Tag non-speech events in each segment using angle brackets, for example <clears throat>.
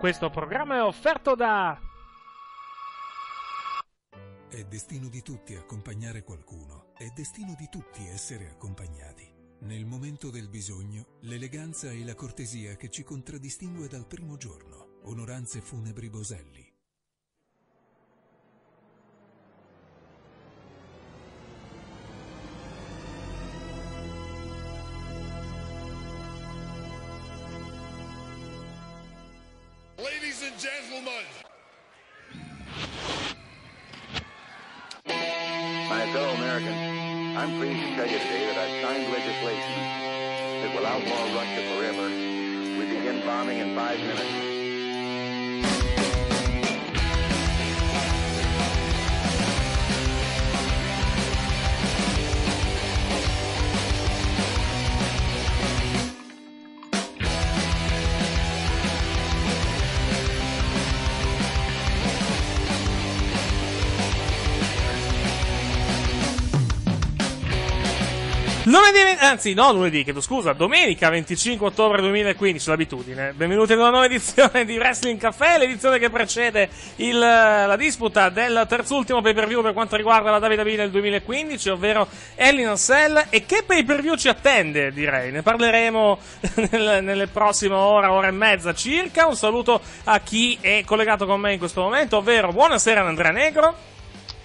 Questo programma è offerto da... È destino di tutti accompagnare qualcuno, è destino di tutti essere accompagnati. Nel momento del bisogno, l'eleganza e la cortesia che ci contraddistingue dal primo giorno. Onoranze funebri Boselli. I'm pleased to tell you today that I've signed legislation that will outlaw Russia forever. We begin bombing in five minutes. Lunedì, anzi, no, lunedì, chiedo scusa, domenica 25 ottobre 2015, l'abitudine. Benvenuti in una nuova edizione di Wrestling Café, l'edizione che precede il, la disputa del terzultimo pay per view per quanto riguarda la WWE del 2015, ovvero Ellie Cell. E che pay per view ci attende, direi? Ne parleremo <laughs> nel, nelle prossime ore, ora e mezza circa. Un saluto a chi è collegato con me in questo momento, ovvero buonasera Andrea Negro.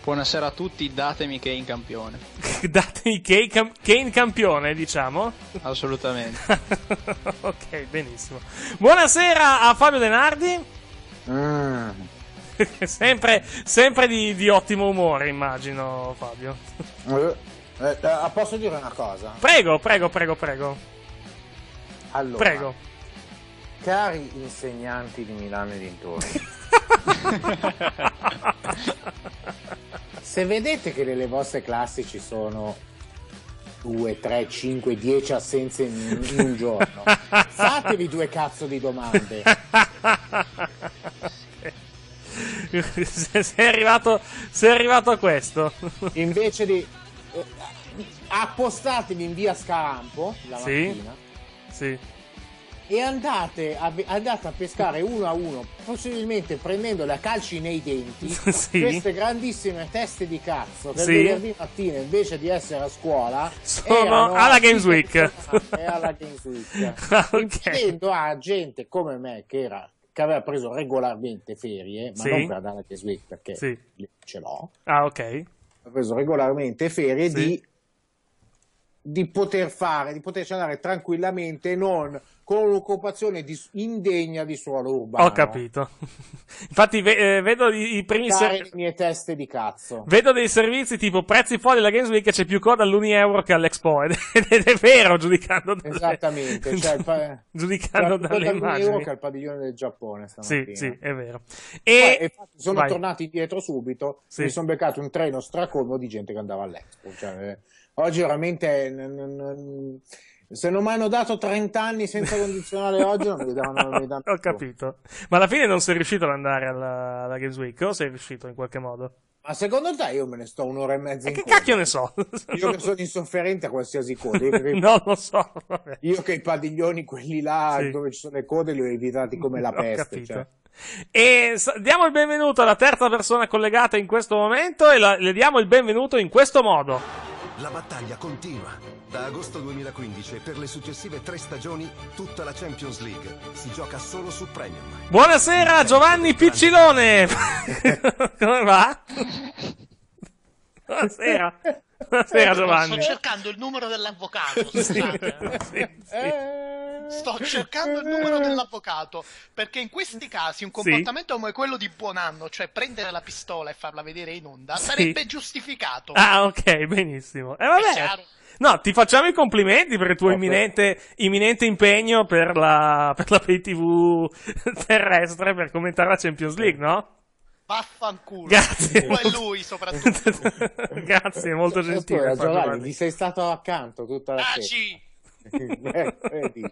Buonasera a tutti, datemi Kane campione. <laughs> datemi Kane, cam- Kane campione, diciamo? Assolutamente. <laughs> ok, benissimo. Buonasera a Fabio Denardi. Mm. <laughs> sempre, sempre di, di, ottimo umore, immagino, Fabio. Eh, eh, eh, posso dire una cosa? Prego, prego, prego, prego. Allora. Prego. Cari insegnanti di Milano e dintorni, <laughs> se vedete che nelle vostre classi ci sono 2, 3, 5, 10 assenze in, in un giorno, fatevi due cazzo di domande. sei, arrivato, sei arrivato a questo. Invece di eh, appostatevi in via Scarampo la sì, mattina. Sì e andate a, andate a pescare uno a uno, possibilmente prendendole a calci nei denti, <laughs> sì. queste grandissime teste di cazzo che sì. venerdì mattina invece di essere a scuola sono alla Games Week. E alla Games Week. okay. a gente come me che era che aveva preso regolarmente ferie, ma sì. non per andare a Games Week perché sì. ce l'ho. Ah, ok. Ha preso regolarmente ferie sì. di di poter fare, di poterci andare tranquillamente e non con un'occupazione di, indegna di suolo urbano. Ho capito. <laughs> Infatti ve, eh, vedo i, i primi servizi... mie teste di cazzo. Vedo dei servizi tipo prezzi fuori della Games Week c'è più coda all'Uni euro che all'Expo <laughs> ed, ed è vero giudicando dalle... Esattamente, cioè, pa... <laughs> giudicando cioè, dalle immagini. euro che al padiglione del Giappone stamattina. Sì, sì, è vero. E... Poi, infatti, sono Vai. tornati indietro subito, sì. mi sono beccato un treno stracolmo di gente che andava all'Expo, cioè eh, Oggi veramente... se non mi hanno dato 30 anni senza condizionale oggi, non mi danno, non mi <laughs> Ho capito. Ma alla fine non sei riuscito ad andare alla, alla Games Week, o sei riuscito in qualche modo? Ma secondo te io me ne sto un'ora e mezza e in che cacchio ne so? <laughs> Io che sono insofferente a qualsiasi coda. <laughs> no, lo so. Vabbè. Io che i padiglioni, quelli là sì. dove ci sono le code, li ho evitati come la peste. ho Cioè. E diamo il benvenuto alla terza persona collegata in questo momento e la, le diamo il benvenuto in questo modo. La battaglia continua. Da agosto 2015 e per le successive tre stagioni tutta la Champions League si gioca solo su Premium. Buonasera Giovanni Piccilone! <laughs> Come va? <laughs> Buonasera. Buonasera Giovanni. Sto cercando il numero dell'avvocato. sì, sì, sì. Sto cercando il numero dell'avvocato perché in questi casi un comportamento come quello di Buonanno, cioè prendere la pistola e farla vedere in onda, sarebbe giustificato. Ah, ok, benissimo. E Eh, vabbè. No, ti facciamo i complimenti per il tuo imminente, imminente, impegno per la, per la PTV terrestre per commentare la Champions League, no? Vaffanculo. Grazie. Tu molto... e lui soprattutto. <laughs> Grazie, molto gentile. Scusa, Giovanni, gli sei stato accanto tutta la Taci! sera. <laughs> Eh, Taci!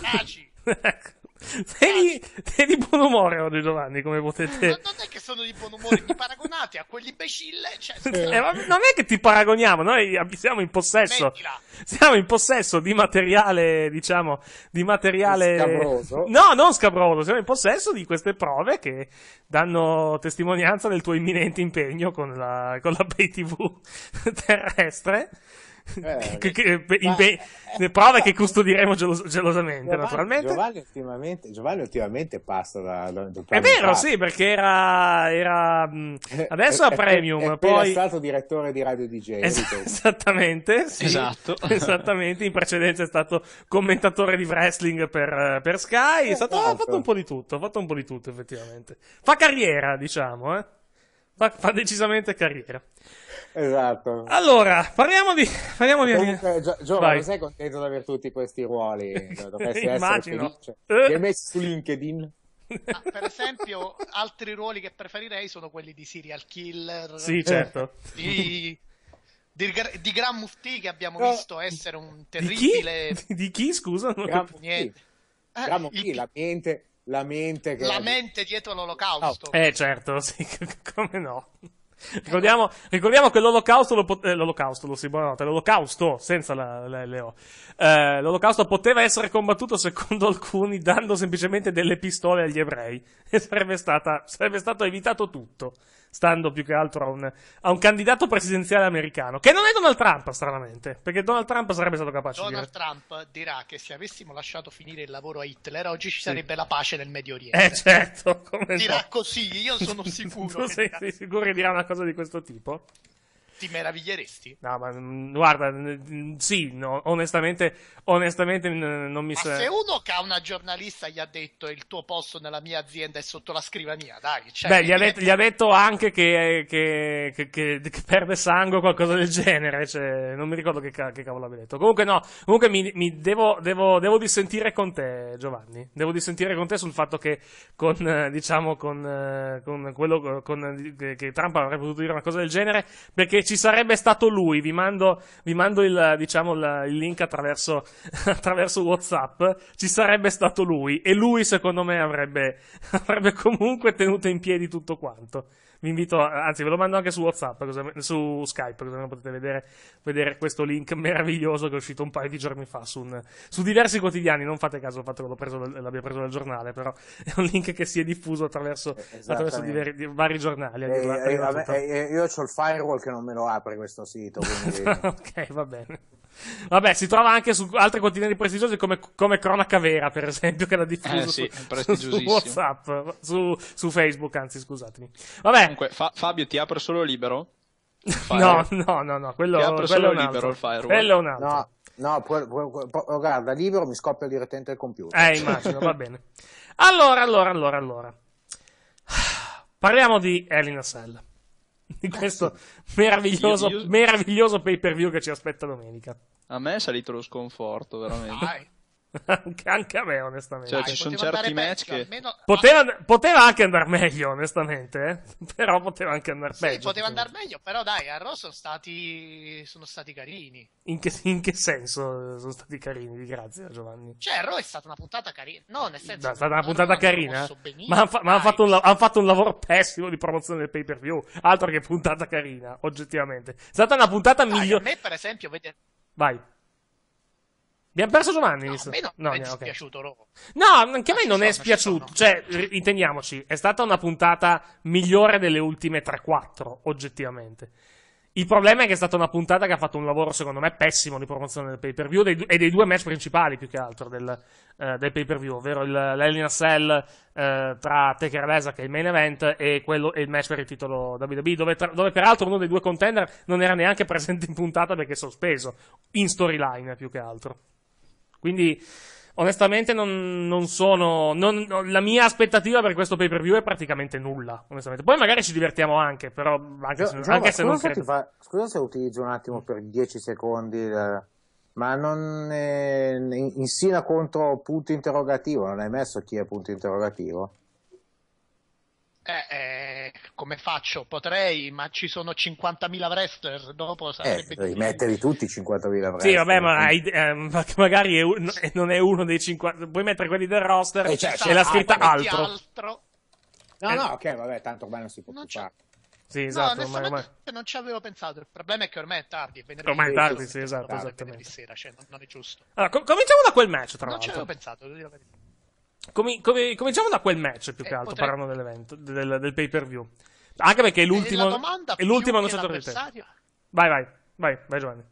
Taci! <laughs> Ecco. Sei di, sei di, buon umore oggi, Giovanni, come potete. Ma non è che sono di buon umore, mi paragonate a quell'imbecille. Cioè, eh, non è che ti paragoniamo, noi siamo in possesso. Mettila. Siamo in possesso di materiale, diciamo, di materiale. Scabroso. No, non scabroso, siamo in possesso di queste prove che danno testimonianza del tuo imminente impegno con la, con la pay TV <laughs> terrestre. Eh, eh Impe- ma... prove che custodiremo gelos- gelosamente, Giovanni, naturalmente. Giovanni ultimamente, Giovanni ultimamente passa da, da, da È vero, sì, perché era, era mm, eh, adesso è, eh, a premium. È, è poi è stato direttore di Radio DJ. Es- <laughs> esattamente, sì, esatto. <laughs> esattamente. In precedenza è stato commentatore di wrestling per, per Sky. È stato, ha esatto. fatto un po' di tutto. Ha fatto un po' di tutto, effettivamente. Fa carriera, diciamo, eh. fa, fa decisamente carriera. Esatto. Allora, parliamo di... Parliamo di... Comunque, Gio- sei contento di avere tutti questi ruoli? <laughs> Dovresti Immagino. essere felice. Li hai messi su LinkedIn? Ah, per esempio, altri ruoli che preferirei sono quelli di serial killer. Sì, certo. Di, di, di Gran Mufti che abbiamo eh. visto essere un terribile... Di chi, <laughs> di chi scusa? Non Gran Niente. Gran eh, Mufti, il... la mente... La mente, che la mente dietro l'olocausto. Oh. Eh certo, sì, <laughs> come no. Ricordiamo, ricordiamo, che l'olocausto, lo pot- eh, l'olocausto, lo si, nota, l'olocausto, senza la, la, Leo, eh, l'olocausto poteva essere combattuto secondo alcuni dando semplicemente delle pistole agli ebrei e sarebbe, stata, sarebbe stato evitato tutto stando più che altro a un, a un, candidato presidenziale americano, che non è Donald Trump, stranamente, perché Donald Trump sarebbe stato capace Donald di Donald Trump dirà che se avessimo lasciato finire il lavoro a Hitler, oggi ci sarebbe sì. la pace nel Medio Oriente. Eh certo, dirà no. così, io sono <laughs> sicuro. tu sei, sei sicuro che dirà una cosa di questo tipo? ti meraviglieresti? No, ma mm, guarda, mm, mm, sì, no, onestamente, onestamente non mi sembra. se uno che ha una giornalista gli ha detto il tuo posto nella mia azienda è sotto la scrivania, dai. Cioè, Beh, gli ha, detto, gli ha, detto, anche che, che, che, che, perde sangue o qualcosa del genere, cioè, non mi ricordo che, cavolo abbia detto. Comunque no, comunque mi, mi devo, devo, devo, dissentire con te, Giovanni. Devo dissentire con te sul fatto che con, eh, diciamo, con, eh, con quello con, eh, che Trump avrebbe potuto dire una cosa del genere, perché ci sarebbe stato lui. Vi mando, vi mando il, diciamo, il, il link attraverso, <laughs> attraverso, WhatsApp. Ci sarebbe stato lui. E lui, secondo me, avrebbe, <laughs> avrebbe comunque tenuto in piedi tutto quanto vi invito, anzi ve lo mando anche su WhatsApp, su Skype, così potete vedere, vedere, questo link meraviglioso che è uscito un paio di giorni fa su, un, su diversi quotidiani, non fate caso al fatto che preso, l'abbia preso dal giornale, però è un link che si è diffuso attraverso, attraverso diver, di vari giornali. E, eh, io, eh, eh, io ho il firewall che non me lo apre questo sito. Quindi... <laughs> ok, va bene. Vabbè, si trova anche su altri continenti prestigiosi come, come Cronaca Vera, per esempio, che l'ha eh, diffuso eh, sì, su, su, WhatsApp, su, su, Facebook, anzi, scusatemi. Vabbè. Comunque, fa- Fabio ti apre solo libero? no, no, no, no, quello, ti apre quello solo libero il firewall. Quello è un altro. No. No, può, può, può, guarda, libero mi scoppia direttamente il computer. Eh, immagino, va bene. Allora, allora, allora, allora. <sighs> Parliamo di Elina Sell. <laughs> di questo eh, meraviglioso, io, io... meraviglioso pay per view che ci aspetta domenica. A me è salito lo sconforto, veramente. Dai. <laughs> anche, a me, onestamente. Cioè, Dai, ci sono certi match che. Almeno... Poteva, poteva, anche andare meglio, onestamente. Eh. <laughs> Però poteva anche andare sì, meglio. poteva andare meglio, però dai, a Raw sono stati. Sono stati carini. In che, in che senso eh, sono stati carini? Grazie, Giovanni. Cioè, a Raw è stata una puntata carina. No, nel senso. Da, è stata una puntata Raw carina. Eh. Benissimo, ma, fa, ma hanno fatto, la- han fatto, un lavoro pessimo di promozione del pay per view. Altro che puntata carina, oggettivamente. È stata una puntata migliore. A me, per esempio, vede. Vai. Abbiamo perso Giovanni. No, a me non no, è dispiaciuto, okay. No, anche a me non è spiaciuto. Cioè, intendiamoci, è stata una puntata migliore delle ultime 3-4, oggettivamente. Il problema è che è stata una puntata che ha fatto un lavoro, secondo me, pessimo di promozione del pay per view e dei due match principali più che altro del, eh, del pay per view, ovvero il, l'Elina Cell eh, tra Taker Lesa, che è il main event, e, quello, e il match per il titolo WWE, dove, tra, dove, peraltro uno dei due contender non era neanche <laughs> presente in puntata perché è sospeso, in storyline più che altro. Quindi, onestamente, non, non sono. Non, la mia aspettativa per questo pay per view è praticamente nulla. Onestamente. Poi magari ci divertiamo anche, però. Anche diciamo, se, Giova, diciamo, anche se non credo. Fa, scusa se utilizzo un attimo per 10 secondi. La, eh, ma non è, in insina contro punto interrogativo, non hai messo chi è punto interrogativo? Eh, eh, come faccio? Potrei, ma ci sono 50.000 wrestler dopo. Eh, sarebbe eh, metterli tutti 50.000 wrestler. Sì, vabbè, ma hai, ehm, magari è un, non è uno dei 50. Puoi mettere quelli del roster eh, cioè, e la scritta ah, altro. altro. No, eh. no, ok, vabbè, tanto ormai non si può non fare. Sì, esatto. No, ormai, non ci avevo pensato. Il problema è che ormai è tardi. È ormai è tardi, sì, esatto. Tardi, esattamente. Sera, cioè, non, non, è giusto. Allora, com- cominciamo da quel match, tra non l'altro. Non ci avevo pensato, devo dire la verità. Com- com- cominciamo da quel match più che eh, altro, potrei... parlando dell'evento, del, del pay per view. Anche perché è l'ultimo, è l'ultimo annunciatore di te. Vai, vai, vai, vai Giovanni.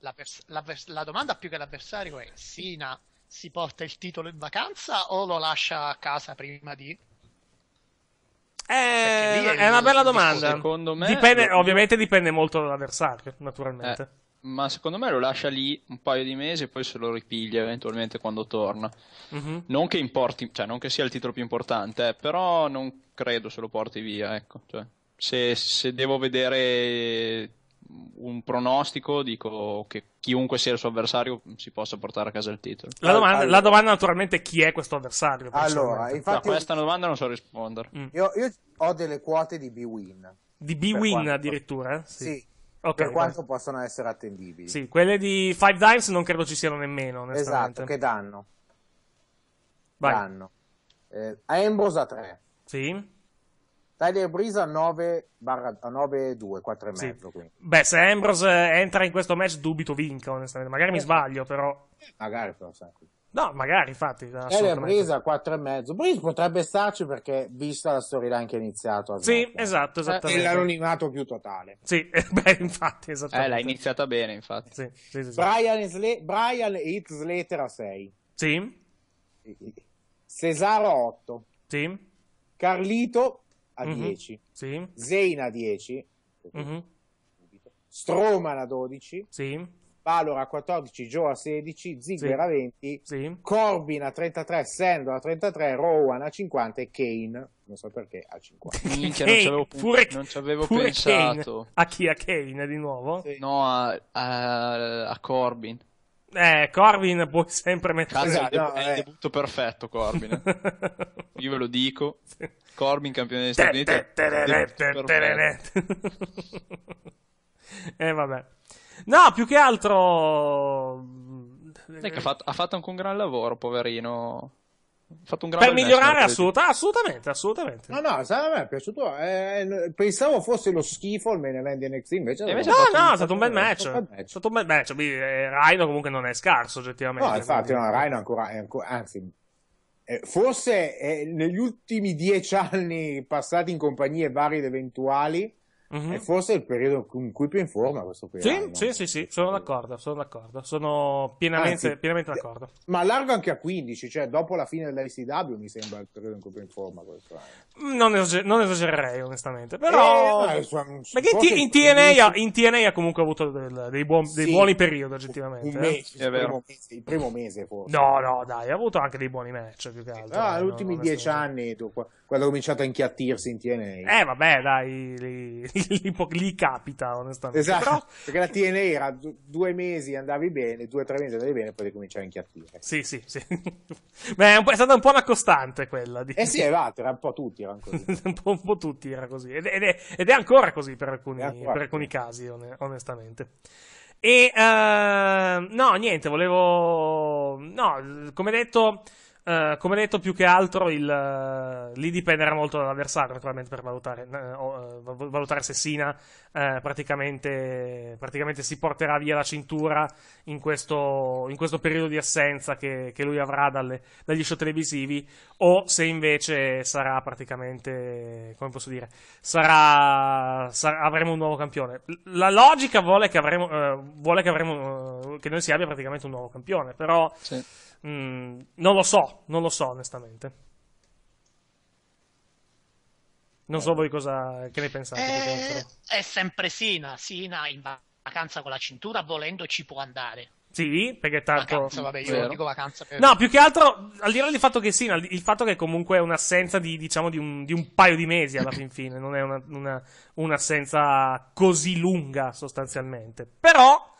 La, pers- la, pers- la domanda più che l'avversario è Sina si porta il titolo in vacanza o lo lascia a casa prima di? Eh, è, è una bella domanda. Secondo me, dipende, ovviamente dipende molto dall'avversario, naturalmente. Eh ma secondo me lo lascia lì un paio di mesi e poi se lo ripiglia eventualmente quando torna. Uh-huh. Non che importi, cioè non che sia il titolo più importante, eh, però non credo se lo porti via, ecco. Cioè, se, se, devo vedere un pronostico, dico che chiunque sia il suo avversario si possa portare a casa il titolo. La domanda, allora, la domanda naturalmente è chi è questo avversario. Allora, infatti... A questa domanda non so rispondere. Mm. Io, io, ho delle quote di B-Win. Di B-Win addirittura? Eh? sì. sì Okay, per quanto vai. possano essere attendibili. Sì, quelle di Five Dimes non credo ci siano nemmeno. Esatto, che danno. Vai. Danno. Eh, Ambrose a 3. Sì. Tyler Breeze a 9, barra, a 9 2, 4 e mezzo. Sì. Beh, se Ambrose entra in questo match dubito vinca, onestamente. Magari eh, mi sbaglio, però... Magari però sai. No, magari, infatti. E l'ha presa a e mezzo. Breeze potrebbe starci perché, vista la storyline che è iniziato. Sì, smettere. esatto, esattamente. E l'anonimato più totale. Sì, <laughs> beh, infatti, esattamente. Eh, l'ha iniziata bene, infatti. Sì, sì, sì, Brian, Sle- Brian Hit Slater a 6. Sì. Cesaro a 8. Sì. Carlito a mm-hmm. 10. Sì. Zeina a 10. Mm-hmm. Stroman a 12. Sì. Valor a 14, Joe a 16, Ziggler sì. a 20, sì. Corbin a 33, Sandor a 33, Rowan a 50 e Kane, non so perché, a 50. Minchia, <laughs> Kane, non ci avevo, non ci avevo pensato. Kane. A chi? A Kane di nuovo? Sì. No, a, a, a, Corbin. Eh, Corbin puoi sempre mettere... Cazzo, ah, no, è, eh. il debutto perfetto, Corbin. <laughs> Io ve lo dico. Corbin, campione degli Stati Uniti. <laughs> Eh, vabbè. No, più che altro... Che eh, ha, fatto, ha fatto anche un gran lavoro, poverino per migliorare assoluta, assolutamente, assolutamente. No, no, a me è piaciuto. Eh, eh, pensavo fosse lo schifo il main event di NXT, invece, invece no, no, è stato un bel match. È stato un bel match. Eh, Rhino comunque non è scarso oggettivamente. No, infatti, no, Rhino ancora, ancora anzi eh, forse eh, negli ultimi dieci anni passati in compagnie varie ed eventuali Mm-hmm. È forse il periodo in cui più in forma questo periodo. Sì, sì, sì, sì, sono d'accordo, sono d'accordo, sono pienamente, Anzi, pienamente eh, d'accordo. Ma largo anche a 15, cioè dopo la fine dell'ICW mi sembra il periodo in cui più in forma questo anno. Mm, non, esagererei onestamente, però... Eh, no, perché in, t- in, TNA, ha, in TNA ha comunque avuto del, dei, buon, dei buoni periodi oggettivamente. Un eh. mese, eh? il, primo mese, il, primo mese, forse. No, no, dai, ha avuto anche dei buoni match più che altro. Ah, eh, gli ultimi dieci anni tu qua quando ha cominciato a inchiattirsi in TNA. Eh, vabbè, dai, lì, lì, lì capita, onestamente. Esatto, Però... perché la TNA era due mesi andavi bene, due o tre mesi andavi bene, poi devi cominciare a inchiattire. Sì, sì, sì. <laughs> Beh, è, è, stata un po' una costante quella. Di... Eh sì, esatto, era un po' tutti era così. <laughs> un, po', un, po', tutti era così. Ed, ed, è, ed è, ancora così per alcuni, ancora, per alcuni sì. casi, onestamente. E uh, no, niente, volevo. No, come detto, eh, come detto, più che altro il, eh, lì dipenderà molto dall'avversario, naturalmente, per valutare, uh, valutare se Sina praticamente, praticamente, si porterà via la cintura in questo, in questo periodo di assenza che, che lui avrà dalle, dagli show televisivi, o se invece sarà praticamente, come posso dire, sarà, sarà, avremo un nuovo campione. La logica vuole che avremo, vuole che, avremo che noi si abbia praticamente un nuovo campione, però... Sì Mm, non lo so, non lo so onestamente. Non so ecco. voi cosa che ne pensate. Eh, è sempre Sina, Sina in vacanza con la cintura, volendo ci può andare. Sì, perché tanto... Vacanza, vabbè, io Vero. dico vacanza per... No, più che altro, al di là del fatto che Sina, il fatto che comunque è un'assenza di, diciamo, di un, di un paio di mesi alla fin fine, non è una, una, un'assenza così lunga sostanzialmente. Però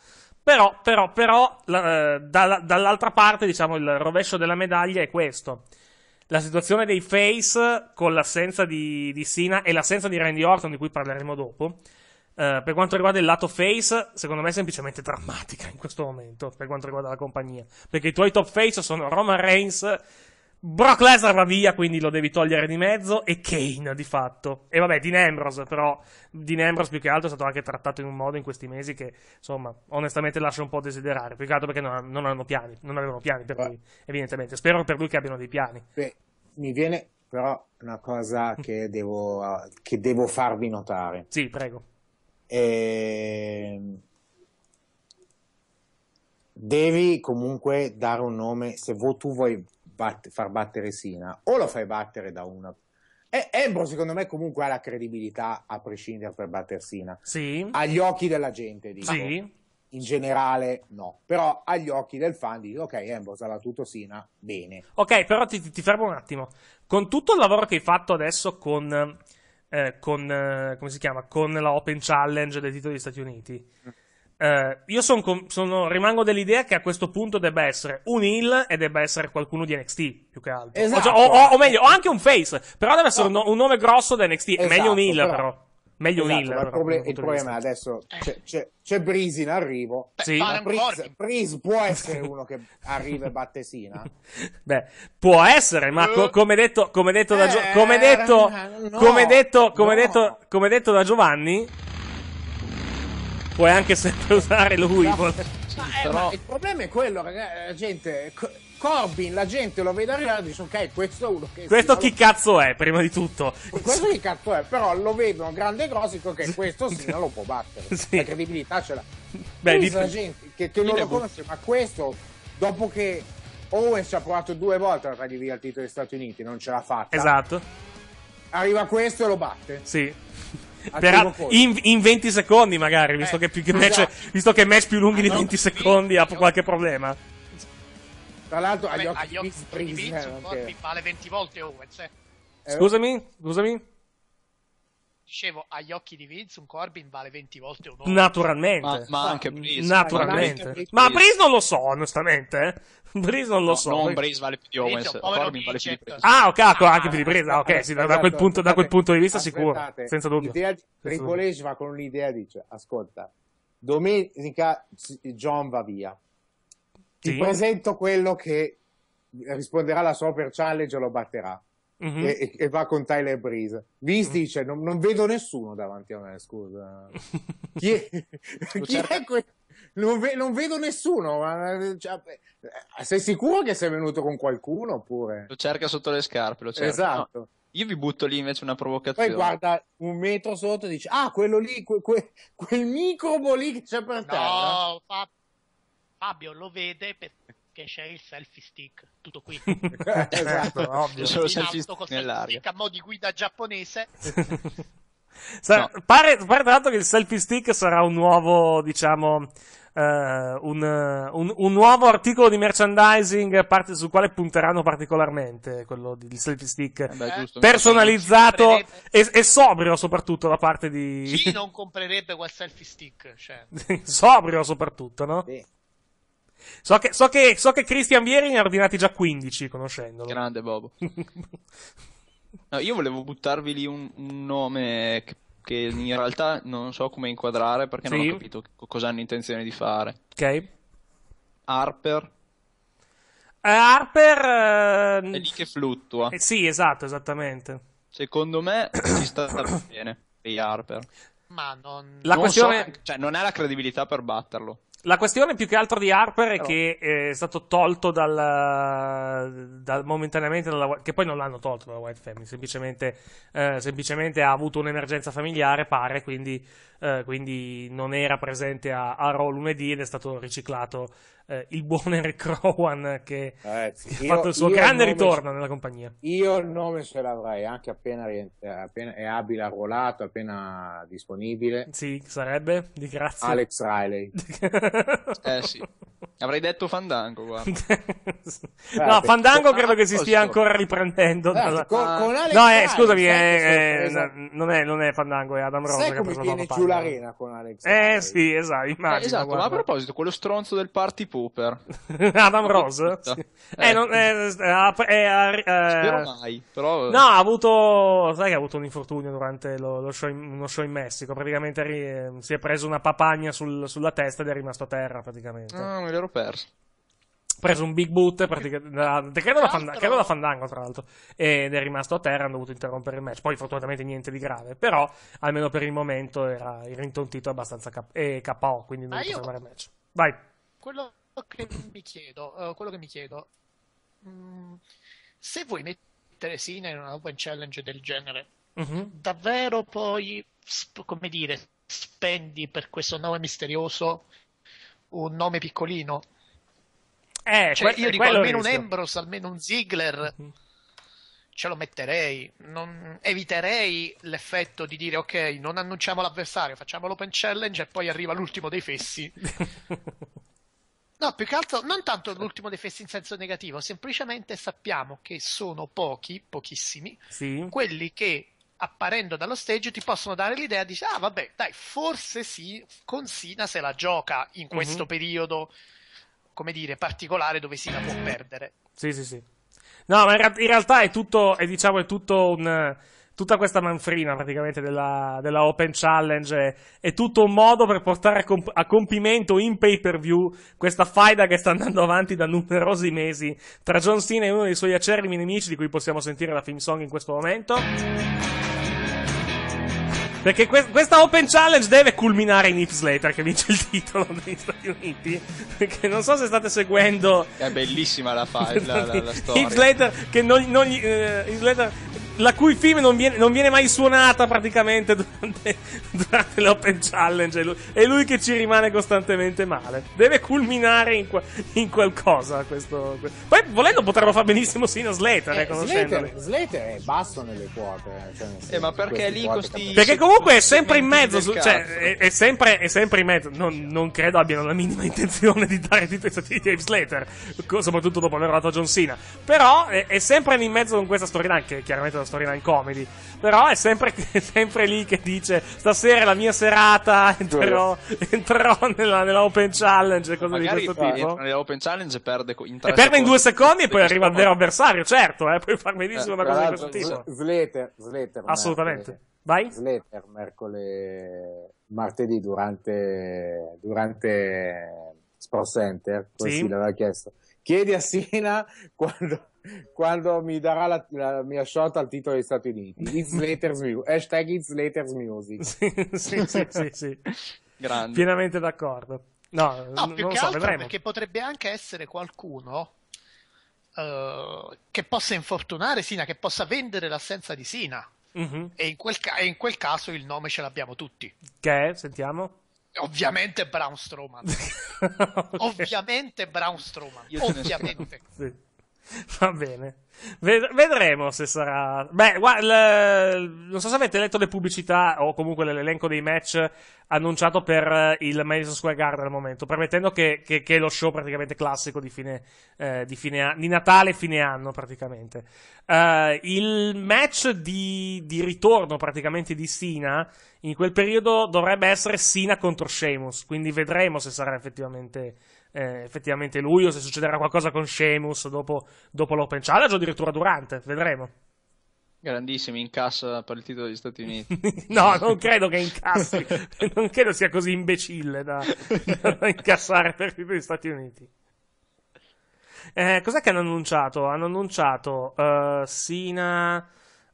però, però, però, la, eh, da, dall'altra parte, diciamo, il rovescio della medaglia è questo. La situazione dei face con l'assenza di, di Sina e l'assenza di Randy Orton, di cui parleremo dopo. Eh, per quanto riguarda il lato face, secondo me è semplicemente drammatica in questo momento, per quanto riguarda la compagnia. Perché i tuoi top face sono Roman Reigns Brock Lesnar va via, quindi lo devi togliere di mezzo, e Kane di fatto. E vabbè, Dean Ambrose, però Dean Ambrose più che altro è stato anche trattato in un modo in questi mesi che, insomma, onestamente lascia un po' desiderare, più che altro perché non, non hanno piani, non avevano piani per Beh. lui, evidentemente. Spero per lui che abbiano dei piani. Beh, mi viene però una cosa che, devo, che devo farvi notare. Sì, prego. Ehm devi comunque dare un nome se tu vuoi batte, far battere Sina, o lo fai battere da una. E Embro, secondo me, comunque ha la credibilità a prescindere per battere Sina. Sì. Agli occhi della gente, dico. Sì. In generale, no. Però agli occhi del fan dico, ok, Ambrose ha tutto Sina, bene. Ok, però ti, ti, fermo un attimo. Con tutto il lavoro che hai fatto adesso con... Eh, con eh, come si chiama? Con la Open Challenge dei titoli degli Stati Uniti. Mm eh, io son, sono, rimango dell'idea che a questo punto debba essere un heal e debba essere qualcuno di NXT più che altro. Esatto. O, o, o, meglio, o anche un face, però deve essere no. un, un, nome grosso da NXT. Esatto, meglio un heal, però. però. Meglio esatto, un heal. il, problem- il problema adesso eh. c'è, c'è, c'è Breeze in arrivo. Sì. Breeze, Breeze può essere <laughs> uno che arriva e batte Sina. Beh, può essere, ma co- eh. come detto, come detto da Giovanni. Eh, come detto, come detto, come detto, come detto da Giovanni puoi anche sempre usare lui. No. Ma, eh, Però... il problema è quello, ragazzi, la eh, gente... Corbin, la gente lo vede arrivare e dice ok, questo è uno che... Questo chi cazzo è, prima di tutto? Questo chi cazzo è, però lo vedono grande e grosso e dico ok, questo sì, non lo può battere. Sì. La credibilità ce l'ha. Beh, di... la gente che, che non lo conosce, ma questo, dopo che Owens ci ha provato due volte a fargli via il titolo degli Stati Uniti, non ce l'ha fatta. Esatto. Arriva questo e lo batte. Sì. Per, in, in, 20 secondi magari, visto, eh, che, più, che match, esatto. visto che match più lunghi di 20 no, secondi ha qualche problema. Tra l'altro, agli occhi, agli occhi di Vince, mi vale 20 volte Owens. Eh. Scusami, scusami dicevo, agli occhi di Vince un Corbin vale 20 volte un uomo. Naturalmente. Ma, ma anche Breeze. Naturalmente. Ma, anche ma Breeze non lo so, onestamente. Eh. Breeze non lo no, so. Non Breeze vale più di Owens, Corbin vale più di Breeze. Ah, ok, ah, anche più di Breeze. Ah, ok, sì, da, da, quel punto, da, quel punto, di vista sicuro. Senza dubbio. L'idea di Triple va con un'idea, dice, ascolta, domenica John va via. Ti sì. presento quello che risponderà alla sua per challenge e lo batterà mm-hmm. e, e, va con Tyler Breeze. Vince mm-hmm. dice: non, non, vedo nessuno davanti a me. Scusa, <laughs> chi è, certo. chi è que... non, ve, non, vedo nessuno. Ma, cioè, sei sicuro che sei venuto con qualcuno? Oppure lo cerca sotto le scarpe. Esatto. No. Io vi butto lì invece una provocazione. Poi guarda un metro sotto e dici: Ah, quello lì, que, que, quel microbo lì che c'è per no, terra. No, Fabio lo vede perché che c'è il selfie stick, tutto qui. <laughs> Eh, certo, esatto, ovvio. Solo selfie stick nell'aria. a mo' di guida giapponese. <laughs> Sa- no. pare, pare, tra l'altro che il selfie stick sarà un nuovo, diciamo, eh, un, un, un, nuovo articolo di merchandising parte, sul quale punteranno particolarmente, quello di selfie stick eh beh, giusto, personalizzato e, e, sobrio soprattutto da parte di... Chi non comprerebbe quel selfie stick? Cioè. <laughs> sobrio soprattutto, no? Sì. So che, so che, so che Christian Vieri ne ha ordinati già 15, conoscendolo. Grande Bobo. <laughs> no, io volevo buttarvi lì un, un nome che, che, in realtà non so come inquadrare perché sì. non ho capito cosa hanno intenzione di fare. Ok. Harper. Eh, Harper... Eh... È lì che fluttua. Eh, sì, esatto, esattamente. Secondo me ci sta bene, Harper. Ma non... La non questione... So, cioè, non ha la credibilità per batterlo. La questione più che altro di Harper è oh. che eh, è stato tolto dal, dal momentaneamente dalla, che poi non l'hanno tolto dalla White Family, semplicemente, eh, semplicemente ha avuto un'emergenza familiare, pare, quindi, eh, quindi non era presente a, a Raw lunedì ed è stato riciclato eh, il buon Eric Rowan che, Ragazzi, eh, ha fatto il suo grande il ritorno nella compagnia. Io il nome ce l'avrei anche appena, appena è abile, arruolato, appena disponibile. Sì, sarebbe di grazia. Alex Riley. <laughs> eh sì. Avrei detto Fandango, <laughs> guarda. no, Fandango credo che si stia ancora riprendendo. Guarda, dalla... con, ah. con Alex no, eh, scusami, è, è, eh, eh, non, è, non è Fandango, è Adam Rose. Sai che come viene giù l'arena con Alex? Eh, sì, esatto, immagino. Eh, esatto, ma a proposito, quello stronzo del party pooper. <laughs> Adam Rose? <laughs> Sì. Eh, eh non, è, è, Spero mai, però... No, ha avuto, sai che ha avuto un infortunio durante lo, lo show in, uno show in Messico. Praticamente ri, si è preso una papagna sul, sulla testa ed è rimasto a terra, praticamente. Ah, me l'ero perso. Preso un big boot, praticamente, da, credo, da Fand- credo da Fandango tra l'altro, ed è rimasto a terra, hanno dovuto interrompere il match. Poi fortunatamente niente di grave, però almeno per il momento era, era intontito abbastanza K- eh, KO, quindi non ah, poteva fare il match. Vai. Quello che mi chiedo, uh, quello che mi chiedo, mh, mm, se vuoi mettere Sina in una open challenge del genere, uh-huh. davvero poi, sp- come dire, spendi per questo nome misterioso un nome piccolino. Eh, cioè, io dico almeno un Ambrose, almeno un Ziggler. Mhm. Ce lo metterei, non... eviterei l'effetto di dire ok, non annunciamo l'avversario, facciamo l'open challenge e poi arriva l'ultimo dei fessi. <laughs> No, più che altro, non tanto l'ultimo dei fessi in senso negativo, semplicemente sappiamo che sono pochi, pochissimi, sì. quelli che apparendo dallo stage ti possono dare l'idea di ah vabbè dai forse sì con Sina se la gioca in mhm. questo mm-hmm. periodo come dire particolare dove Sina può perdere sì sì sì no ma in, realtà è tutto è diciamo è tutto un tutta questa manfrina praticamente della, della Open Challenge è, è, tutto un modo per portare a, comp- a compimento in pay per view questa faida che sta andando avanti da numerosi mesi tra John Cena e uno dei suoi acerrimi nemici di cui possiamo sentire la film song in questo momento. Perché que- questa Open Challenge deve culminare in Ips Later, che vince il titolo <laughs> negli Stati Uniti. Perché non so se state seguendo. È bellissima la, fa- <laughs> la, la, la storia. Ips Later, che non, non, eh, Ips la cui fine non viene, non viene mai suonata praticamente durante, <laughs> durante l'Open Challenge. È lui, è lui, che ci rimane costantemente male. Deve culminare in, in qualcosa. Questo, questo, Poi, volendo, potremmo fare benissimo Sino Slater. Eh, eh Slater, Slater è basso nelle quote. Eh, cioè eh, ma perché lì costi... Perché comunque è sempre in mezzo. Cioè, è, è, sempre, è, sempre, in mezzo. Non, non, credo abbiano la minima <laughs> intenzione di dare titoli di James Slater. Soprattutto dopo aver dato a John Cena. Però è, è sempre in mezzo con questa storyline che chiaramente una storyline comedy. Però è sempre, <laughs> sempre, lì che dice: Stasera è la mia serata, <laughs> entrerò, entrerò nella, nella, Open Challenge. Cose Magari di questo tipo. Nella Open Challenge perde in tre E perde in due secondi e poi arriva il vero avversario, certo. Eh, puoi far benissimo eh, una cosa di questo tipo. Slater, Slater. Assolutamente. Eh, Vai. Slater mercoledì, martedì durante, durante eh, Sport Center. Così sì. l'aveva chiesto. Chiedi a Sina <laughs> quando quando mi darà la, la mia shot al titolo degli Stati Uniti. It's letters, Music. Hashtag It's Letters Music. <laughs> sì, sì, sì, sì, sì. Grande. Pienamente d'accordo. No, no n- più che so, altro vedremo. perché potrebbe anche essere qualcuno uh, che possa infortunare Sina, che possa vendere l'assenza di Sina. Mm-hmm. E, in ca- e in quel caso il nome ce l'abbiamo tutti. Che è? Sentiamo. Ovviamente Braun Strowman. <laughs> okay. Ovviamente Braun Strowman. Ovviamente. sì. <laughs> Va bene. Ved- vedremo se sarà. Beh, guarda, l- non so se avete letto le pubblicità o comunque l'elenco dei match annunciato per eh, il Madison Square Garden al momento, permettendo che, che, che è lo show praticamente classico di, fine, eh, di, fine a- di Natale, fine anno praticamente. Uh, il match di, di ritorno praticamente di Sina in quel periodo dovrebbe essere Sina contro Sheamus, quindi vedremo se sarà effettivamente eh, effettivamente lui o se succederà qualcosa con Sheamus dopo, dopo l'Open Challenge o addirittura durante, vedremo. Grandissimi in cassa per il titolo degli Stati Uniti. <laughs> no, non credo che incassi, <laughs> non credo sia così imbecille da, da <laughs> incassare per il titolo degli Stati Uniti. Eh, cos'è che hanno annunciato? Hanno annunciato uh, eh, Sina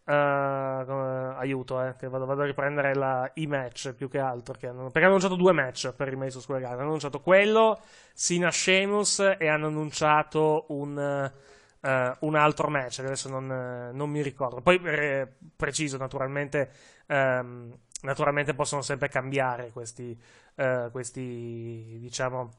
Uh, aiuto, eh, che vado, vado, a riprendere la, i match più che altro. Che hanno, perché hanno annunciato due match per il Madison Square Garden. Hanno annunciato quello, Sina Sheamus, e hanno annunciato un, uh, un altro match, che adesso non, non mi ricordo. Poi, eh, preciso, naturalmente, um, naturalmente possono sempre cambiare questi, uh, questi diciamo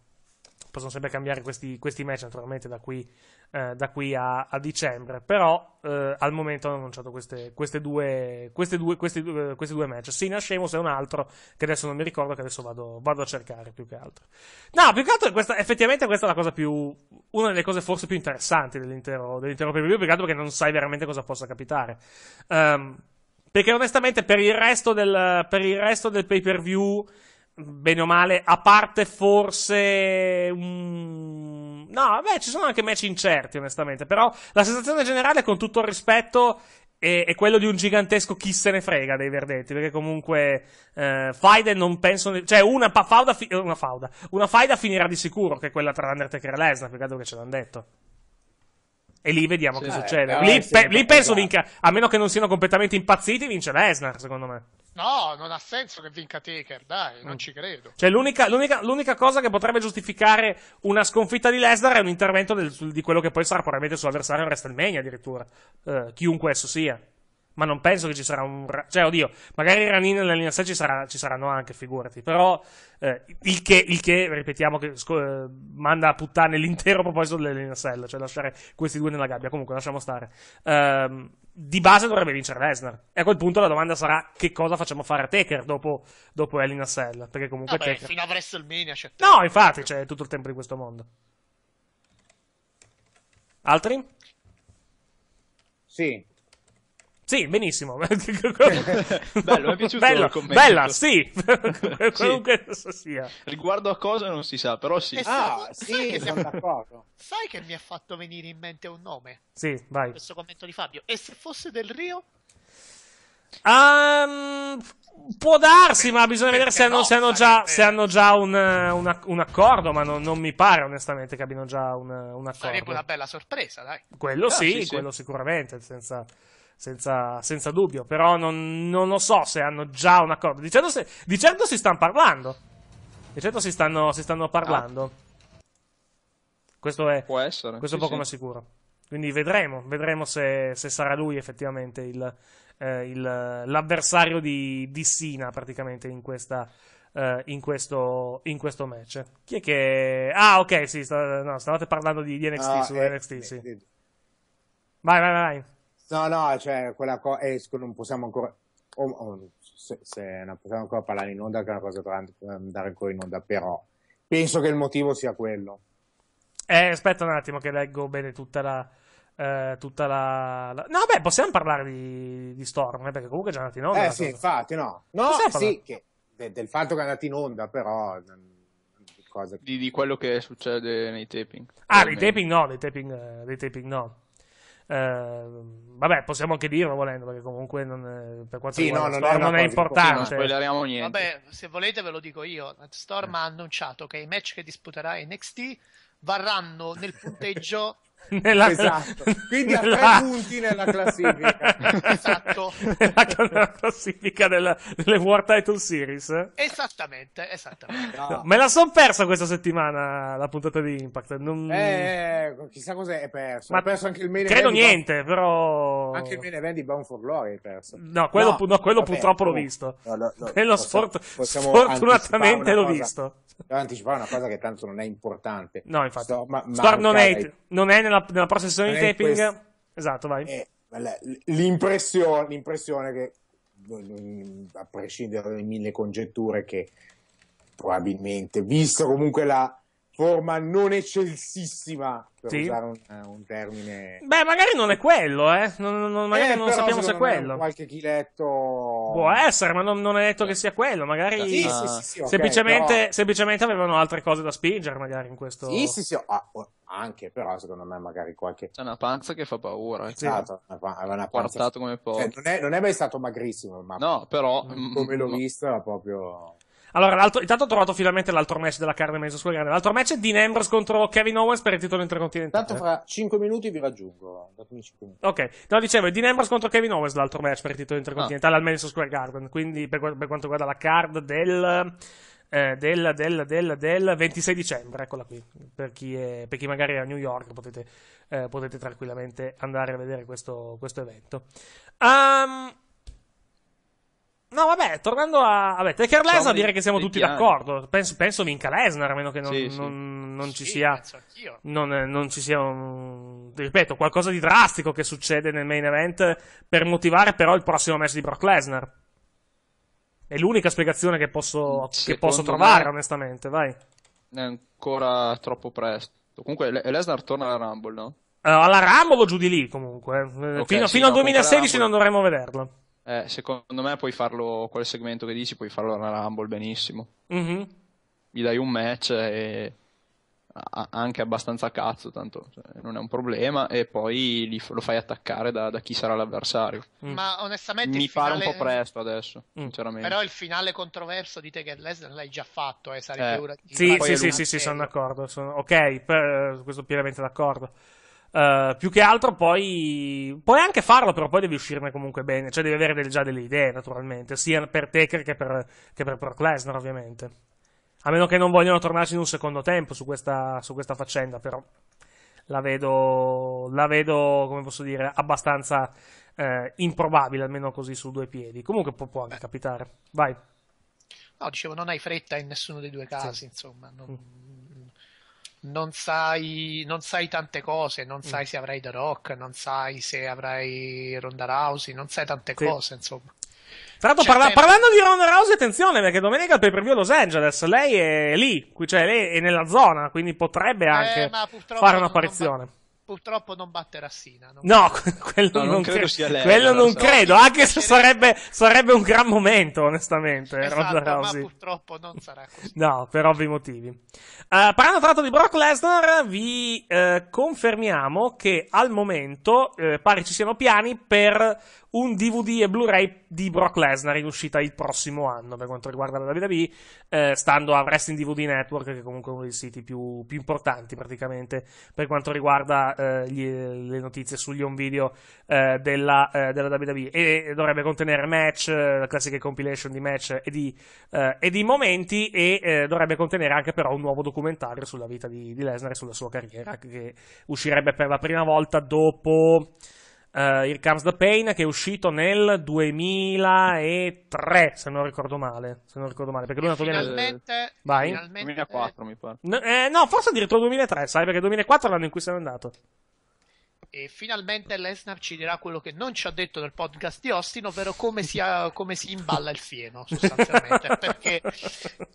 possono sempre cambiare questi, questi match naturalmente da qui, eh, da qui a, a, dicembre, però eh, al momento hanno annunciato queste, queste due, queste due, questi, due, questi due match. Sina Sheamus è un altro che adesso non mi ricordo, che adesso vado, vado a cercare più che altro. No, più che altro questa, effettivamente questa è la cosa più, una delle cose forse più interessanti dell'intero, dell'intero preview, più che altro perché non sai veramente cosa possa capitare. Um, perché onestamente per il resto del, per il resto del pay per view bene o male, a parte forse um, no, beh, ci sono anche match incerti, onestamente, però la sensazione generale con tutto il rispetto è, è quello di un gigantesco chi se ne frega dei verdetti, perché comunque eh, Faide non penso, cioè una fauda, fi- eh, una fauda, una faida finirà di sicuro che è quella tra Undertaker e Lesnar, perché che ce l'hanno detto. E lì vediamo sì, che eh, succede. Lì, pe- lì penso esatto. vinca, a meno che non siano completamente impazziti, vince Lesnar, secondo me. No, non ha senso che vinca Taker, dai, non mm. ci credo. Cioè, l'unica, l'unica, l'unica, cosa che potrebbe giustificare una sconfitta di Lesnar è un intervento del, di quello che poi sarà probabilmente sull'avversario in WrestleMania addirittura, eh, chiunque esso sia. Ma non penso che ci sarà un. Cioè, oddio, magari Ranin nella linea 6 ci, sarà, ci saranno anche, figurati. Però, eh, il, che, il, che, ripetiamo, che eh, manda a puttane l'intero proposito dell'Elena Sell, cioè lasciare questi due nella gabbia. Comunque, lasciamo stare. Ehm, di base dovrebbe vincere Lesnar. E a quel punto la domanda sarà: che cosa facciamo fare a Taker dopo, dopo Elena Sell? Perché comunque. Vabbè, Taker... fino a WrestleMania c'è. No, infatti, c'è tutto il tempo di questo mondo. Altri? Sì, sì, benissimo. <laughs> Bello, mi è piaciuto Bello, il commento. Bella, sì. <laughs> Qualunque sì. sia. Riguardo a cosa non si sa, però sì. E eh, ah, sai, sì, sono d'accordo. Sai che mi ha fatto venire in mente un nome? Sì, vai. Questo commento di Fabio. E se fosse del Rio? Um, può darsi, ma bisogna vedere se hanno, no, se hanno già, se hanno già un, un, un, accordo. Ma non, non, mi pare, onestamente, che abbiano già un, un accordo. Sarebbe una bella sorpresa, dai. Quello ah, sì, sì quello sì. sicuramente. Senza, senza, senza dubbio. Però non, non, lo so se hanno già un accordo. Di certo, se, di certo si stanno parlando. Di certo si stanno, si stanno parlando. Ah. Questo è. Può essere. Questo sì, poco sì. ma sicuro. Quindi vedremo, vedremo se, se sarà lui effettivamente il, eh, il, l'avversario di, di, Sina praticamente in, questa, eh, in, questo, in questo, match. Chi è che... Ah, ok, sì, sta, no, stavate parlando di, di NXT, ah, su eh, NXT, sì. Eh, eh. Vai, vai, vai. No, no, cioè quella cosa, eh, non possiamo ancora, oh, oh, se, se, non possiamo ancora parlare in onda, che è una cosa da eh, andare ancora in onda, però penso che il motivo sia quello. Eh, aspetta un attimo che leggo bene tutta la... Eh, tutta la, la... No, beh, possiamo parlare di, di Storm, eh, perché comunque è già andata in onda. Eh sì, cosa. infatti, no. No, sì, che, de, del fatto che è andato in onda, però... Mm, che... Di, di, quello che succede nei taping. Ah, nei taping no, nei taping, nei taping no. Eh, vabbè, possiamo anche dirlo volendo, perché comunque non, per quanto sì, riguarda no, Storm non è, non è importante. Non spoileriamo niente. Vabbè, se volete ve lo dico io. Storm eh. ha annunciato che i match che disputerà NXT varranno nel punteggio <laughs> Nella... Esatto, <laughs> quindi nella... ha tre punti nella classifica. esatto. Nella, <laughs> nella classifica della, delle War Title Series. Eh? Esattamente, esattamente. No. No, me la son persa questa settimana la puntata di Impact. Non... Eh, eh chissà cos'è, è perso. Ma ho perso anche il main Credo niente, Bound... però... Anche il main event di Bound for Glory è perso. No, quello, no, quello vabbè, purtroppo l'ho visto. <laughs> Quello sfort... sfortunatamente l'ho cosa... visto. Devo anticipare una cosa che tanto non è importante. No, infatti. Sto, ma, non, è, non è nella, nella prossima sessione di taping. Questo. Esatto, vai. Eh, l'impressione, l'impressione che, a prescindere dalle mille congetture, che probabilmente, visto comunque la, forma non eccelsissima, per sì. usare un, eh, un, termine. Beh, magari non è quello, eh. Non, non, magari eh, non sappiamo se è quello. Qualche chiletto. Può essere, ma non, non è detto che sia quello. Magari. Sì, uh, sì, sì, sì, semplicemente, però... semplicemente avevano altre cose da spingere, magari in questo. Sì, sì, sì. Ah, oh, anche, però, secondo me, magari qualche. C'è una panza che fa paura. Eh. Sì. Esatto, una, pa- una panza... come poco. Cioè, non, è, non, è, mai stato magrissimo, ma. No, però. Come mm, l'ho no. Mm, mm. visto, era proprio. Allora, intanto ho trovato finalmente l'altro match della carne mezzo sulle grande. L'altro match è Dean Ambrose contro Kevin Owens per il titolo intercontinentale. Tanto fra 5 minuti vi raggiungo. Ok, no, dicevo, è Dean Ambrose contro Kevin Owens l'altro match per il titolo ah. intercontinentale ah. al Madison Square Garden. Quindi, per, per quanto riguarda la card del. Eh, del, del, del, del, 26 dicembre, eccola qui. Per chi, è, per chi magari è a New York potete, eh, potete tranquillamente andare a vedere questo, questo evento. Um, No, vabbè, tornando a. Vabbè, Taker Lesnar direi che siamo tutti piani. d'accordo. Penso, penso, vinca Lesnar, a meno che non, sì, non, non ci sì, sia. Non, non, ci sia un. Ripeto, qualcosa di drastico che succede nel main event per motivare però il prossimo match di Brock Lesnar. È l'unica spiegazione che posso, che posso trovare, onestamente, vai. È ancora troppo presto. Comunque, Lesnar torna alla Rumble, no? Uh, alla Rumble o giù di lì, comunque. Eh, okay, fino, fino al 2016 non dovremmo vederlo eh, secondo me puoi farlo, quel segmento che dici, puoi farlo alla Rumble benissimo. Mm-hmm. Gli dai un match e anche abbastanza cazzo, tanto cioè, non è un problema, e poi li, lo fai attaccare da, da chi sarà l'avversario. Mm. Ma onestamente mi finale... pare un po' presto adesso, mm. sinceramente. Però il finale controverso di Tegan Lesnar l'hai già fatto, eh, sarebbe eh. ora di Sì, sì, sì, sì, sono d'accordo. Sono... Ok, per... Eh, questo pienamente d'accordo. Uh, più che altro poi puoi anche farlo, però poi devi uscirne comunque bene, cioè devi avere del, già delle idee naturalmente, sia per Taker che per, che per Brock Lesnar ovviamente. A meno che non vogliano tornarci in un secondo tempo su questa, su questa faccenda, però la vedo, la vedo, come posso dire, abbastanza eh, improbabile, almeno così su due piedi. Comunque può, può anche eh. capitare. Vai. No, dicevo, non hai fretta in nessuno dei due casi, sì. insomma. Non, mm non sai, non sai tante cose, non sai mm. se avrai The Rock, non sai se avrai Ronda Rousey, non sai tante sì. cose, insomma. Tra l'altro, cioè, parla- cioè, parlando di Ronda Rousey, attenzione perché domenica il pay per view Los Angeles, lei è lì, cioè lei è nella zona, quindi potrebbe eh, anche eh, fare un'apparizione purtroppo non batte Rassina. Non no, <laughs> quello no, non, non, credo sia lei. Quello non so. credo, anche se esatto. sarebbe, sarebbe, un gran momento, onestamente. Esatto, ma purtroppo non sarà così. No, per ovvi motivi. Uh, parlando tra l'altro di Brock Lesnar, vi uh, confermiamo che al momento uh, pare ci siano piani per un DVD e Blu-ray di Brock Lesnar in uscita il prossimo anno per quanto riguarda la WWE, eh, stando a Wrestling DVD Network, che è comunque uno dei siti più, più importanti praticamente per quanto riguarda eh, gli, le notizie sugli home video eh, della, eh, della, WWE. E, dovrebbe contenere match, eh, classiche compilation di match e di, eh, e di momenti, e dovrebbe contenere anche però un nuovo documentario sulla vita di, di Lesnar e sulla sua carriera, che uscirebbe per la prima volta dopo uh, eh, Here Comes the Pain, che è uscito nel 2003, se non ricordo male. Se non ricordo male, perché lui è nato finalmente, nel... Vai. Finalmente... 2004, mi pare. No, eh, no, forse addirittura 2003, sai, perché 2004 è l'anno in cui sono andato. E finalmente Lesnar ci dirà quello che non ci ha detto nel podcast di Austin, ovvero come si, ha, <laughs> come si imballa il fieno, sostanzialmente. <laughs> perché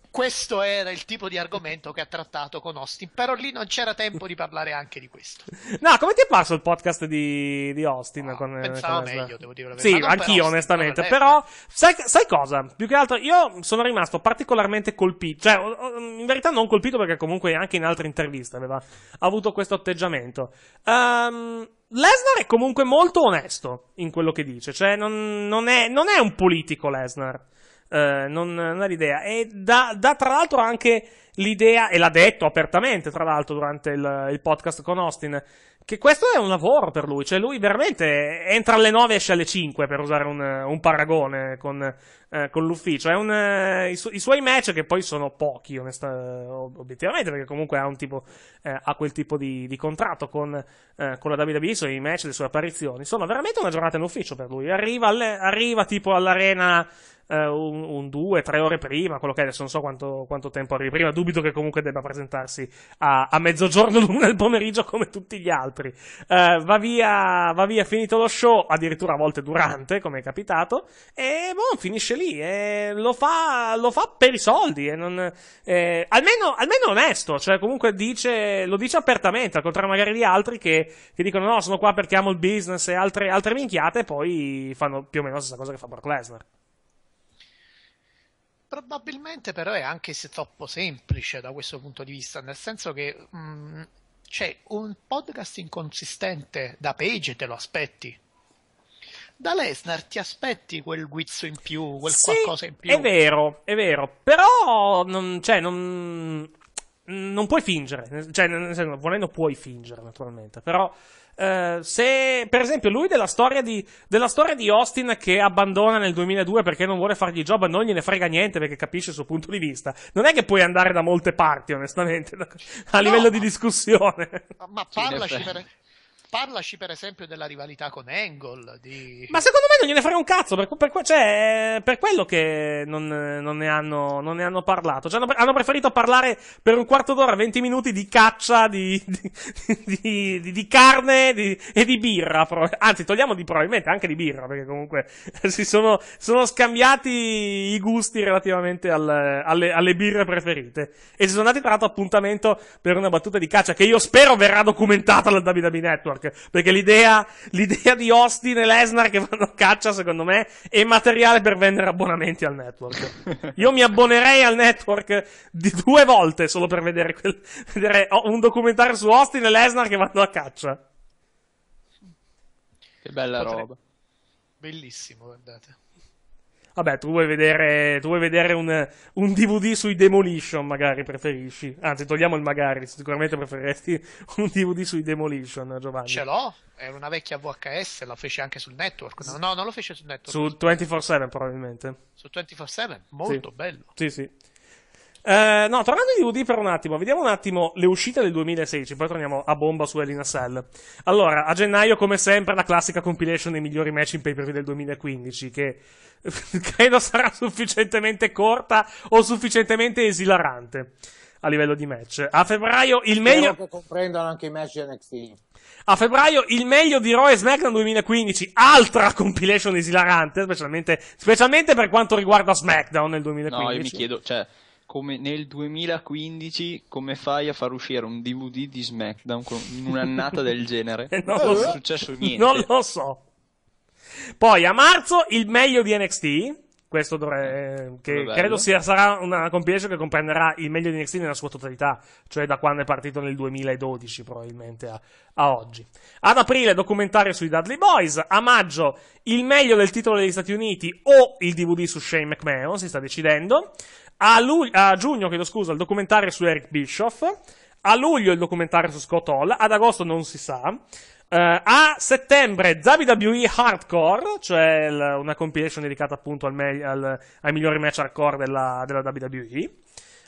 questo era il tipo di argomento che ha trattato con Austin. Però lì non c'era tempo di parlare anche di questo. No, come ti è parso il podcast di, di Austin? No, ah, con, eh, pensavo con meglio, devo dire la verità. Sì, anch'io, per onestamente. Per però, sai, sai, cosa? Più che altro, io sono rimasto particolarmente colpito. Cioè, in verità non colpito perché comunque anche in altre interviste aveva avuto questo atteggiamento. Ehm. Um, Lesnar è comunque molto onesto in quello che dice, cioè non, non, è, non è, un politico Lesnar. Uh, non, non, è l'idea. E da, da, tra l'altro anche l'idea, e l'ha detto apertamente tra l'altro durante il, il podcast con Austin, che questo è un lavoro per lui, cioè lui veramente entra alle 9 e esce alle 5 per usare un, un paragone con, eh, con l'ufficio. È Un, eh, i, su- i, suoi match che poi sono pochi, onesta, obiettivamente, perché comunque ha, un tipo, eh, ha quel tipo di, di contratto con, eh, con la WWE, sono i match, le sue apparizioni, sono veramente una giornata in ufficio per lui. Arriva, alle, arriva tipo all'arena eh, un, un, due, tre ore prima, quello che è adesso non so quanto, quanto tempo arrivi prima, dubito che comunque debba presentarsi a, a mezzogiorno <laughs> l'una del pomeriggio come tutti gli altri. Eh, va via, va via, finito lo show, addirittura a volte durante, come è capitato, e boh, finisce lì, e lo fa, lo fa per i soldi, e non, eh, almeno, almeno onesto, cioè comunque dice, lo dice apertamente, al contrario magari di altri che, che dicono no, sono qua perché amo il business e altre, altre minchiate, e poi fanno più o meno la stessa cosa che fa Brock Lesnar probabilmente però è anche se troppo semplice da questo punto di vista, nel senso che mh, mm, c'è un podcast inconsistente da Page te lo aspetti. Da Lesnar ti aspetti quel guizzo in più, quel sì, qualcosa in più. È vero, è vero, però non, cioè, non, non puoi fingere, cioè, volendo puoi fingere naturalmente, però eh, se per esempio lui della storia, di, della storia, di, Austin che abbandona nel 2002 perché non vuole fargli job, non gliene frega niente perché capisce il suo punto di vista. Non è che puoi andare da molte parti, onestamente, <laughs> a livello no, di discussione. Ma, ma parlaci, per, parlaci per esempio della rivalità con Angle. Di... Ma secondo me non gliene frega un cazzo, per, per, cioè, per quello che non, non, ne hanno, non, ne hanno, parlato. Cioè, hanno, preferito parlare per un quarto d'ora, venti minuti di caccia, di, di, di carne e di birra. Anzi, togliamo di probabilmente anche di birra, perché comunque <laughs> si sono, sono scambiati i gusti relativamente al, alle, alle, birre preferite. E si sono andati tra l'altro appuntamento per una battuta di caccia che io spero verrà documentata dal WWE Network perché l'idea, l'idea di Austin e Lesnar che vanno a caccia, secondo me, è materiale per vendere abbonamenti al network. <laughs> Io mi abbonerei al network di due volte solo per vedere, quel, vedere un documentario su Austin e Lesnar che vanno a caccia. Che bella Potrei... roba. Bellissimo, guardate. Vabbè, tu vuoi vedere, tu vuoi vedere un, un, DVD sui Demolition, magari preferisci. Anzi, togliamo il magari, sicuramente preferiresti <laughs> un DVD sui Demolition, Giovanni. Ce l'ho, è una vecchia VHS, la fece anche sul network. No, no non lo fece sul network. Su 24-7 probabilmente. Su 24-7, molto sì. bello. Sì, sì. Eh, no, tornando ai DVD per un attimo, vediamo un attimo le uscite del 2016, poi torniamo a bomba su Elina Cell. Allora, a gennaio, come sempre, la classica compilation dei migliori match in pay-per-view del 2015, che <laughs> credo sarà sufficientemente corta o sufficientemente esilarante a livello di match. A febbraio, il meglio... Spero che comprendano anche i match NXT. A febbraio il meglio di Roy e SmackDown 2015, altra compilation esilarante, specialmente, specialmente per quanto riguarda SmackDown nel 2015. No, io mi chiedo, cioè, come nel 2015 come fai a far uscire un DVD di SmackDown in un'annata del <laughs> genere? Eh, non, non è successo niente. Non lo so. Poi a marzo il meglio di NXT. Questo dovrebbe, ah, eh, che credo sia, sarà una compilation che comprenderà il meglio di NXT nella sua totalità, cioè da quando è partito nel 2012 probabilmente a, a oggi. Ad aprile documentario sui Dudley Boys, a maggio il meglio del titolo degli Stati Uniti o il DVD su Shane McMahon, si sta decidendo. A, lu- a giugno, chiedo scusa, il documentario su Eric Bischoff. A luglio il documentario su Scott Hall. Ad agosto non si sa. Uh, a settembre WWE Hardcore, cioè l- una compilation dedicata appunto al me- al- ai migliori match hardcore della, della WWE.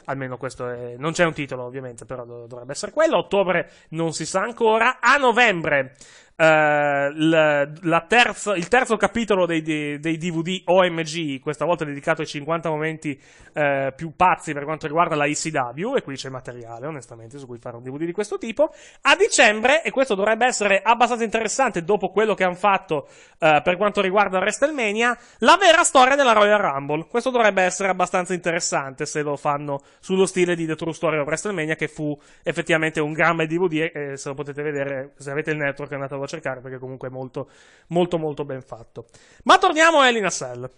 Almeno questo è... non c'è un titolo ovviamente, però dov- dovrebbe essere quello. A ottobre non si sa ancora. A novembre eh, la, terzo, il terzo capitolo dei, dei, dei, DVD OMG, questa volta dedicato ai 50 momenti eh, più pazzi per quanto riguarda la ECW, e qui c'è materiale onestamente su cui fare un DVD di questo tipo, a dicembre, e questo dovrebbe essere abbastanza interessante dopo quello che hanno fatto eh, per quanto riguarda WrestleMania, la vera storia della Royal Rumble. Questo dovrebbe essere abbastanza interessante se lo fanno sullo stile di The True Story of WrestleMania, che fu effettivamente un grande DVD, e se lo potete vedere, se avete il network andate a a cercare perché comunque è molto, molto, molto ben fatto. Ma torniamo a Elina Cell.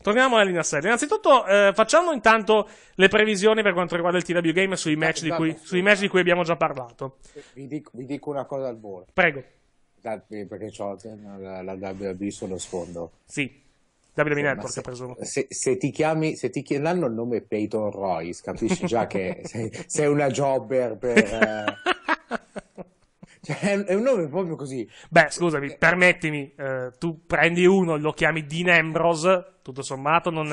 Torniamo a Elina Cell. Innanzitutto, eh, facciamo intanto le previsioni per quanto riguarda il TW Game sui match, di, cui, esatto. sui match di cui abbiamo già parlato. Vi dico, vi dico una cosa al volo. Prego. Da, perché ho la, la WB sullo sfondo. Sì. Davide Network, se, presumo. Se, se, ti chiami, se ti chiederanno il nome Peyton Royce, capisci già che <laughs> sei, sei una jobber per, eh, <laughs> Cioè, è un nome proprio così. Beh, scusami, permettimi, eh, tu prendi uno, lo chiami Dean Ambrose, tutto sommato non,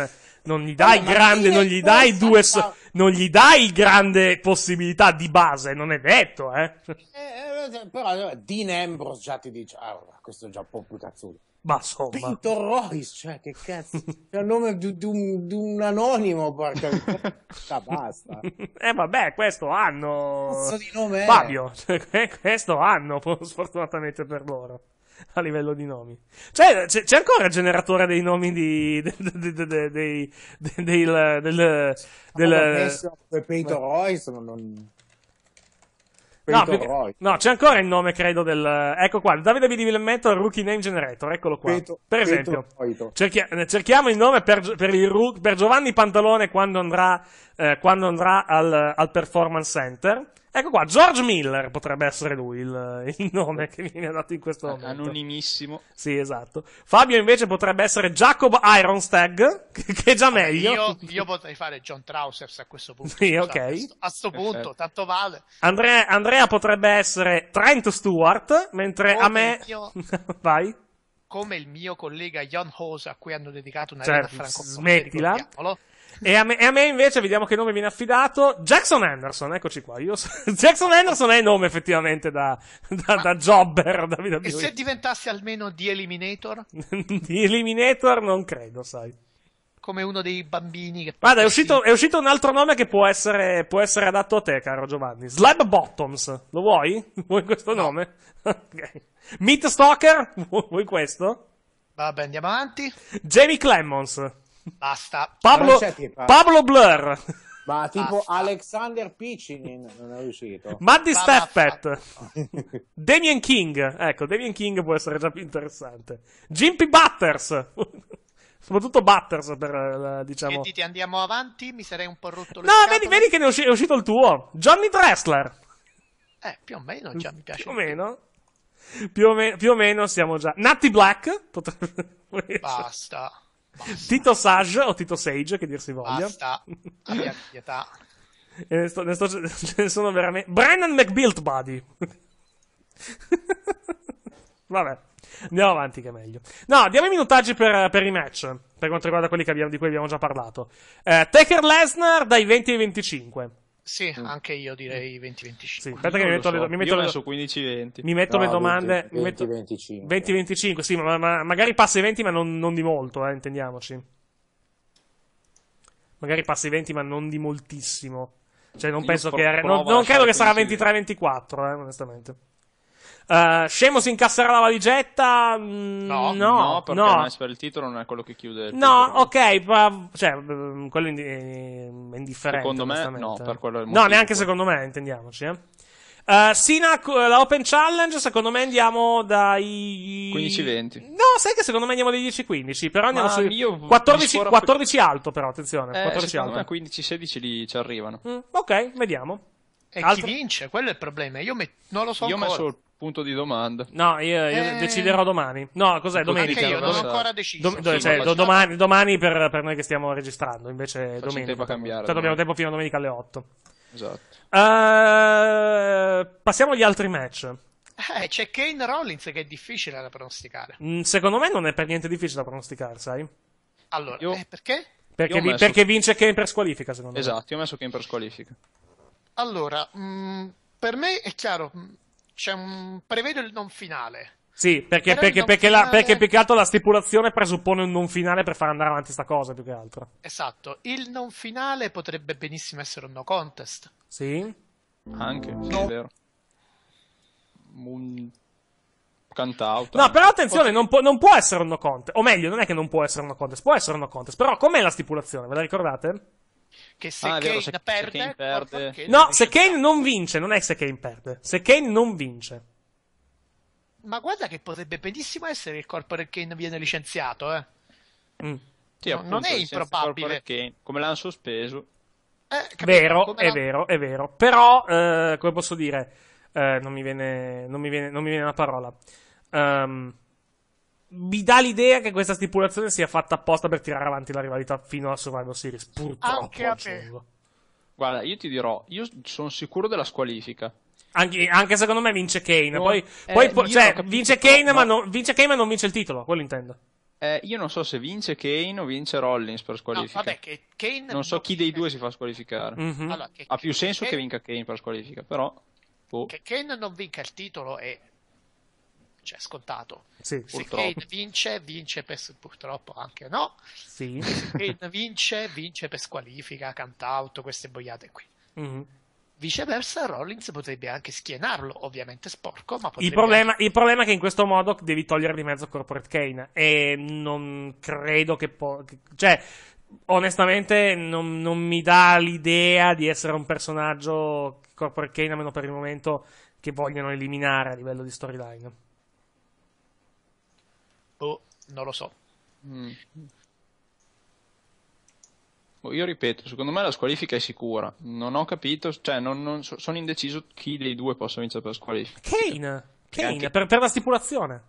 non gli dai grande, non gli dai due, so, non gli dai grande possibilità di base, non è detto, eh. eh, eh però Dean Ambrose già ti dice, ah, questo è già un po' più cazzuto. Ma insomma. Pinto Royce, cioè che cazzo, è il nome di, di, un, di un, anonimo, porca ah, basta. <laughs> Eh vabbè, questo hanno... Cazzo di nome Fabio, cioè, <laughs> questo hanno, <laughs> sfortunatamente per loro, a livello di nomi. Cioè, c'è, c'è ancora il generatore dei nomi di... dei... del... del... Cioè, del... Pinto Royce, non... No, che... no, c'è ancora il nome, credo, del... Ecco qua, Davide B. di Villemento, Rookie Name Generator, eccolo qua. Peto, per esempio, cerchia... Eh, cerchiamo il nome per, per, il... per Giovanni Pantalone quando andrà, eh, quando andrà al, al Performance Center. Ecco qua, George Miller potrebbe essere lui il, il nome che viene dato in questo momento. Anonimissimo. Sì, esatto. Fabio invece potrebbe essere Jacob Ironstag, <laughs> che, è già meglio. Io, io, potrei fare John Trousers a questo punto. Sì, ok. A sto, a sto punto, Perfetto. tanto vale. Andrea, Andrea, potrebbe essere Trent Stewart, mentre Come a me... Mio... <laughs> Vai come il mio collega Jon Hose a cui hanno dedicato una certo, cioè, rena francobolese smettila e a, me, e a, me, invece, vediamo che nome viene affidato. Jackson Anderson, eccoci qua. So, <laughs> Jackson Anderson è il nome effettivamente da, da, da jobber. Da e se diventasse almeno The Eliminator? <laughs> di Eliminator non credo, sai. Come uno dei bambini che... Guarda, è uscito, è uscito un altro nome che può essere, può essere, adatto a te, caro Giovanni. Slab Bottoms. Lo vuoi? <laughs> Vuoi questo nome? ok. Meat Stalker? Vuoi questo? Vabbè, andiamo avanti. Jamie Clemons Basta. Pablo, Pablo Blur. Ma tipo Basta. Alexander Piccinin non è riuscito. Maddy Steffet. Damien King. Ecco, Damien King può essere già più interessante. Jimmy Butters. <laughs> Soprattutto Butters per, eh, diciamo... Sentite, andiamo avanti, mi sarei un po' rotto le No, vedi, vedi, che ne è, usci- è uscito il tuo. Johnny Dressler. Eh, più o meno già mi piace. Più o meno. Più o, me- più o meno siamo già. Natty Black. Potrebbe... Basta. Tito Sage o Tito Sage, che dir si voglia. Basta, abbia pietà. <laughs> e ne, sto, ne, sto, <laughs> ne sono veramente... Brennan McBuilt Buddy. <laughs> Vabbè, andiamo avanti che è meglio. No, diamo i minutaggi per, per i match, per quanto riguarda quelli abbiamo, di cui abbiamo già parlato. Eh, Taker Lesnar dai 20 ai 25. Sì, mm. anche io direi 20-25. Mm. Sì, aspetta che mi metto, so. le, mi metto le, so ah, 15-20. Mi metto no, le domande. 20-25. sì, ma, ma, magari passa i 20, ma non, non di molto, eh, intendiamoci. Magari passa i 20, ma non di moltissimo. Cioè, non io penso che. Non, non credo che sarà 23-24, eh, onestamente. Uh, si incasserà la valigetta? Mm, no, no, no, perché no. per il titolo non è quello che chiude. no, ok, ma, cioè, mm, quello è indifferente. Secondo me, no, per quello è No, neanche secondo me, intendiamoci. Eh. Uh, eh, Sina, eh, la Open Challenge, secondo me andiamo dai 15-20. No, sai che secondo me andiamo dai 10-15, però andiamo su 14, 14 alto però, attenzione, eh, 14 alto. 15-16 lì ci arrivano. Mm, ok, vediamo. E Altro... chi vince? Quello è il problema. Io met... non lo so Io ancora. ho messo il punto di domanda. No, io, io eh... deciderò domani. No, cos'è? Domenica. Anche io non ho ancora deciso. Dom- cioè, do- domani, domani per, per, noi che stiamo registrando, invece Faccio domenica. Tempo a cambiare, cioè, abbiamo tempo fino a domenica alle 8. Esatto. Uh, passiamo agli altri match. Eh, c'è Kane Rollins che è difficile da pronosticare. Mm, secondo me non è per niente difficile da pronosticare, sai? Allora, io... eh, perché? Perché, vi- messo... perché, vince Kane per squalifica, secondo esatto, me. Esatto, io ho messo Kane per squalifica. Allora, mh, mm, per me è chiaro, mm, un... prevedo il non finale. Sì, perché, perché, perché, finale... la, perché, più che altro la stipulazione presuppone un non finale per far andare avanti sta cosa, più che altro. Esatto, il non finale potrebbe benissimo essere un no contest. Sì. Anche, sì, no. è vero. Un cantauto. No, però attenzione, non può, non può, essere un no contest. O meglio, non è che non può essere un no contest, può essere un no contest. Però com'è la stipulazione? Ve la ricordate? Che se ah, Kane vero, se, perde, se Kane perde... no, se Kane non vince, non è se Kane perde. Se Kane non vince. Ma guarda che potrebbe benissimo essere il Corporate Kane viene licenziato, eh. Mm. Sì, appunto, non è improbabile. Kane, come l'hanno sospeso. Eh, vero, è l'hanno... vero, è vero. Però, eh, come posso dire, eh, non, mi viene, non, mi viene, non mi viene una parola. Um, mi dà l'idea che questa stipulazione sia fatta apposta per tirare avanti la rivalità fino a Survivor Series. Purtroppo. Anche a me. Guarda, io ti dirò, io sono sicuro della squalifica. Anche, anche secondo me vince Kane. No, poi, eh, poi cioè, vince, Kane, ma non, vince Kane, ma non vince il titolo. Quello intendo. Eh, io non so se vince Kane o vince Rollins per squalifica. No, vabbè, che Kane non so chi dei due si fa squalificare. Mm-hmm. Allora, che, ha più senso Kane... che vinca Kane per squalifica, però. Oh. Che Kane non vinca il titolo è cioè scontato. Sì, se purtroppo. Kane vince, vince per, purtroppo anche no. Sì. <laughs> Se Kane vince, vince per squalifica, cantauto, queste boiate qui. Mm-hmm. Viceversa, Rollins potrebbe anche schienarlo, ovviamente sporco. Ma il problema, anche... il problema è che in questo modo devi togliere di mezzo Corporate Kane. E non credo che. Po- cioè, onestamente, non, non mi dà l'idea di essere un personaggio Corporate Kane, almeno per il momento, che vogliono eliminare a livello di storyline. Boh, non lo so. Mm. Boh, io ripeto, secondo me la squalifica è sicura. Non ho capito, cioè non, non, sono indeciso chi dei due possa vincere per la squalifica. Kane, Kane anche... per, per, la stipulazione.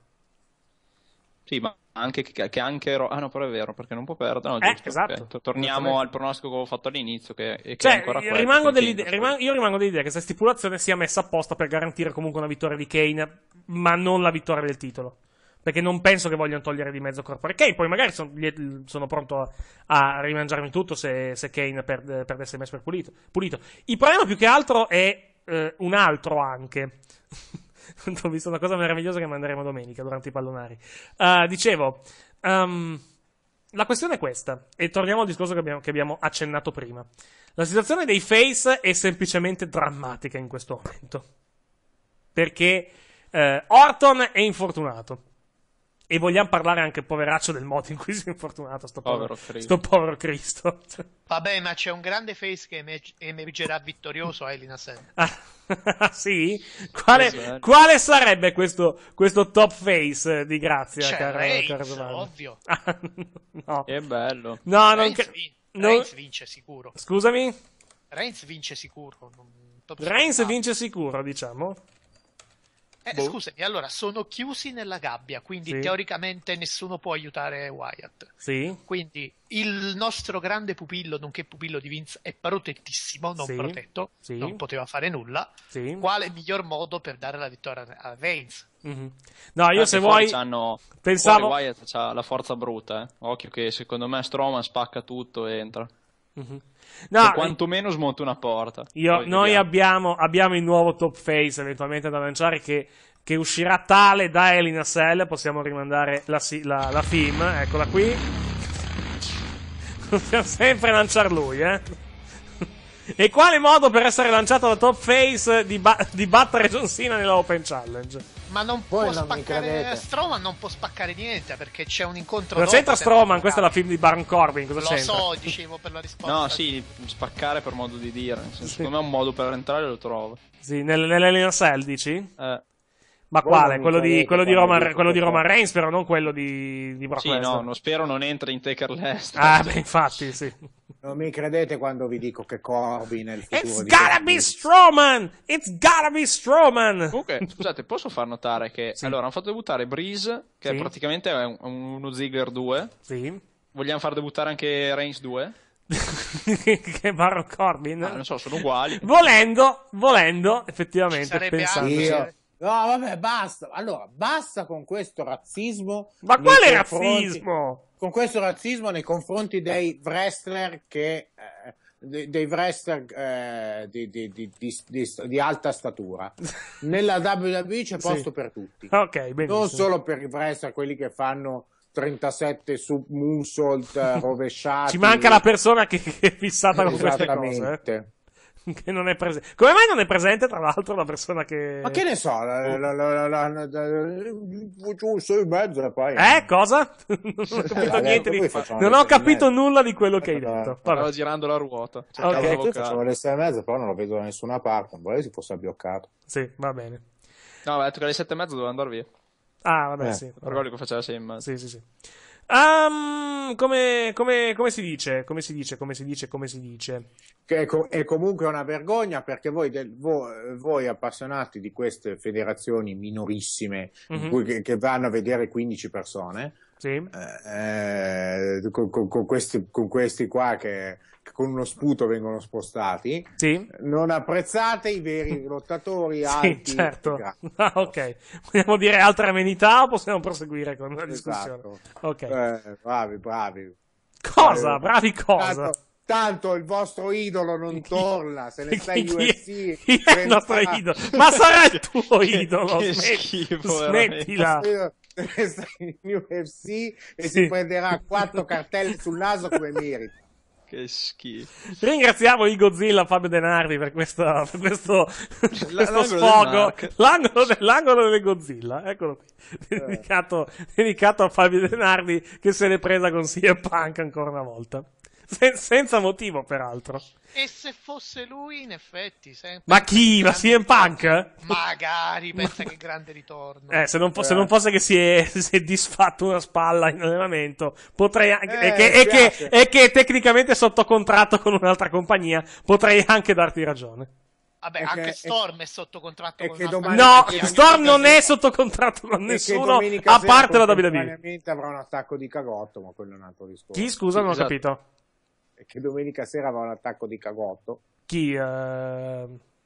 Sì, ma anche che, che anche Ro... Ah no, però è vero, perché non può perdere. No, eh, giusto, esatto. Aspetto. Cioè, torniamo al pronostico che avevo fatto all'inizio. Che, che cioè, rimango dell'idea, rimango, io rimango dell'idea che questa stipulazione sia messa apposta per garantire comunque una vittoria di Kane, ma non la vittoria del titolo. Perché non penso che vogliano togliere di mezzo Corporate Kane. Poi magari son, sono pronto a, a rimangiarmi tutto se, se Kane perde, perdesse il match per pulito, pulito. Il problema più che altro è eh, un altro anche. <laughs> Ho visto una cosa meravigliosa che manderemo domenica durante i pallonari. Uh, dicevo, um, la questione è questa. E torniamo al discorso che abbiamo, che abbiamo accennato prima. La situazione dei face è semplicemente drammatica in questo momento. Perché... Uh, Orton è infortunato. E vogliamo parlare anche, poveraccio, del modo in cui si è infortunato sto povero, povero sto povero Cristo. Vabbè, ma c'è un grande face che emerg- emergerà vittorioso a Elina Sen. Ah, <laughs> sì? Quale, quale sarebbe questo, questo, top face di grazia, c'è caro, Reigns, caro ovvio. Ah, <laughs> no. Che bello. No, Reigns, non... vin- non... Reigns vince sicuro. Scusami? Reigns vince sicuro. Non... Reigns vince sicuro, diciamo. Eh, boh. Scusami, allora sono chiusi nella gabbia, quindi sì. teoricamente nessuno può aiutare Wyatt. Sì. Quindi il nostro grande pupillo, nonché pupillo di Vince, è protettissimo, non sì. protetto, sì. non poteva fare nulla. Sì. Quale miglior modo per dare la vittoria a Vince? Mm-hmm. No, io Tanti se vuoi. Hanno... Pensavo. Fuori Wyatt ha la forza brutta, Eh? Occhio, che secondo me Stroma spacca tutto e entra. Mm-hmm. No, o eh, quantomeno smonta una porta. Io, noi abbiamo, abbiamo, il nuovo top face eventualmente da lanciare che, che uscirà tale da Elina Cell. Possiamo rimandare la, la, la film, eccola qui. Possiamo <laughs> sempre lanciare lui, eh. E quale modo per essere lanciato da top face di, ba- di battere John Cena nella Open Challenge? Ma non Voi può non spaccare Stroman non può spaccare niente perché c'è un incontro. Non c'entra Stroman, questa è la film di Baron Corbin. Cosa Lo c'entra? so, <laughs> dicevo per la risposta. No, sì, spaccare per modo di dire. Senso, sì. Secondo me un modo per entrare lo trovo. Sì, nel, nell'Elena Cell dici? Eh. Ma Voi quale? Quello di, quello, di Roman, quello di, Roman, Reigns, però non quello di, di Brock Sì, Lester. no, no, spero non entri in Taker Lester. Ah, beh, infatti, sì. Non mi credete quando vi dico che Corbyn è il futuro It's gotta Corbyn. be Strowman! It's gotta be Strowman! Comunque, scusate, posso far notare che... Sì. Allora, hanno fatto debuttare Breeze, che sì. è praticamente è un, uno Ziggler 2. Sì. Vogliamo far debuttare anche Reigns 2? <laughs> che Baron Corbin ah, non so sono uguali volendo volendo effettivamente pensando No, vabbè, basta. Allora, basta con questo razzismo. Ma quale razzismo? con questo razzismo nei confronti dei wrestler che eh, dei wrestler eh, di, di, di, di, alta statura. <laughs> Nella WWE c'è posto sì. per tutti, okay, non solo per i wrestler, quelli che fanno 37 sub moonsault eh, <laughs> rovesciati. Ci manca la persona che, che è fissata con queste cose. Eh? <laughs> che non è presente. Come mai non è presente, tra l'altro, la persona che. Ma che ne so, la, la, la, e mezzo e poi. Eh, cosa? <laughs> <laughs> non ho capito niente di. Non ho capito nulla di quello che hai detto. Stava girando la ruota. Ok, io facevo le sei e mezzo, però non lo vedo da nessuna parte. Non volevo si fosse bloccato. Sì, va bene. No, ma ha detto che alle sette e mezzo dovevo andare via. Ah, vabbè, eh. sì. Orgoglio che faceva sei e mezzo. Sì, sì, sì. Um, come, come, come, si dice? Come si dice? Come si dice? Come si dice? È, co- è, comunque una vergogna perché voi, del, voi, voi, appassionati di queste federazioni minorissime mm-hmm. cui, che, che vanno a vedere 15 persone sì. eh, con, eh, con, con, questi, con, questi, qua che, che, con uno sputo vengono spostati. Sì. Non apprezzate i veri <laughs> lottatori sì, certo. <laughs> Ah, ok, vogliamo dire altre amenità o possiamo proseguire con la discussione? Esatto. Okay. Eh, bravi, bravi. Cosa? Bravi, eh, bravi cosa? Tanto, tanto il vostro idolo non chi, torna, se ne sta in UFC. Chi è il nostro idolo? Ma sarà il tuo <laughs> idolo? Che, che schifo, smettila. Veramente resta in UFC e sì. si prenderà quattro cartelle sul naso come merita. Che schifo. Ringraziamo i Godzilla Fabio Denardi per, questa, per questo, L- <laughs> questo sfogo. Del l'angolo, de, l'angolo, delle Godzilla, eccolo qui. Eh. Dedicato, a Fabio De Nardi che se l'è presa con CM Punk ancora una volta. Sen- senza motivo, peraltro. E se fosse lui, in effetti, Ma chi? Ma CM Punk? Magari, <laughs> pensa che grande ritorno. Eh, se non, po- se eh. non fosse che si è, <laughs> si è, disfatto una spalla in allenamento, potrei anche. Eh, e, che, e, che, e che tecnicamente è sotto contratto con un'altra compagnia, potrei anche darti ragione. Vabbè, anche che, Storm è, è sotto contratto con domani, No, Storm non è sotto contratto con nessuno, a parte la WWE. Probabilmente avrà un attacco di cagotto, ma quello è un altro discorso. Chi, scusa, sì, non esatto. ho capito che domenica sera aveva un attacco di cagotto. Chi? Uh,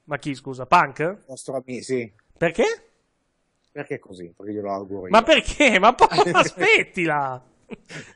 ma chi, scusa? Punk? Il nostro amico, sì. Perché? Perché così? Perché glielo auguro io. Ma perché? Ma po- <laughs> aspettila!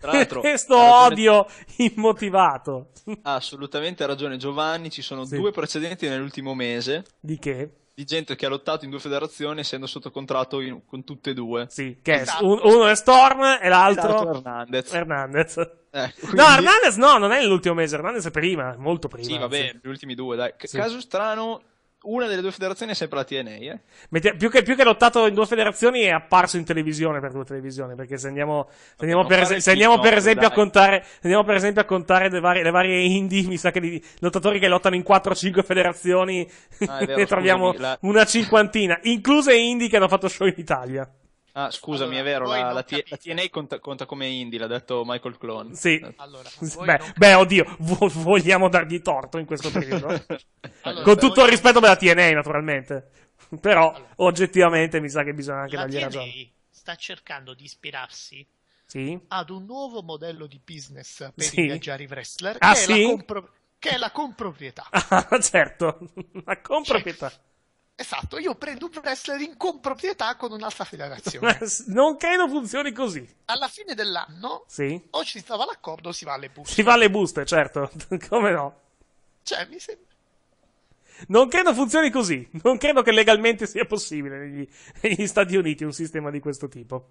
Tra l'altro, questo ragione... odio immotivato. Ha assolutamente ragione Giovanni, ci sono sì. due precedenti nell'ultimo mese. Di che? Di gente che ha lottato in due federazioni essendo sotto contratto in... con tutte e due. Sì, che esatto. è, un, uno è Storm e l'altro, è Hernandez. Hernandez. Eh, quindi... No, Hernandez no, non è l'ultimo mese, Hernandez è prima, molto prima. Sì, vabbè, anzi. gli ultimi due, dai. Sì. Caso strano, una delle due federazioni è sempre la TNA. Eh? Metti, più, che, più, che, lottato in due federazioni è apparso in televisione per due televisioni. Perché se andiamo, se andiamo, per, es- se andiamo per, esempio dai. a contare, andiamo per esempio a contare le varie, le varie indie, mi sa che di lottatori che lottano in 4-5 federazioni ah, vero, <laughs> ne troviamo scusami, la... una cinquantina, incluse indie che hanno fatto show in Italia. Ah, scusami, allora, è vero, la, la, T- la, TNA conta, conta, come indie, l'ha detto Michael Clone. Sì. Allora, beh, beh, oddio, vo- vogliamo dargli torto in questo periodo. <laughs> allora, Con tutto voi... il rispetto per la TNA, naturalmente. Però, allora, oggettivamente, mi sa che bisogna anche dargli ragione. La TNA sta cercando di ispirarsi sì? ad un nuovo modello di business per sì? i viaggiari wrestler, ah, che, sì? è compro- che, è la comproprietà. <laughs> Ah, certo, <laughs> la comproprietà. Cioè, Esatto, io prendo un wrestler in comproprietà con un'altra federazione. <laughs> non credo funzioni così. Alla fine dell'anno sì. o ci si trova l'accordo o si va alle buste. Si va alle buste, certo. <laughs> Come no? Cioè, mi sembra. Non credo funzioni così. Non credo che legalmente sia possibile negli, <laughs> negli Stati Uniti un sistema di questo tipo.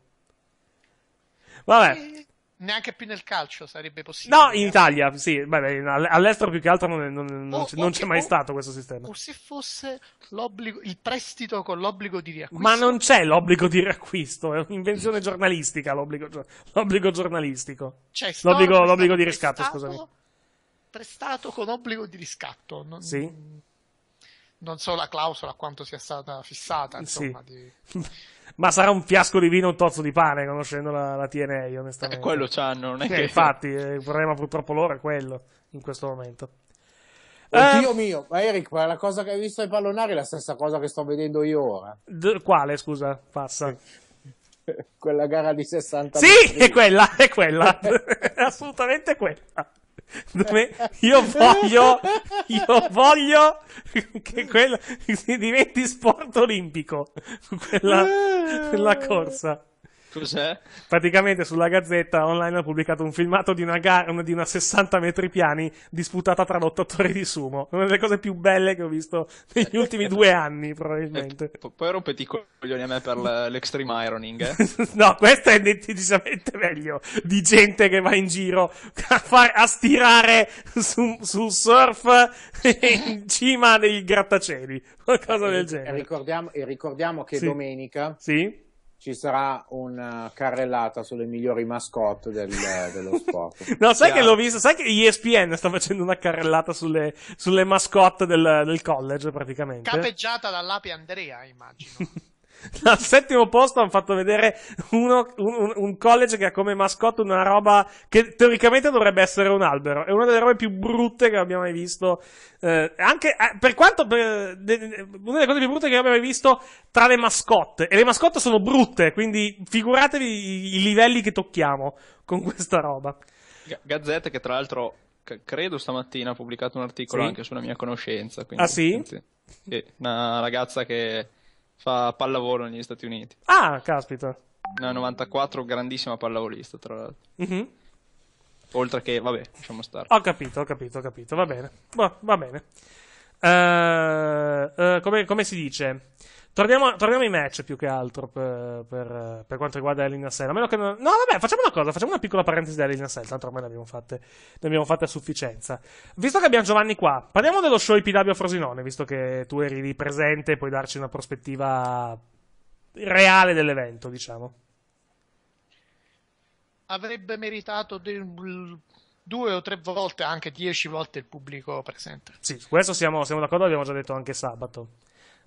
Vabbè. E... Eh, Neanche più nel calcio sarebbe possibile. No, in Italia, sì, vabbè, all'estero più che altro non, non, non, o, non c'è mai o, stato questo sistema. O se fosse il prestito con l'obbligo di riacquisto. Ma non c'è l'obbligo di riacquisto, è un'invenzione giornalistica l'obbligo, l'obbligo giornalistico. C'è cioè, l'obbligo, l'obbligo di riscatto, prestato, scusami. Prestato con obbligo di riscatto. Non, sì. Non so la clausola quanto sia stata fissata, insomma. Sì. Di... <laughs> ma sarà un fiasco di vino e un tozzo di pane, conoscendo la, la TNA, eh, onestamente. Eh, quello c'hanno, non è eh, che... Infatti, il eh, problema purtroppo loro è quello, in questo momento. Oddio eh, mio, ma Eric, ma la cosa che hai visto ai pallonari è la stessa cosa che sto vedendo io ora. D- quale, scusa, passa? <laughs> quella gara di 60 Sì, è quella, è quella. <laughs> Assolutamente quella dove io voglio, io voglio che quello quella, diventi sport olimpico, quella, quella corsa. Cos'è? Praticamente sulla Gazzetta online ha pubblicato un filmato di una, gara, di una 60 metri piani disputata tra lottatori di sumo. Una delle cose più belle che ho visto negli ultimi <laughs> due anni, probabilmente. P- eh, poi rompete i coglioni a me per l'extreme ironing. Eh? <laughs> no, questo è decisamente meglio di gente che va in giro a, far, a stirare su, sul surf in cima dei grattacieli. Qualcosa eh, e, del genere. E ricordiamo, ricordiamo che sì. domenica. Sì ci sarà una eh, carrellata sulle migliori mascotte del, eh, dello sport. <laughs> no, sai Chiaro. che l'ho visto, sai che ESPN sta facendo una carrellata sulle, sulle mascotte del, del college praticamente. Capeggiata dall'ape Andrea, immagino. <laughs> <laughs> Al settimo posto hanno fatto vedere uno, un, un, college che ha come mascotte una roba che teoricamente dovrebbe essere un albero. È una delle robe più brutte che abbiamo mai visto. Eh, anche eh, per quanto. Per, de, de, una delle cose più brutte che abbiamo mai visto tra le mascotte. E le mascotte sono brutte, quindi figuratevi i, i livelli che tocchiamo con questa roba. Gazzetta che tra l'altro credo stamattina ha pubblicato un articolo sì. anche sulla mia conoscenza. Quindi, ah sì? Sì, una ragazza che fa pallavolo negli Stati Uniti. Ah, caspita. Nel 94, grandissima pallavolista, tra l'altro. Uh-huh. Oltre che, vabbè, facciamo stare. Ho capito, ho capito, ho capito. Va bene. Va, boh, va bene. Uh, uh, come, come si dice? Torniamo, torniamo, ai match più che altro per, per, per quanto riguarda Ellie Nassel. A meno che non... No, vabbè, facciamo una cosa, facciamo una piccola parentesi da Ellie Nassel, tanto ormai ne abbiamo, fatte, ne abbiamo fatte a sufficienza. Visto che abbiamo Giovanni qua, parliamo dello show Ipidabio Frosinone, visto che tu eri lì presente e puoi darci una prospettiva reale dell'evento, diciamo. Avrebbe meritato del due o tre volte, anche dieci volte il pubblico presente. Sì, questo siamo, siamo d'accordo, l'abbiamo già detto anche sabato.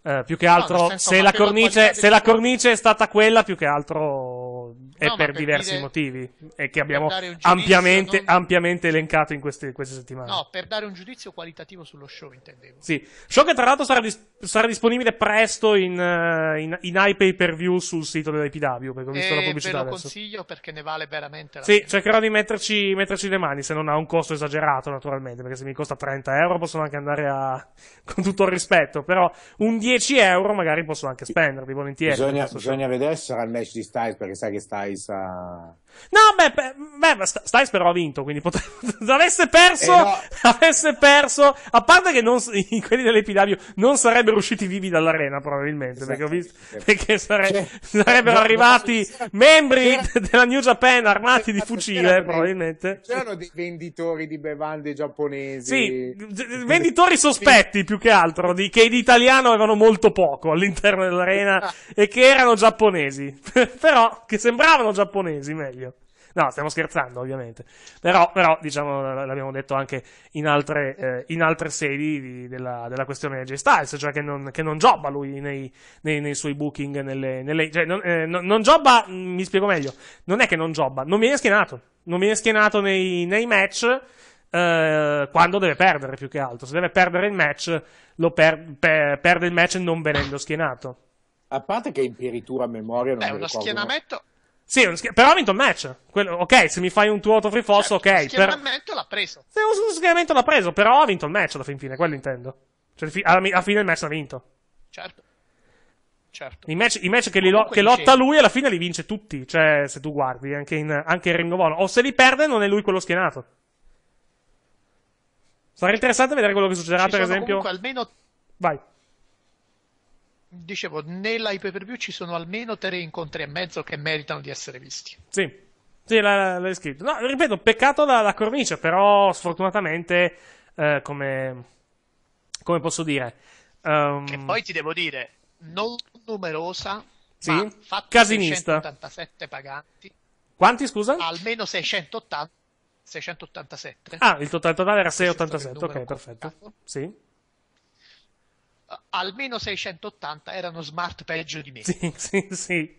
Eh, più che altro, no, se, la cornice, se la cornice è stata quella, più che altro o è no, per, diversi dire, motivi e che abbiamo ampiamente, non... ampiamente, elencato in queste, queste, settimane. No, per dare un giudizio qualitativo sullo show intendevo. Sì, show che tra l'altro sarà, dis- sarà disponibile presto in, eh, in, in iPay per view sul sito dell'IPW perché ho visto e la eh, pubblicità ve lo adesso. perché ne vale veramente la sì, pena. Sì, cercherò di metterci, metterci, le mani se non ha un costo esagerato naturalmente perché se mi costa 30 euro possono anche andare a... <laughs> con tutto il rispetto, però un 10 euro magari posso anche spendervi volentieri. Bisogna, bisogna vedere se sarà il match di Styles perché sai che estáis a, No, beh, beh Stiles però ha vinto, quindi potrebbe, <laughs> avesse perso, eh no. avesse perso, a parte che non, <laughs> quelli dell'Epidavio non sarebbero usciti vivi dall'arena probabilmente, esatto. perché ho esatto, visto, perché sare, cioè, sarebbero no, arrivati no, membri della New Japan armati di fucile probabilmente. C'erano dei venditori di bevande giapponesi. Sì, venditori sospetti più che altro, di, che di italiano avevano molto poco all'interno dell'arena <laughs> e che erano giapponesi, però che sembravano giapponesi meglio. No, stiamo scherzando, ovviamente. Però, però diciamo, l'abbiamo detto anche in altre, eh, in altre sedi di, della, della, questione J Styles, cioè che non, che non gioba lui nei, nei, nei, suoi booking, nelle, nelle, cioè non, eh, non, non gioba, mm, mi spiego meglio, non è che non gioba, non viene schienato, non viene schienato nei, nei match, eh, quando deve perdere più che altro, se deve perdere il match, lo per, per, perde il match non venendo schienato. A parte che in peritura a memoria non Beh, uno ricordo. schienamento, sì, sch- però ha vinto il match. Quello, ok, se mi fai un tuo auto free force, certo, ok. Lo schieramento per... l'ha preso. Se lo schieramento l'ha preso, però ha vinto il match alla fin fine, quello intendo. Cioè, fi- alla, alla, fine il match l'ha vinto. Certo. Certo. I match, i match che, lo- che lotta lui alla fine li vince tutti. Cioè, se tu guardi, anche in, anche in Ring of Honor. O se li perde, non è lui quello schienato. Sarà interessante vedere quello che succederà, Ci per esempio. Comunque almeno... Vai dicevo, nella pay per view ci sono almeno tre incontri e mezzo che meritano di essere visti. Sì, sì l'hai scritto. No, ripeto, peccato la, la cornice, però sfortunatamente, eh, come, come, posso dire... Um... Che poi ti devo dire, non numerosa, sì? ma fatta Casinista. 687 paganti. Quanti, scusa? Almeno 680. 687. Ah, il totale, totale era 687, ok, perfetto. Sì almeno 680 erano smart peggio di me. Sì, sì, sì.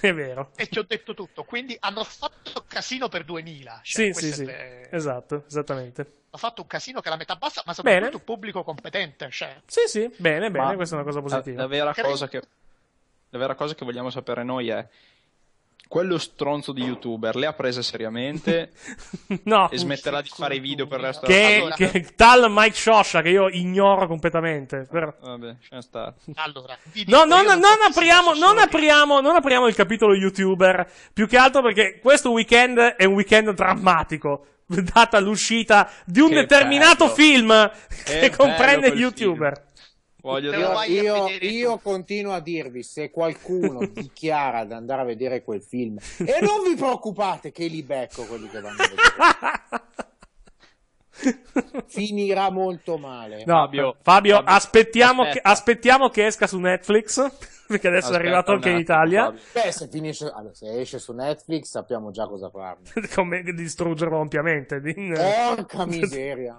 È vero. E ti ho detto tutto. Quindi hanno fatto casino per 2000. Cioè, sì, sì, sì. È... Esatto, esattamente. Ha fatto un casino che è la metà bassa, ma soprattutto bene. pubblico competente. Cioè. Sì, sì, bene, bene. Ma Questa è una cosa positiva. La, la, vera cosa che, la, vera cosa che, vogliamo sapere noi è quello stronzo di youtuber le ha prese seriamente <laughs> no, e smetterà di fare i video per il resto che, allora. che tal Mike Shosha che io ignoro completamente però... vabbè sta. allora no, non, non, non, apriamo, non, apriamo, non apriamo il capitolo youtuber più che altro perché questo weekend è un weekend drammatico data l'uscita di un che determinato bello. film che, che comprende youtuber film. Voglio io, io, io, continuo a dirvi: se qualcuno <laughs> dichiara di andare a vedere quel film, e non vi preoccupate che li becco quelli che vanno a vedere. <laughs> Finirà molto male. No, Fabio, Fabio, aspettiamo, che, aspettiamo che esca su Netflix <laughs> perché adesso Aspetta, è arrivato anche in Italia. Fabio. Beh, se, finisce, allora, se esce su Netflix sappiamo già cosa farne. Come distruggerlo ampiamente. Porca miseria.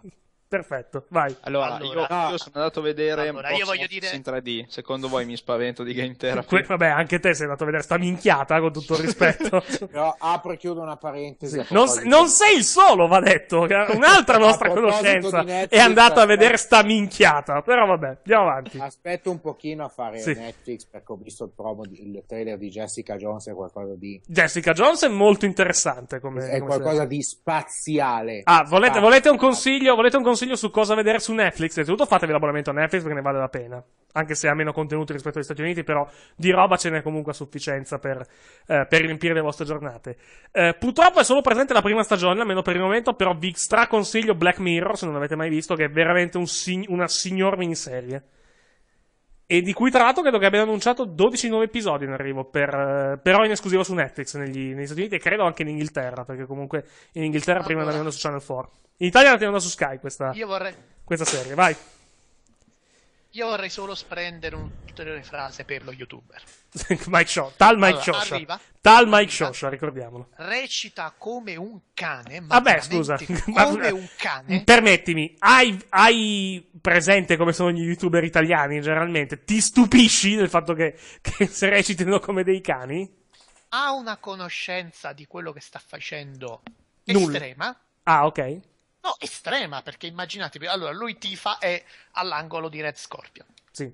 Perfetto, vai. Allora, allora io, io, sono andato a vedere allora, io dire... in 3D. Secondo voi mi spavento di Game Therapy? Que- vabbè, anche te sei andato a vedere sta minchiata, con tutto il rispetto. no, <laughs> apro e chiudo una parentesi. Sì. Non, se- non, sei il solo, va detto. Un'altra nostra conoscenza Netflix, è andata a vedere sta minchiata. Però vabbè, andiamo avanti. Aspetto un pochino a fare sì. Netflix perché ho visto il, promo di, il trailer di Jessica Jones È qualcosa di... Jessica Jones è molto interessante come... È come qualcosa di spaziale. Ah, volete, ah. volete un consiglio? Volete un consiglio? consiglio su cosa vedere su Netflix. Innanzitutto fatevi l'abbonamento a Netflix perché ne vale la pena. Anche se ha meno contenuti rispetto agli Stati Uniti, però di roba ce n'è comunque a sufficienza per, eh, per riempire le vostre giornate. Eh, purtroppo è solo presente la prima stagione, almeno per il momento, però vi straconsiglio Black Mirror, se non l'avete mai visto, che è veramente un sig- una signor miniserie e di cui tra l'altro credo che abbiano annunciato 12 nuovi episodi in arrivo, per, eh, però in esclusiva su Netflix negli, negli, Stati Uniti e credo anche in Inghilterra, perché comunque in Inghilterra allora. prima andavano su Channel 4. In Italia la tenevano su Sky questa, vorrei... questa serie, vai. Io vorrei solo sprendere un'ulteriore frase per lo youtuber. <laughs> Mike Show, tal Mike allora, Arriva, tal Mike Shosha, ricordiamolo. Recita come un cane. Vabbè, scusa. Come <laughs> un cane. Permettimi, hai, hai, presente come sono gli youtuber italiani generalmente? Ti stupisci del fatto che, che se recitino come dei cani? Ha una conoscenza di quello che sta facendo Nulla. estrema. Ah, ok. No, estrema, perché immaginatevi, allora lui tifa è all'angolo di Red Scorpion. Sì.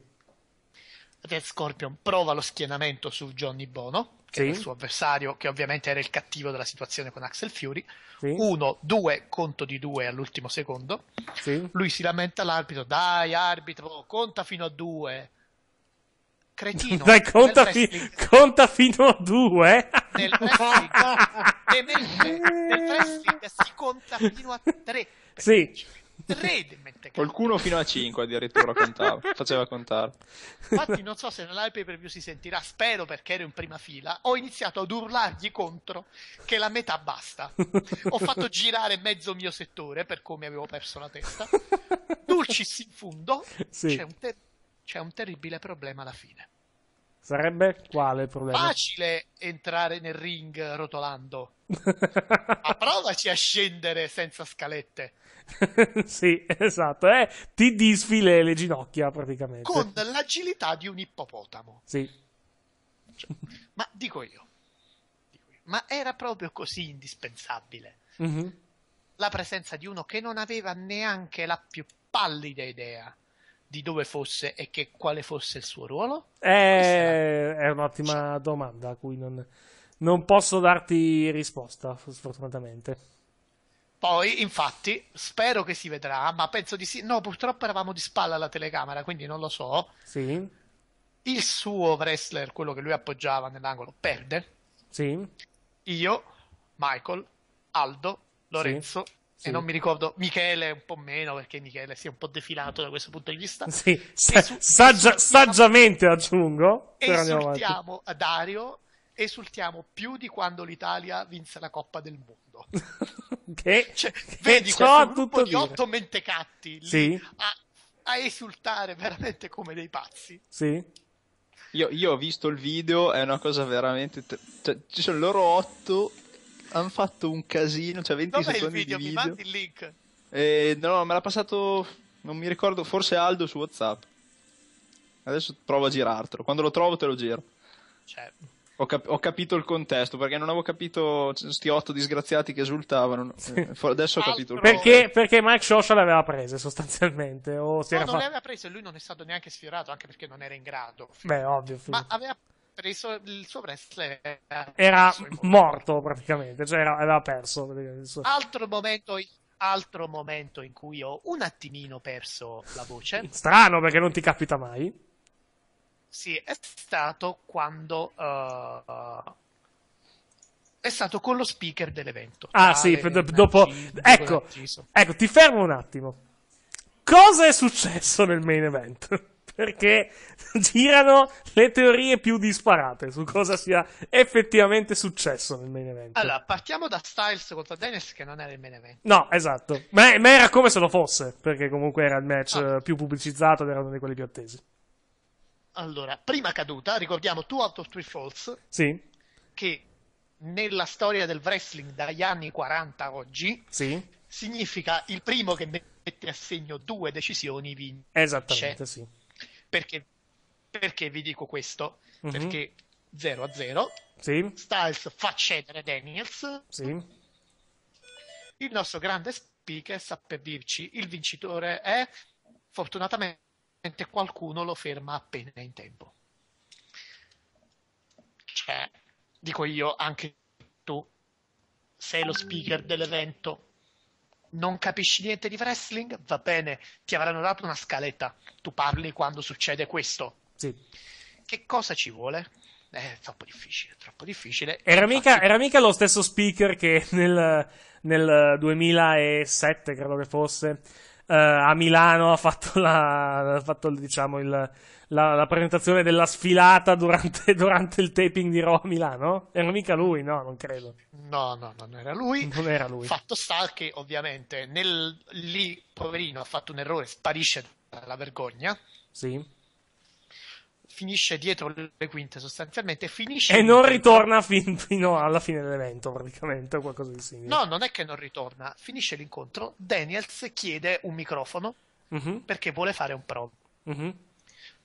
Red Scorpion prova lo schienamento su Johnny Bono, che sì. è il suo avversario, che ovviamente era il cattivo della situazione con Axel Fury. 1, sì. 2, conto di 2 all'ultimo secondo. Sì. Lui si lamenta all'arbitro, dai arbitro, conta fino a 2. Cretino. Dai, conta, fi- conta fino a due. Nel wrestling, nel, nel wrestling si conta fino a tre. Sì. Tre Qualcuno fino a cinque addirittura contava, faceva contare. Infatti, non so se nella pay per view si sentirà, spero perché ero in prima fila. Ho iniziato ad urlargli contro che la metà basta. Ho fatto girare mezzo mio settore per come avevo perso la testa. Dulcis in fondo, sì. c'è un, te- c'è un terribile problema alla fine. Sarebbe quale problema? Facile entrare nel ring rotolando. Ma <laughs> provaci a scendere senza scalette. <laughs> sì, esatto. Eh, ti disfile le ginocchia praticamente. Con l'agilità di un ippopotamo. Sì. Cioè, ma dico io, dico io, ma era proprio così indispensabile mm-hmm. la presenza di uno che non aveva neanche la più pallida idea di dove fosse e che, quale fosse il suo ruolo? Eh, è un'ottima domanda a cui non, non posso darti risposta, sfortunatamente. Poi, infatti, spero che si vedrà, ma penso di sì. No, purtroppo eravamo di spalla alla telecamera, quindi non lo so. Sì. Il suo wrestler, quello che lui appoggiava nell'angolo, perde. Sì. Io, Michael, Aldo, Lorenzo, sì sì. e non mi ricordo Michele un po' meno perché Michele si è un po' defilato da questo punto di vista <laughs> sì, Esu- saggia- saggiamente aggiungo esultiamo a Dario esultiamo più di quando l'Italia vinse la Coppa del Mondo <laughs> che, cioè, che vedi questo gruppo di otto mentecatti sì. a, a esultare veramente come dei pazzi sì io, io, ho visto il video, è una cosa veramente. Cioè, ci sono loro otto hanno fatto un casino, cioè 20 Dov'è secondi video? di video. Mi mandi il link? Eh, no, me l'ha passato, non mi ricordo, forse Aldo su Whatsapp. Adesso provo a girartelo, quando lo trovo te lo giro. Cioè... Ho, cap- ho capito il contesto perché non avevo capito questi otto disgraziati che esultavano. <laughs> Eh, adesso ho capito il perché, perché Mike Scioscia l'aveva presa sostanzialmente. O si no, era non fa... le aveva prese, lui non è stato neanche sfiorato, anche perché non era in grado. Beh, ovvio. Ma aveva preso il suo wrestler era, morto praticamente, cioè era, aveva perso. Altro momento altro momento in cui ho un attimino perso la voce. Strano perché non ti capita mai. Sì, è stato quando uh, è stato con lo speaker dell'evento. Ah, sì, dopo ecco, ecco, ti fermo un attimo. Cosa è successo nel main event? perché girano le teorie più disparate su cosa sia effettivamente successo nel main event. Allora, partiamo da Styles contro Dennis che non era il main event. No, esatto. Ma, ma era come se lo fosse, perché comunque era il match ah. più pubblicizzato ed era uno di quelli più attesi. Allora, prima caduta, ricordiamo Two Out of Three Falls. Sì. Che nella storia del wrestling dagli anni 40 a oggi sì. significa il primo che mette a segno due decisioni vince. Esattamente, sì perché, perché vi dico questo? Mm-hmm. Perché 0 a 0 sì. Styles fa cedere Daniels. Sì. Il nostro grande speaker sta per dirci il vincitore è fortunatamente qualcuno lo ferma appena in tempo. Cioè, dico io, anche tu sei lo speaker dell'evento non capisci niente di wrestling, va bene, ti avranno dato una scaletta, tu parli quando succede questo. Sì. Che cosa ci vuole? Eh, troppo difficile, troppo difficile. Era, mica, Infatti... era mica lo stesso speaker che nel, nel 2007, credo che fosse, eh, a Milano ha fatto, la, ha fatto diciamo, il, la, la, presentazione della sfilata durante, <laughs> durante il taping di Raw a Milano? Era mica lui, no? Non credo. No, no, non era lui. Non era lui. Fatto sta che ovviamente nel, lì, poverino, ha fatto un errore, sparisce dalla vergogna. Sì finisce dietro le quinte sostanzialmente finisce e non ritorna fin, fino alla fine dell'evento praticamente o qualcosa di simile no non è che non ritorna finisce l'incontro Daniels chiede un microfono mm-hmm. perché vuole fare un pro mm-hmm.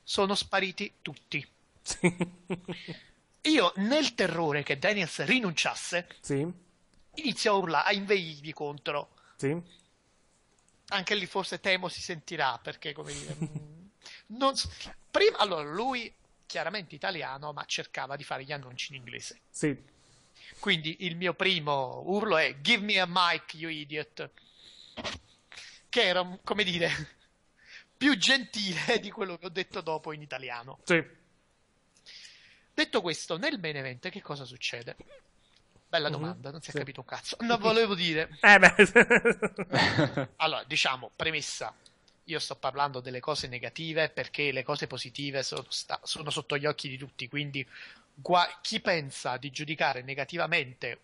sono spariti tutti sì. <laughs> io nel terrore che Daniels rinunciasse sì. inizio a urlare a inveirgli contro sì. anche lì forse temo si sentirà perché come dire <laughs> non Prima, allora, lui chiaramente italiano, ma cercava di fare gli annunci in inglese. Sì. Quindi il mio primo urlo è Give me a mic, you idiot. Che era, come dire, più gentile di quello che ho detto dopo in italiano. Sì. Detto questo, nel main che cosa succede? Bella mhm. domanda, mm-hmm. non si è sì. capito un cazzo. Non volevo dire. eh beh. allora, diciamo, premessa io sto parlando delle cose negative perché le cose positive sono, sta- sono sotto gli occhi di tutti, quindi gua- chi pensa di giudicare negativamente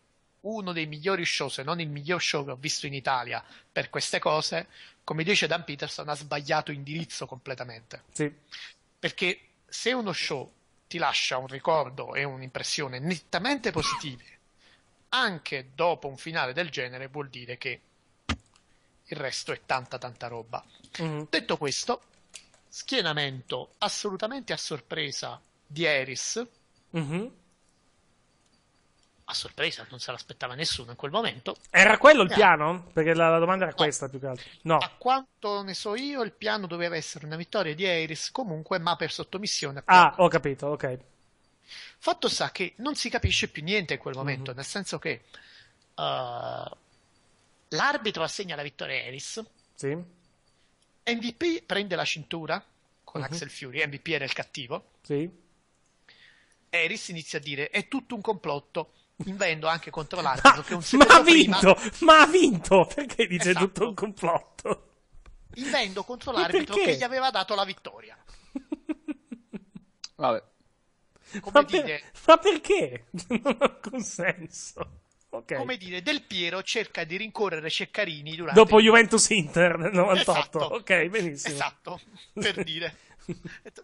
uno dei migliori show, se non il miglior show che ho visto in Italia per queste cose, come dice Dan Peterson, ha sbagliato indirizzo completamente. Sì. Perché se uno show ti lascia un ricordo e un'impressione nettamente positive, anche dopo un finale del genere, vuol dire che il resto è tanta tanta roba. Mm-hmm. Detto questo, schienamento assolutamente a sorpresa di Eris. Mm-hmm. A sorpresa, non se l'aspettava nessuno in quel momento. Era quello il eh. piano? Perché la, la domanda era no. Eh. questa più che altro. No. A quanto ne so io, il piano doveva essere una vittoria di Eris comunque, ma per sottomissione. Ah, ho capito, ok. Fatto sta che non si capisce più niente in quel momento, mm-hmm. nel senso che uh, L'arbitro assegna la vittoria a Harris. Sì. MVP prende la cintura con uh-huh. Axel Fury. MVP era il cattivo. Sì. Harris inizia a dire: È tutto un complotto. Invendo anche contro <laughs> l'arbitro. che un ma ha vinto! Prima... Ma ha vinto! Perché dice esatto. tutto un complotto? Invendo contro l'arbitro che gli aveva dato la vittoria. Vabbè. Come ma, dire... per... ma perché? <laughs> Non ha alcun senso. Okay. Come dire, Del Piero cerca di rincorrere Ceccarini durante... Dopo Juventus Inter nel 98. Esatto. Ok, benissimo. Esatto, per dire.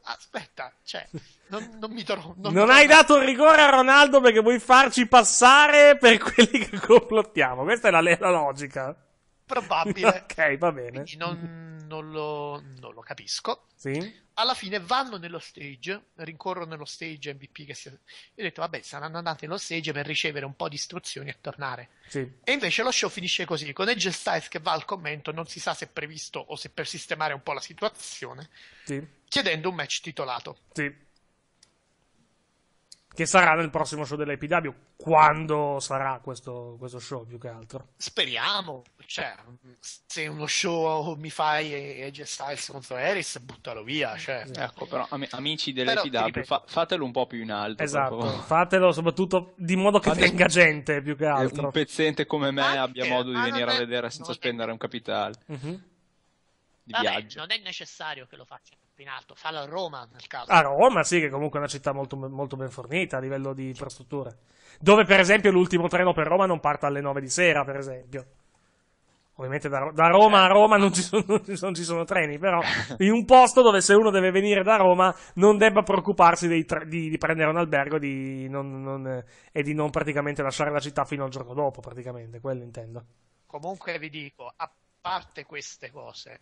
Aspetta, cioè, non, non mi trovo. Non, non mi hai dato il rigore a Ronaldo perché vuoi farci passare per quelli che complottiamo. Questa è la, la logica. Probabile. <laughs> Ok, va bene. Non lo, non, lo, capisco. Sì alla fine vanno nello stage, rincorrono nello stage MVP che si Io ho detto, vabbè, saranno andati nello stage per ricevere un po' di istruzioni e tornare. Sì. E invece lo show finisce così, con Edge Styles che va al commento, non si sa se è previsto o se per sistemare un po' la situazione, sì. chiedendo un match titolato. Sì che sarà nel prossimo show dell'EPW, quando sarà questo, questo, show più che altro. Speriamo, cioè, se uno show mi fai Edge Styles contro Harris, buttalo via, cioè. Esatto. Ecco, però am- amici dell'EPW, fa- fatelo un po' più in alto. Esatto, fatelo soprattutto di modo che Fate... venga gente, più che altro. Un pezzente come me Anche, abbia modo di ah, venire a vedere senza spendere è... un capitale. Uh-huh. Di Vabbè, viaggio. Non è necessario che lo faccia in alto, sale a Roma nel caso. A ah, Roma, sì, che comunque è una città molto, molto ben fornita a livello di infrastrutture. Dove, per esempio, l'ultimo treno per Roma non parte alle 9 di sera, per esempio. Ovviamente da, da Roma a Roma non ci, sono, non ci, sono, treni, però <laughs> in un posto dove se uno deve venire da Roma non debba preoccuparsi tre, di, di, prendere un albergo di non, non, eh, e di non praticamente lasciare la città fino al giorno dopo, praticamente, quello intendo. Comunque vi dico, a parte queste cose,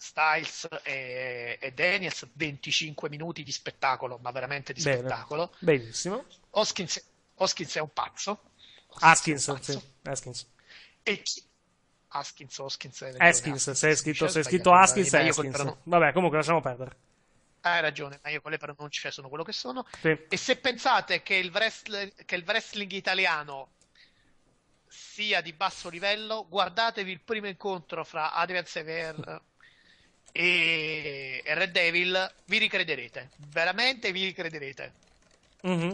Styles e, e Daniels 25 minuti di spettacolo, ma veramente di Bene. spettacolo. Benissimo. Hoskins, Hoskins, è un pazzo. Hoskins, Hoskins, è un pazzo. Hoskins. E chi, Askins, Hoskins, Askins, se è scritto, se è scritto Askins, è Pronun- Vabbè, comunque lasciamo perdere. Hai ragione, ma io con le pronunce sono quello che sono. Sì. E se pensate che il, wrestler, che il, wrestling italiano sia di basso livello, guardatevi il primo incontro fra Adrian Sever e Red Devil, vi ricrederete. Veramente vi ricrederete. Mm-hmm.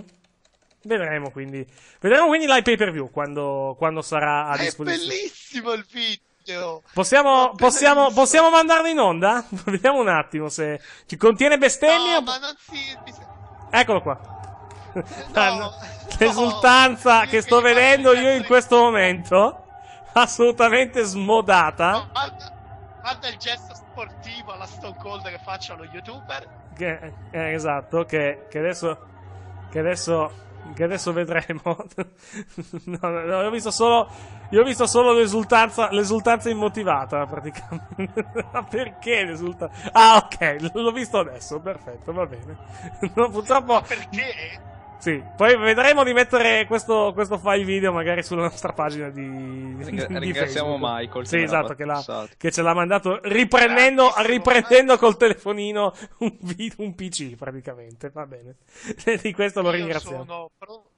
Vedremo quindi. Vedremo quindi live pay per view quando, quando sarà a disposizione. bellissimo il video. Possiamo, possiamo, possiamo, mandarlo in onda? <laughs> Vediamo un attimo se ci contiene bestemmie. No, o... ma non si. Eccolo qua. <laughs> Ah, no, l'esultanza no, che sto vedendo io in questo momento, assolutamente smodata. guarda, guarda il gesto sportivo alla Stone Cold che faccio allo youtuber. Che, eh, esatto, che, che adesso... Che adesso che adesso vedremo. <laughs> no, no, io ho visto solo, Io ho visto solo l'esultanza, l'esultanza, immotivata, praticamente. <laughs> perché l'esultanza? Ah, ok, l'ho visto adesso, perfetto, va bene. <laughs> No, purtroppo... Ma perché? Sì, poi vedremo di mettere questo, questo file video magari sulla nostra pagina di, Ringra- di Ringraziamo Facebook. Michael. Sì, esatto, che, l'ha, che, ce l'ha mandato riprendendo, riprendendo col telefonino un, un, PC praticamente, va bene. <laughs> di questo lo ringraziamo. Sono pro-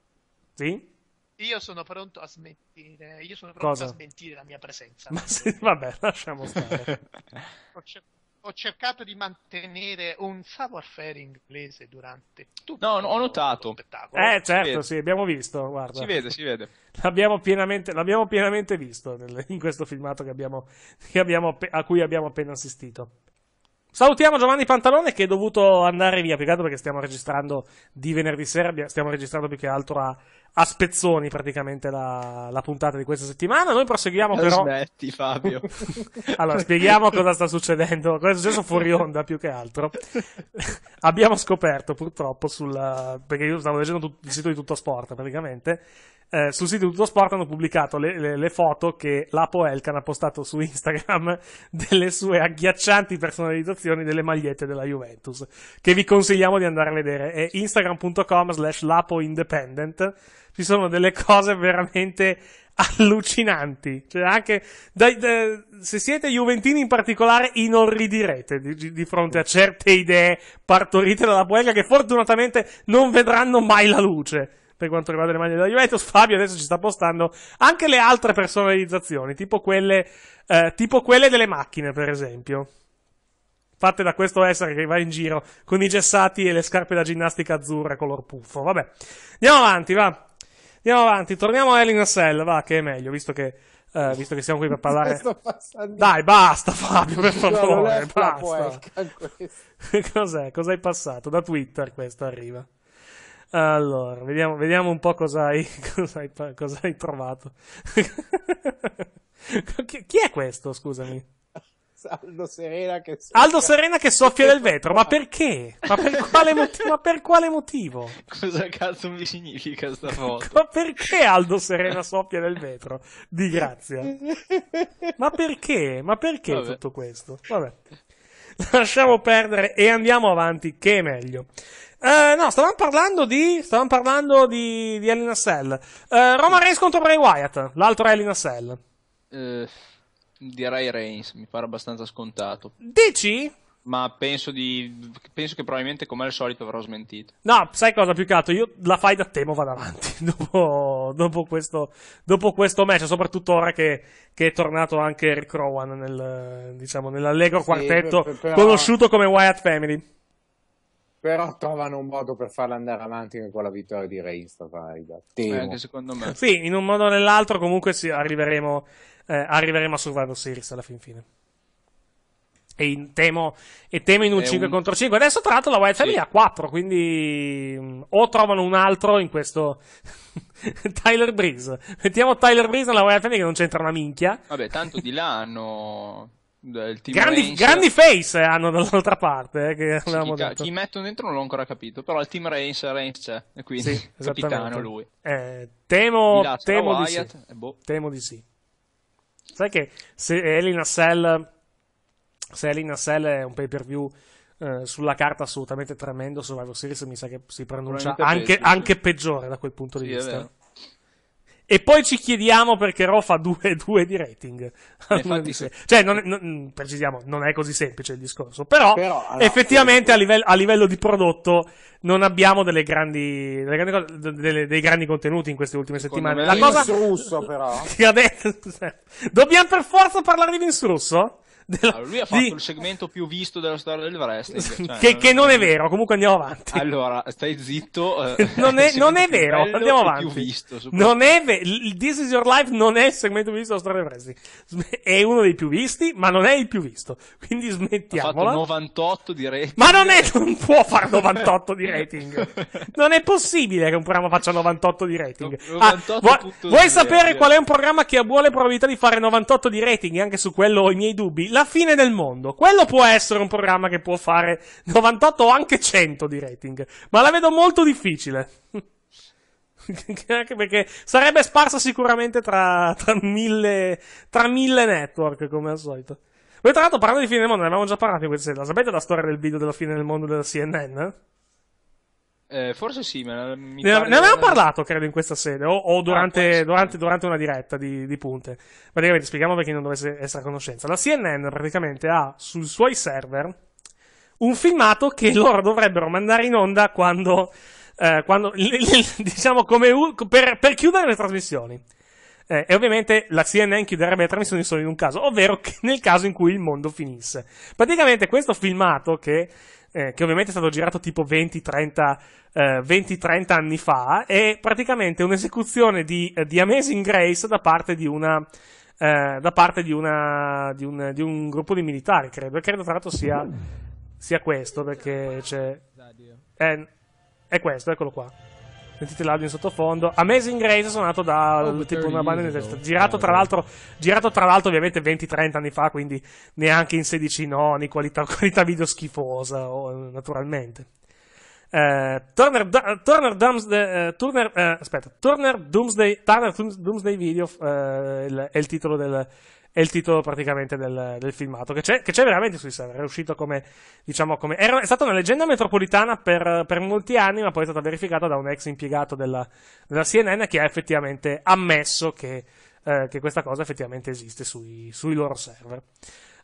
sì? Io sono pronto a smentire, io sono pronto Cosa? a smentire la mia presenza. Ma sì, vabbè, lasciamo stare. <laughs> ho cercato di mantenere un savoir-faire inglese durante tutto no, ho notato. spettacolo. Eh, certo, sì, abbiamo visto, guarda. Si vede, si vede. <laughs> L'abbiamo pienamente, l'abbiamo pienamente visto nel, in questo filmato abbiamo, abbiamo, a cui abbiamo appena assistito. Salutiamo Giovanni Pantalone che è dovuto andare via, più perché stiamo registrando di venerdì sera, stiamo registrando più che altro a, a spezzoni praticamente la, la, puntata di questa settimana. Noi proseguiamo non però... Smetti Fabio. <laughs> allora, spieghiamo <laughs> cosa sta succedendo, cosa è successo fuori onda più che altro. <laughs> Abbiamo scoperto purtroppo sul... perché io stavo leggendo il sito di Tutto Sport praticamente, eh, sul sito di Tutto Sport hanno pubblicato le, le, le, foto che Lapo Elkan ha postato su Instagram <laughs> delle sue agghiaccianti personalizzazioni delle magliette della Juventus, che vi consigliamo di andare a vedere. È instagram.com slash lapoindependent. Ci sono delle cose veramente allucinanti. Cioè, anche da, da, se siete Juventini in particolare, inorridirete di, di fronte a certe idee partorite dalla Puelga che fortunatamente non vedranno mai la luce per quanto riguarda le maglie della Juventus. Fabio adesso ci sta postando anche le altre personalizzazioni, tipo quelle, eh, tipo quelle delle macchine, per esempio. Fatte da questo essere che va in giro con i gessati e le scarpe da ginnastica azzurre color puffo. Vabbè, andiamo avanti, va. Andiamo avanti, torniamo a Elin Cell, va, che è meglio, visto che eh, visto che siamo qui per parlare. Dai, basta, Fabio, per favore. No, basta. <laughs> Cos'è? Cos'hai passato? Da Twitter questo arriva. Allora, vediamo, vediamo, un po' cosa hai, <laughs> cosa hai, cosa hai trovato. <laughs> Chi è questo, scusami? Aldo Serena che soffia, Aldo Serena che soffia del vetro, ma <laughs> perché? Ma per quale, moti- per quale motivo? Cosa cazzo mi significa sta foto? Ma perché Aldo Serena soffia del vetro? Di grazia. Ma perché? Ma perché Vabbè. tutto questo? Vabbè. Lasciamo perdere e andiamo avanti, che è meglio. Eh, no, stavamo parlando di. Stavamo parlando di, di Elina Cell. Eh, Roma Reigns contro Bray Wyatt. L'altro è Elina Cell. Eh, direi Reigns, mi pare abbastanza scontato. Dici? Ma penso, di, penso che probabilmente, come al solito, avrò smentito. No, sai cosa più che altro? Io la fai da temo vado avanti. <laughs> dopo, dopo, questo, dopo questo match, soprattutto ora che, che è tornato anche Rick Rowan nel, diciamo, nell'allegro sì, quartetto per, per, per, conosciuto come Wyatt Family però trovano un modo per farla andare avanti con la vittoria di Reigns eh, anche secondo me sì in un modo o nell'altro comunque sì, arriveremo, eh, arriveremo a Survivor Series alla fin fine e in, temo, e temo in un 5 un... contro 5 adesso tra l'altro la Wild sì. Family ha 4 quindi mh, mm, o trovano un altro in questo <laughs> Tyler Breeze mettiamo Tyler Breeze nella Wild Family che non c'entra una minchia vabbè tanto di là <laughs> hanno Grandi, grandi, face hanno dall'altra parte. Eh, che sì, chi, detto. chi mettono dentro non l'ho ancora capito. Però il team Racer Reigns c'è. E quindi sì, <laughs> capitano lui. Eh, temo, temo, di sì. boh. temo, di sì. Sai che se Elina Cell, se Elina Cell è un pay per view. Eh, sulla carta assolutamente tremendo Survivor Series mi sa che si pronuncia anche, peggio, anche peggiore da quel punto di vista e poi ci chiediamo perché Raw fa 2-2 di rating. Eh, infatti, sì. Cioè, non, non, mm, precisiamo, non è così semplice il discorso. Però, Però allora, effettivamente, a livello, a livello, di prodotto, non abbiamo delle grandi, delle grandi cose, delle, dei grandi contenuti in queste ultime settimane. Me La cosa. Russo, però. <laughs> <laughs> Dobbiamo per forza parlare di Vince Russo? Della... Allora, lui ha fatto di... il segmento più visto della storia del wrestling. Cioè, che, che, non è vero, comunque andiamo avanti. Allora, stai zitto. <laughs> Eh, non, è, <laughs> non è vero, andiamo avanti. Visto, non è vero. This is your life non è il segmento più visto della storia del wrestling. È uno dei più visti, ma non è il più visto. Quindi smettiamola. Ha 98 di rating. Ma non, è, non può fare 98 di rating. Non è possibile che un programma faccia 98 di rating. Ah, vuoi, vuoi sapere qual è un programma che ha buone probabilità di fare 98 di rating? Anche su quello ho i miei dubbi. La la fine del mondo. Quello può essere un programma che può fare 98 o anche 100 di rating, ma la vedo molto difficile. <laughs> anche perché sarebbe sparsa sicuramente tra, tra, mille, tra mille network, come al solito. Poi, tra l'altro, parlando di fine del mondo, ne avevamo già parlato questa sera. Sapete la storia del video della fine del mondo della CNN? Eh? Eh, forse sì, ma mi ne, pare... ne avevamo parlato, credo, in questa sede, o, o ah, durante, ah, durante, durante, una diretta di, di punte. Praticamente, spieghiamo perché non dovesse essere a conoscenza. La CNN praticamente ha sui suoi server un filmato che <laughs> loro dovrebbero mandare in onda quando, eh, quando diciamo, come, per, per chiudere le trasmissioni. Eh, e ovviamente la CNN chiuderebbe le trasmissioni solo in un caso, ovvero nel caso in cui il mondo finisse. Praticamente questo filmato che eh, che ovviamente è stato girato tipo 20-30 eh, anni fa, è praticamente un'esecuzione di, eh, di Amazing Grace da parte di una... Eh, da parte di, una, di, un, di, un, gruppo di militari, credo. E Credo tra l'altro sia, sia questo, perché c'è... È, è questo, eccolo qua. Sentite l'audio in sottofondo. Amazing Grace suonato da oh, tipo una banda di girato tra l'altro girato tra l'altro ovviamente 20-30 anni fa, quindi neanche in 16 noni, qualità, <laughs> qualità video schifosa, oh, naturalmente. Eh, Turner, da, Turner, Doomsday, eh, Turner, eh, aspetta, Turner Doomsday, Turner Doomsday Video è eh, il, è il titolo del, è il titolo praticamente del, del filmato, che c'è, che c'è, veramente sui server, è uscito come, diciamo, come, era, è stata una leggenda metropolitana per, per, molti anni, ma poi è stata verificata da un ex impiegato della, della CNN che ha effettivamente ammesso che, eh, che, questa cosa effettivamente esiste sui, sui loro server.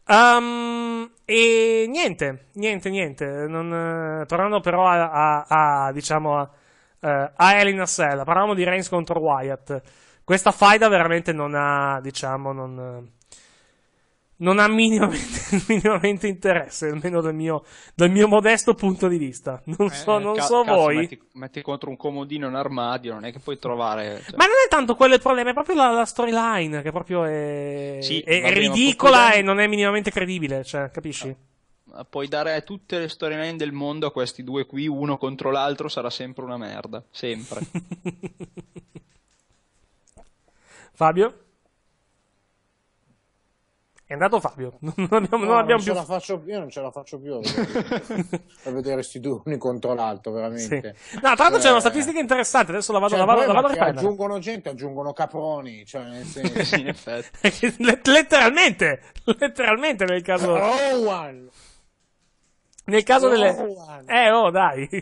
Um, e niente, niente, niente, non, eh, tornando però a, a, a diciamo, a, eh, a Elena Sella, parlavamo di Reigns contro Wyatt. Questa faida veramente non ha, diciamo, non, non ha minimamente, <laughs> minimamente, interesse, almeno dal mio, dal mio, modesto punto di vista. Non eh, so, eh, non ca- so voi. Metti, metti, contro un comodino un armadio, non è che puoi trovare. Cioè... Ma non è tanto quello il problema, è proprio la, la storyline che proprio è, sì, è vabbè, ridicola e non è minimamente credibile, cioè, capisci? No ah, puoi dare tutte le storyline del mondo a questi due qui, uno contro l'altro sarà sempre una merda, sempre. <laughs> Fabio? È andato Fabio. Non abbiamo, no, non abbiamo non più... Faccio, io non ce la faccio più a vedere, <laughs> a turni contro l'altro, veramente. Sì. No, tra l'altro eh... c'è una eh. statistica interessante, adesso la vado, cioè, la vado, la vado a riprendere. Aggiungono gente, aggiungono caproni, cioè nel <laughs> senso... sì, in effetti. <laughs> letteralmente, letteralmente nel caso... Rowan! Nel caso delle... Eh, oh, dai, <laughs>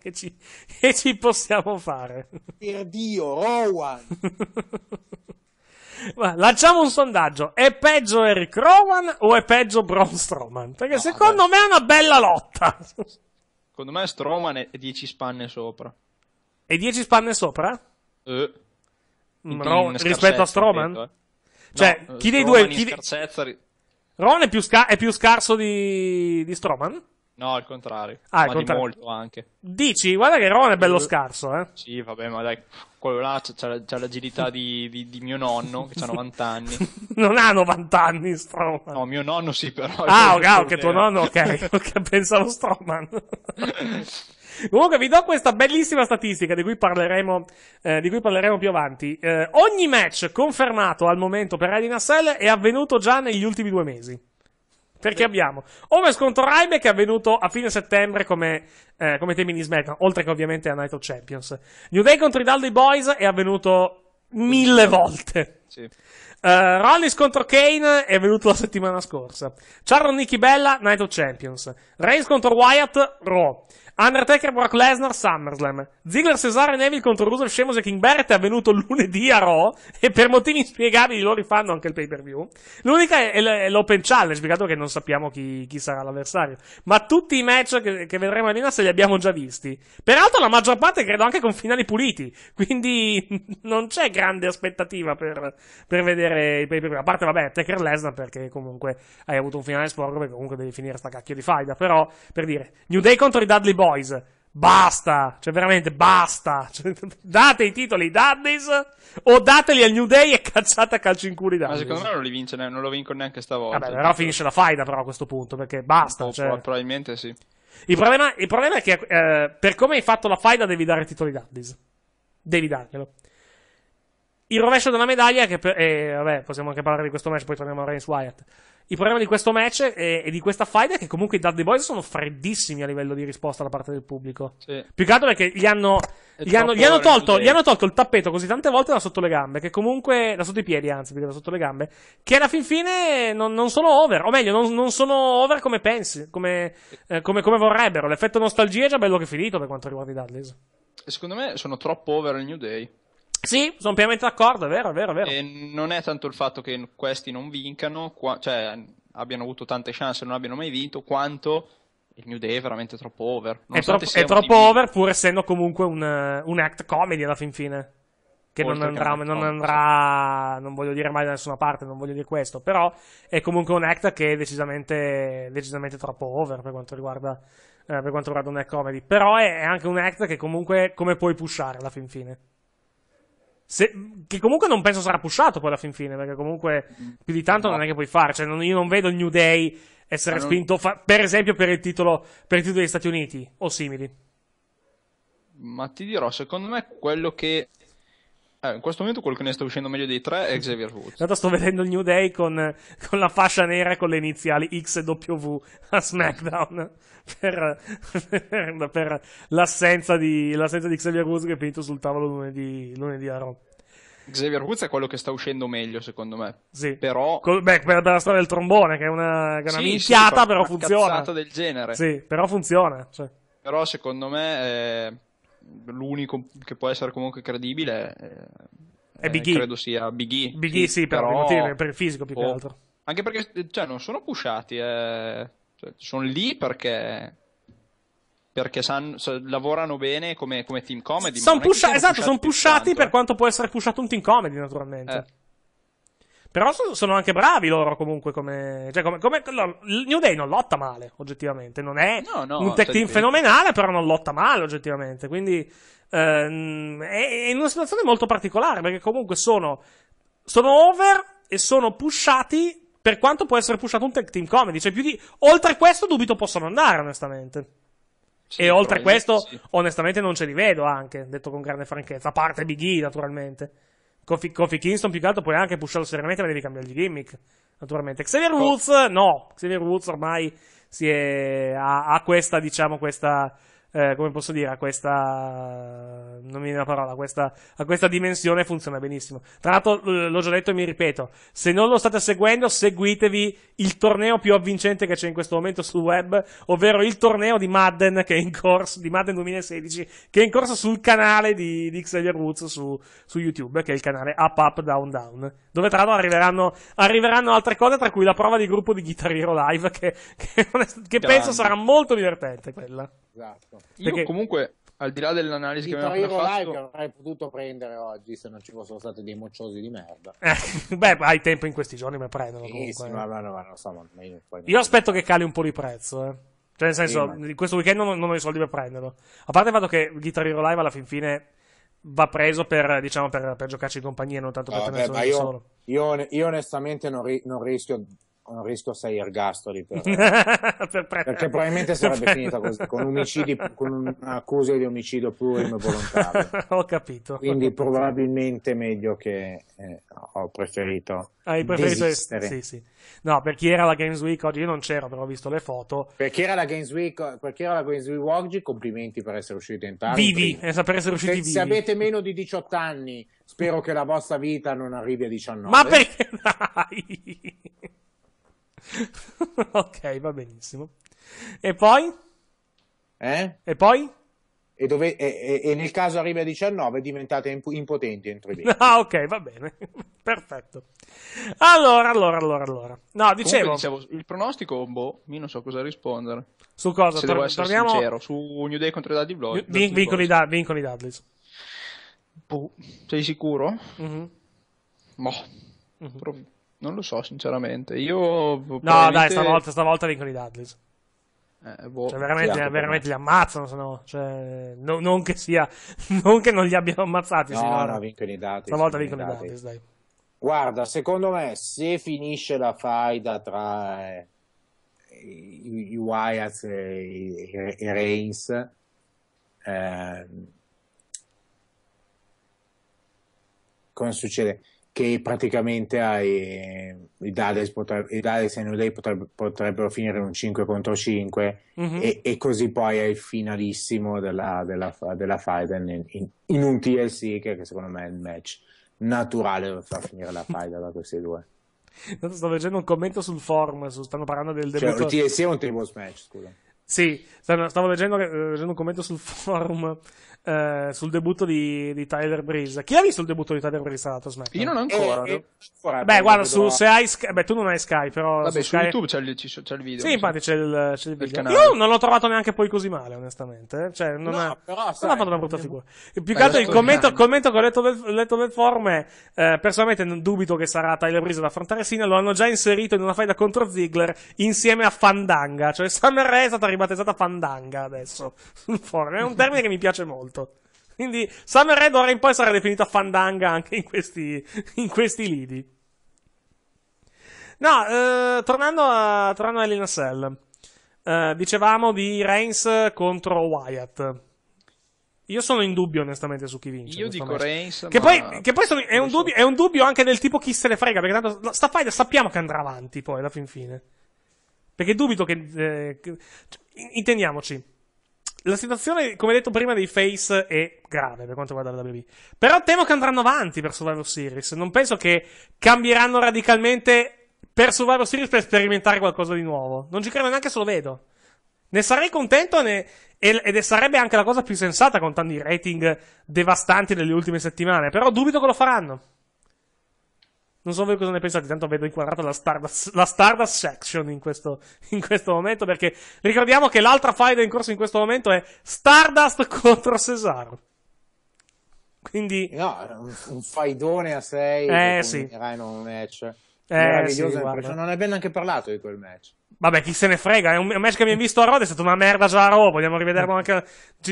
che, ci... che, ci, possiamo fare? Per Dio, Rowan! <laughs> lanciamo un sondaggio. È peggio Eric Rowan o è peggio Braun Strowman? Perché no, secondo vabbè. me è una bella lotta. Secondo me Strowman è 10 spanne sopra. E 10 spanne sopra? Eh. Ro- rispetto a Strowman? Detto, eh. Cioè, no, chi Stroman dei eh, due... Chi di... Rowan è più, sca- è più scarso di, di Strowman? No, al contrario. Ah, ma di molto anche. Dici, guarda che Ron è bello scarso, eh. Sì, vabbè, ma dai, quello là c'ha, c'ha l'agilità di, di, di, mio nonno, che ha 90 anni. <laughs> non ha 90 anni, Stroman. No, mio nonno sì, però. Ah, ok, che ah, tuo cioè. nonno, ok. <laughs> ok, pensavo Stroman. Comunque vi do questa bellissima statistica di cui parleremo, eh, di cui parleremo più avanti. Eh, ogni match confermato al momento per Red in Cell è avvenuto già negli ultimi due mesi. Perché abbiamo Omes contro Ryback è avvenuto a fine settembre come, eh, come temi di SmackDown, oltre che ovviamente a Night of Champions. New Day contro i Daldi Boys è avvenuto mille volte. Sì. Uh, eh, Rollins contro Kane è venuto la settimana scorsa. Charron Nikki Bella, Night of Champions. Reigns contro Wyatt, Raw. Undertaker Brock Lesnar SummerSlam. Ziggler Cesare Neville contro Rusev Sheamus e King Barrett è avvenuto <laughs> lunedì a Raw e per motivi inspiegabili lo rifanno anche il pay per view. L'unica è l'Open Challenge, spiegato che non sappiamo chi, chi sarà l'avversario. Ma tutti i match che, che vedremo in linea se li abbiamo già visti. Peraltro la maggior parte credo anche con finali puliti, quindi <laughs> non c'è grande aspettativa per, per vedere i pay per view. A parte vabbè, Taker Lesnar perché comunque hai avuto un finale sporco perché comunque devi finire sta cacchio di faida, però per dire New Day contro i Dudley Boy Boys. Basta, cioè veramente basta. <laughs> Cioè, date i titoli ai Daddies o dateli al New Day e cacciate a calci in culo i Daddies. Ma secondo me non li vince, non lo vinco neanche stavolta. Vabbè, però finisce la faida però a questo punto perché basta. Cioè... Probabilmente sì. Il problema, il problema è che eh, per come hai fatto la faida devi dare i titoli ai Daddies. Devi darglielo. Il rovescio della medaglia è che, per, eh, vabbè, possiamo anche parlare di questo match, poi torniamo a Reigns Wyatt. Il problema di questo match e, di questa fight è che comunque i Dudley Boys sono freddissimi a livello di risposta da parte del pubblico. Sì. Più che altro perché gli hanno, gli hanno, gli hanno, tolto, gli hanno tolto il tappeto così tante volte da sotto le gambe, che comunque, da sotto i piedi anzi, perché da sotto le gambe, che alla fin fine non, non sono over, o meglio, non, non sono over come pensi, come, eh, come, come, vorrebbero. L'effetto nostalgia è già bello che è finito per quanto riguarda i Dudley. Secondo me sono troppo over il New Day. Sì, sono pienamente d'accordo, è vero, è vero, è vero. E non è tanto il fatto che questi non vincano, qua, cioè abbiano avuto tante chance e non abbiano mai vinto, quanto il New Day è veramente troppo over. È, tro- è troppo over, pur essendo comunque un, un, act comedy alla fin fine. Che non andrà, che non, andrà non voglio dire mai da nessuna parte, non voglio dire questo, però è comunque un act che è decisamente, decisamente troppo over per quanto riguarda, eh, per quanto riguarda un act comedy. Però è, è anche un act che comunque, come puoi pushare alla fin fine. Se, che comunque non penso sarà pushato poi alla fin fine, perché comunque più di tanto no. non è che puoi fare. Cioè, non, io non vedo il New Day essere ah, non... spinto, fa, per esempio, per il, titolo, per il titolo degli Stati Uniti o simili. Ma ti dirò, secondo me quello che eh, in questo momento quello che ne sta uscendo meglio dei tre è Xavier Woods. Tanto sto vedendo il New Day con, con la fascia nera e con le iniziali XW a SmackDown <laughs> per, per, per l'assenza, di, l'assenza, di, Xavier Woods che è finito sul tavolo lunedì, lunedì a Raw. Xavier Woods è quello che sta uscendo meglio, secondo me. Sì. Però... Col, beh, per, per la storia del trombone, che è una, che è una sì, minchiata, sì, però una funziona. Una del genere. Sì, però funziona. Cioè. Però secondo me... Eh l'unico che può essere comunque credibile è, è eh, Big E. Credo sia Big E. Big E, sì, però... per, motivi, per il fisico più oh. che boh. altro. Anche perché cioè, non sono pushati, eh. cioè, sono lì perché perché san, lavorano bene come, come team comedy. Son pusha- esatto, sono pushati tanto. per quanto può essere pushato un team comedy, naturalmente. Eh, però sono anche bravi loro comunque come... Cioè, come, come no, New Day non lotta male, oggettivamente. Non è no, no, un tech team fenomenale, però non lotta male, oggettivamente. Quindi ehm, è, è, in una situazione molto particolare, perché comunque sono, sono over e sono pushati per quanto può essere pushato un tech team comedy. Cioè, più di... Oltre questo dubito possono andare, onestamente. Sì, e oltre questo, sì. onestamente, non ce li vedo anche, detto con grande franchezza. A parte Big E, naturalmente. Kofi, Kofi Kingston più che altro puoi anche pusharlo seriamente, ma devi cambiare cambiargli gimmick. Naturalmente. Xavier oh. Woods, no. Xavier Woods ormai si è, ha, ha questa, diciamo, questa eh, come posso dire, a questa, non mi viene la parola, a questa, a questa dimensione funziona benissimo. Tra l'altro, l'ho già detto e mi ripeto, se non lo state seguendo, seguitevi il torneo più avvincente che c'è in questo momento sul web, ovvero il torneo di Madden che è in corso, di Madden 2016, che è in corso sul canale di, di Xavier Woods su, su YouTube, che è il canale Up Up Down Down, dove tra l'altro arriveranno, arriveranno altre cose, tra cui la prova di gruppo di Guitar Hero Live, che, che, che penso sarà molto divertente quella. Esatto. Io comunque al di là dell'analisi che abbiamo fatto che avrei potuto prendere oggi se non ci fossero stati dei mocciosi di merda eh, <laughs> beh hai tempo in questi giorni per prenderlo sì, sì, eh. ma, ma, ma, non so, ma io, aspetto che cali un po' di prezzo eh. cioè nel senso sì, questo weekend non, non, ho i soldi per prenderlo a parte il fatto che Guitar Hero Live alla fin fine va preso per, diciamo, per, per giocarci in compagnia non tanto per ah, tenerlo io, io, io, onestamente non, ri- non rischio non rischio sei ergastoli per, <laughs> per perché probabilmente sarebbe per finita così con, omicidi, con un'accusa di omicidio plurimo volontario <laughs> ho capito quindi ho capito. probabilmente meglio che eh, ho preferito hai preferito desistere. sì, sì. no per chi era la Games Week oggi io non c'ero però ho visto le foto per chi era la Games Week per chi era la Games Week oggi complimenti per essere usciti in tanto vivi eh, per essere usciti se, vivi se avete meno di 18 anni spero che la vostra vita non arrivi a 19 ma perché <laughs> dai <laughs> ok, va benissimo. E poi? Eh? E poi? E, dove, e, e, nel caso arrivi a 19 diventate imp- impotenti entro i 20. <laughs> Ah, ok, va bene. <laughs> Perfetto. Allora, allora, allora, allora. No, dicevo... dicevo il pronostico, boh, io non so cosa rispondere. Su cosa? Se Tor- devo essere torniamo... sincero, su New Day contro i Daddy Blood. Vin- vincoli, da- vincoli Dudleys. Boh, sei sicuro? mm-hmm. Boh. Mm-hmm. Pro- non lo so, sinceramente. Io. No, probabilmente... dai, stavolta, stavolta vincono i Dudleys. Eh, boh, cioè, veramente, chiaro, veramente li ammazzano. Se Cioè, no, non che sia. <laughs> Non che non li abbiano ammazzati. No, no, no, vincono i Dudleys. Stavolta vincono i Dudleys, dai. Guarda, secondo me, se finisce la faida tra eh, i, i Wyatt e, i, e Reigns, eh, come succede? che praticamente hai, i Dallas, potrebbe, i Dallas e New Day potrebbe, potrebbero finire un 5 contro 5 mm-hmm. e, e, così poi è il finalissimo della, della, della fight in, in, in, un TLC che, che, secondo me è il match naturale per far finire la fight da questi due sto leggendo un commento sul forum stanno parlando del cioè, debutto cioè, il TLC è un tables match scusa sì, stavo, stavo leggendo, eh, leggendo, un commento sul <laughs> forum eh, sul debutto di, di, Tyler Breeze. Chi ha visto il debutto di Tyler Breeze tra l'altro SmackDown? Io non ancora. Eh, eh, beh, guarda, su, se hai Sky, beh, tu non hai Sky, però Vabbè, su, Sky... YouTube c'è il, c'è il, video. Sì, infatti c'è il, c'è il video. Io non l'ho trovato neanche poi così male, onestamente. Eh. Cioè, non, no, è... però, non sai, ha fatto una brutta figura. Più che altro il commento, commento, che ho letto del, letto del forum è, eh, personalmente non dubito che sarà Tyler Breeze ad affrontare Sina, lo hanno già inserito in una faida contro Ziggler insieme a Fandanga. Cioè, Summer Rae è stata ribattezzata Fandanga adesso sul forum. È un termine che mi piace molto molto. Quindi Summer Red ora in poi sarà definita fandanga anche in questi, in questi lidi. No, eh, tornando, a, tornando a Elena Cell, eh, dicevamo di Reigns contro Wyatt. Io sono in dubbio, onestamente, su chi vince. Io dico Reigns. Che, poi, che poi sono, è, un dubbio, è, un dubbio, anche del tipo chi se ne frega. Perché tanto sta fight sappiamo che andrà avanti poi, alla fin fine. Perché dubito che. Eh, che cioè, intendiamoci la situazione, come detto prima, dei face è grave per quanto riguarda la WWE. Però temo che andranno avanti per Survivor Series. Non penso che cambieranno radicalmente per Survivor Series per sperimentare qualcosa di nuovo. Non ci credo neanche se lo vedo. Ne sarei contento ne... ed sarebbe anche la cosa più sensata contando i rating devastanti delle ultime settimane. Però dubito che lo faranno. Non so voi cosa ne pensate, tanto vedo inquadrata la Stardust, la Stardust Section in questo, in questo momento, perché ricordiamo che l'altra faida in corso in questo momento è Stardust contro Cesaro. Quindi... No, un, un faidone a 6 eh, sì. in un match. Eh, meraviglioso, sì, perché non abbiamo neanche parlato di quel match. Vabbè, chi se ne frega, è un match che abbiamo visto a Rode, è stata una merda già a Raw, vogliamo rivederlo <laughs> anche,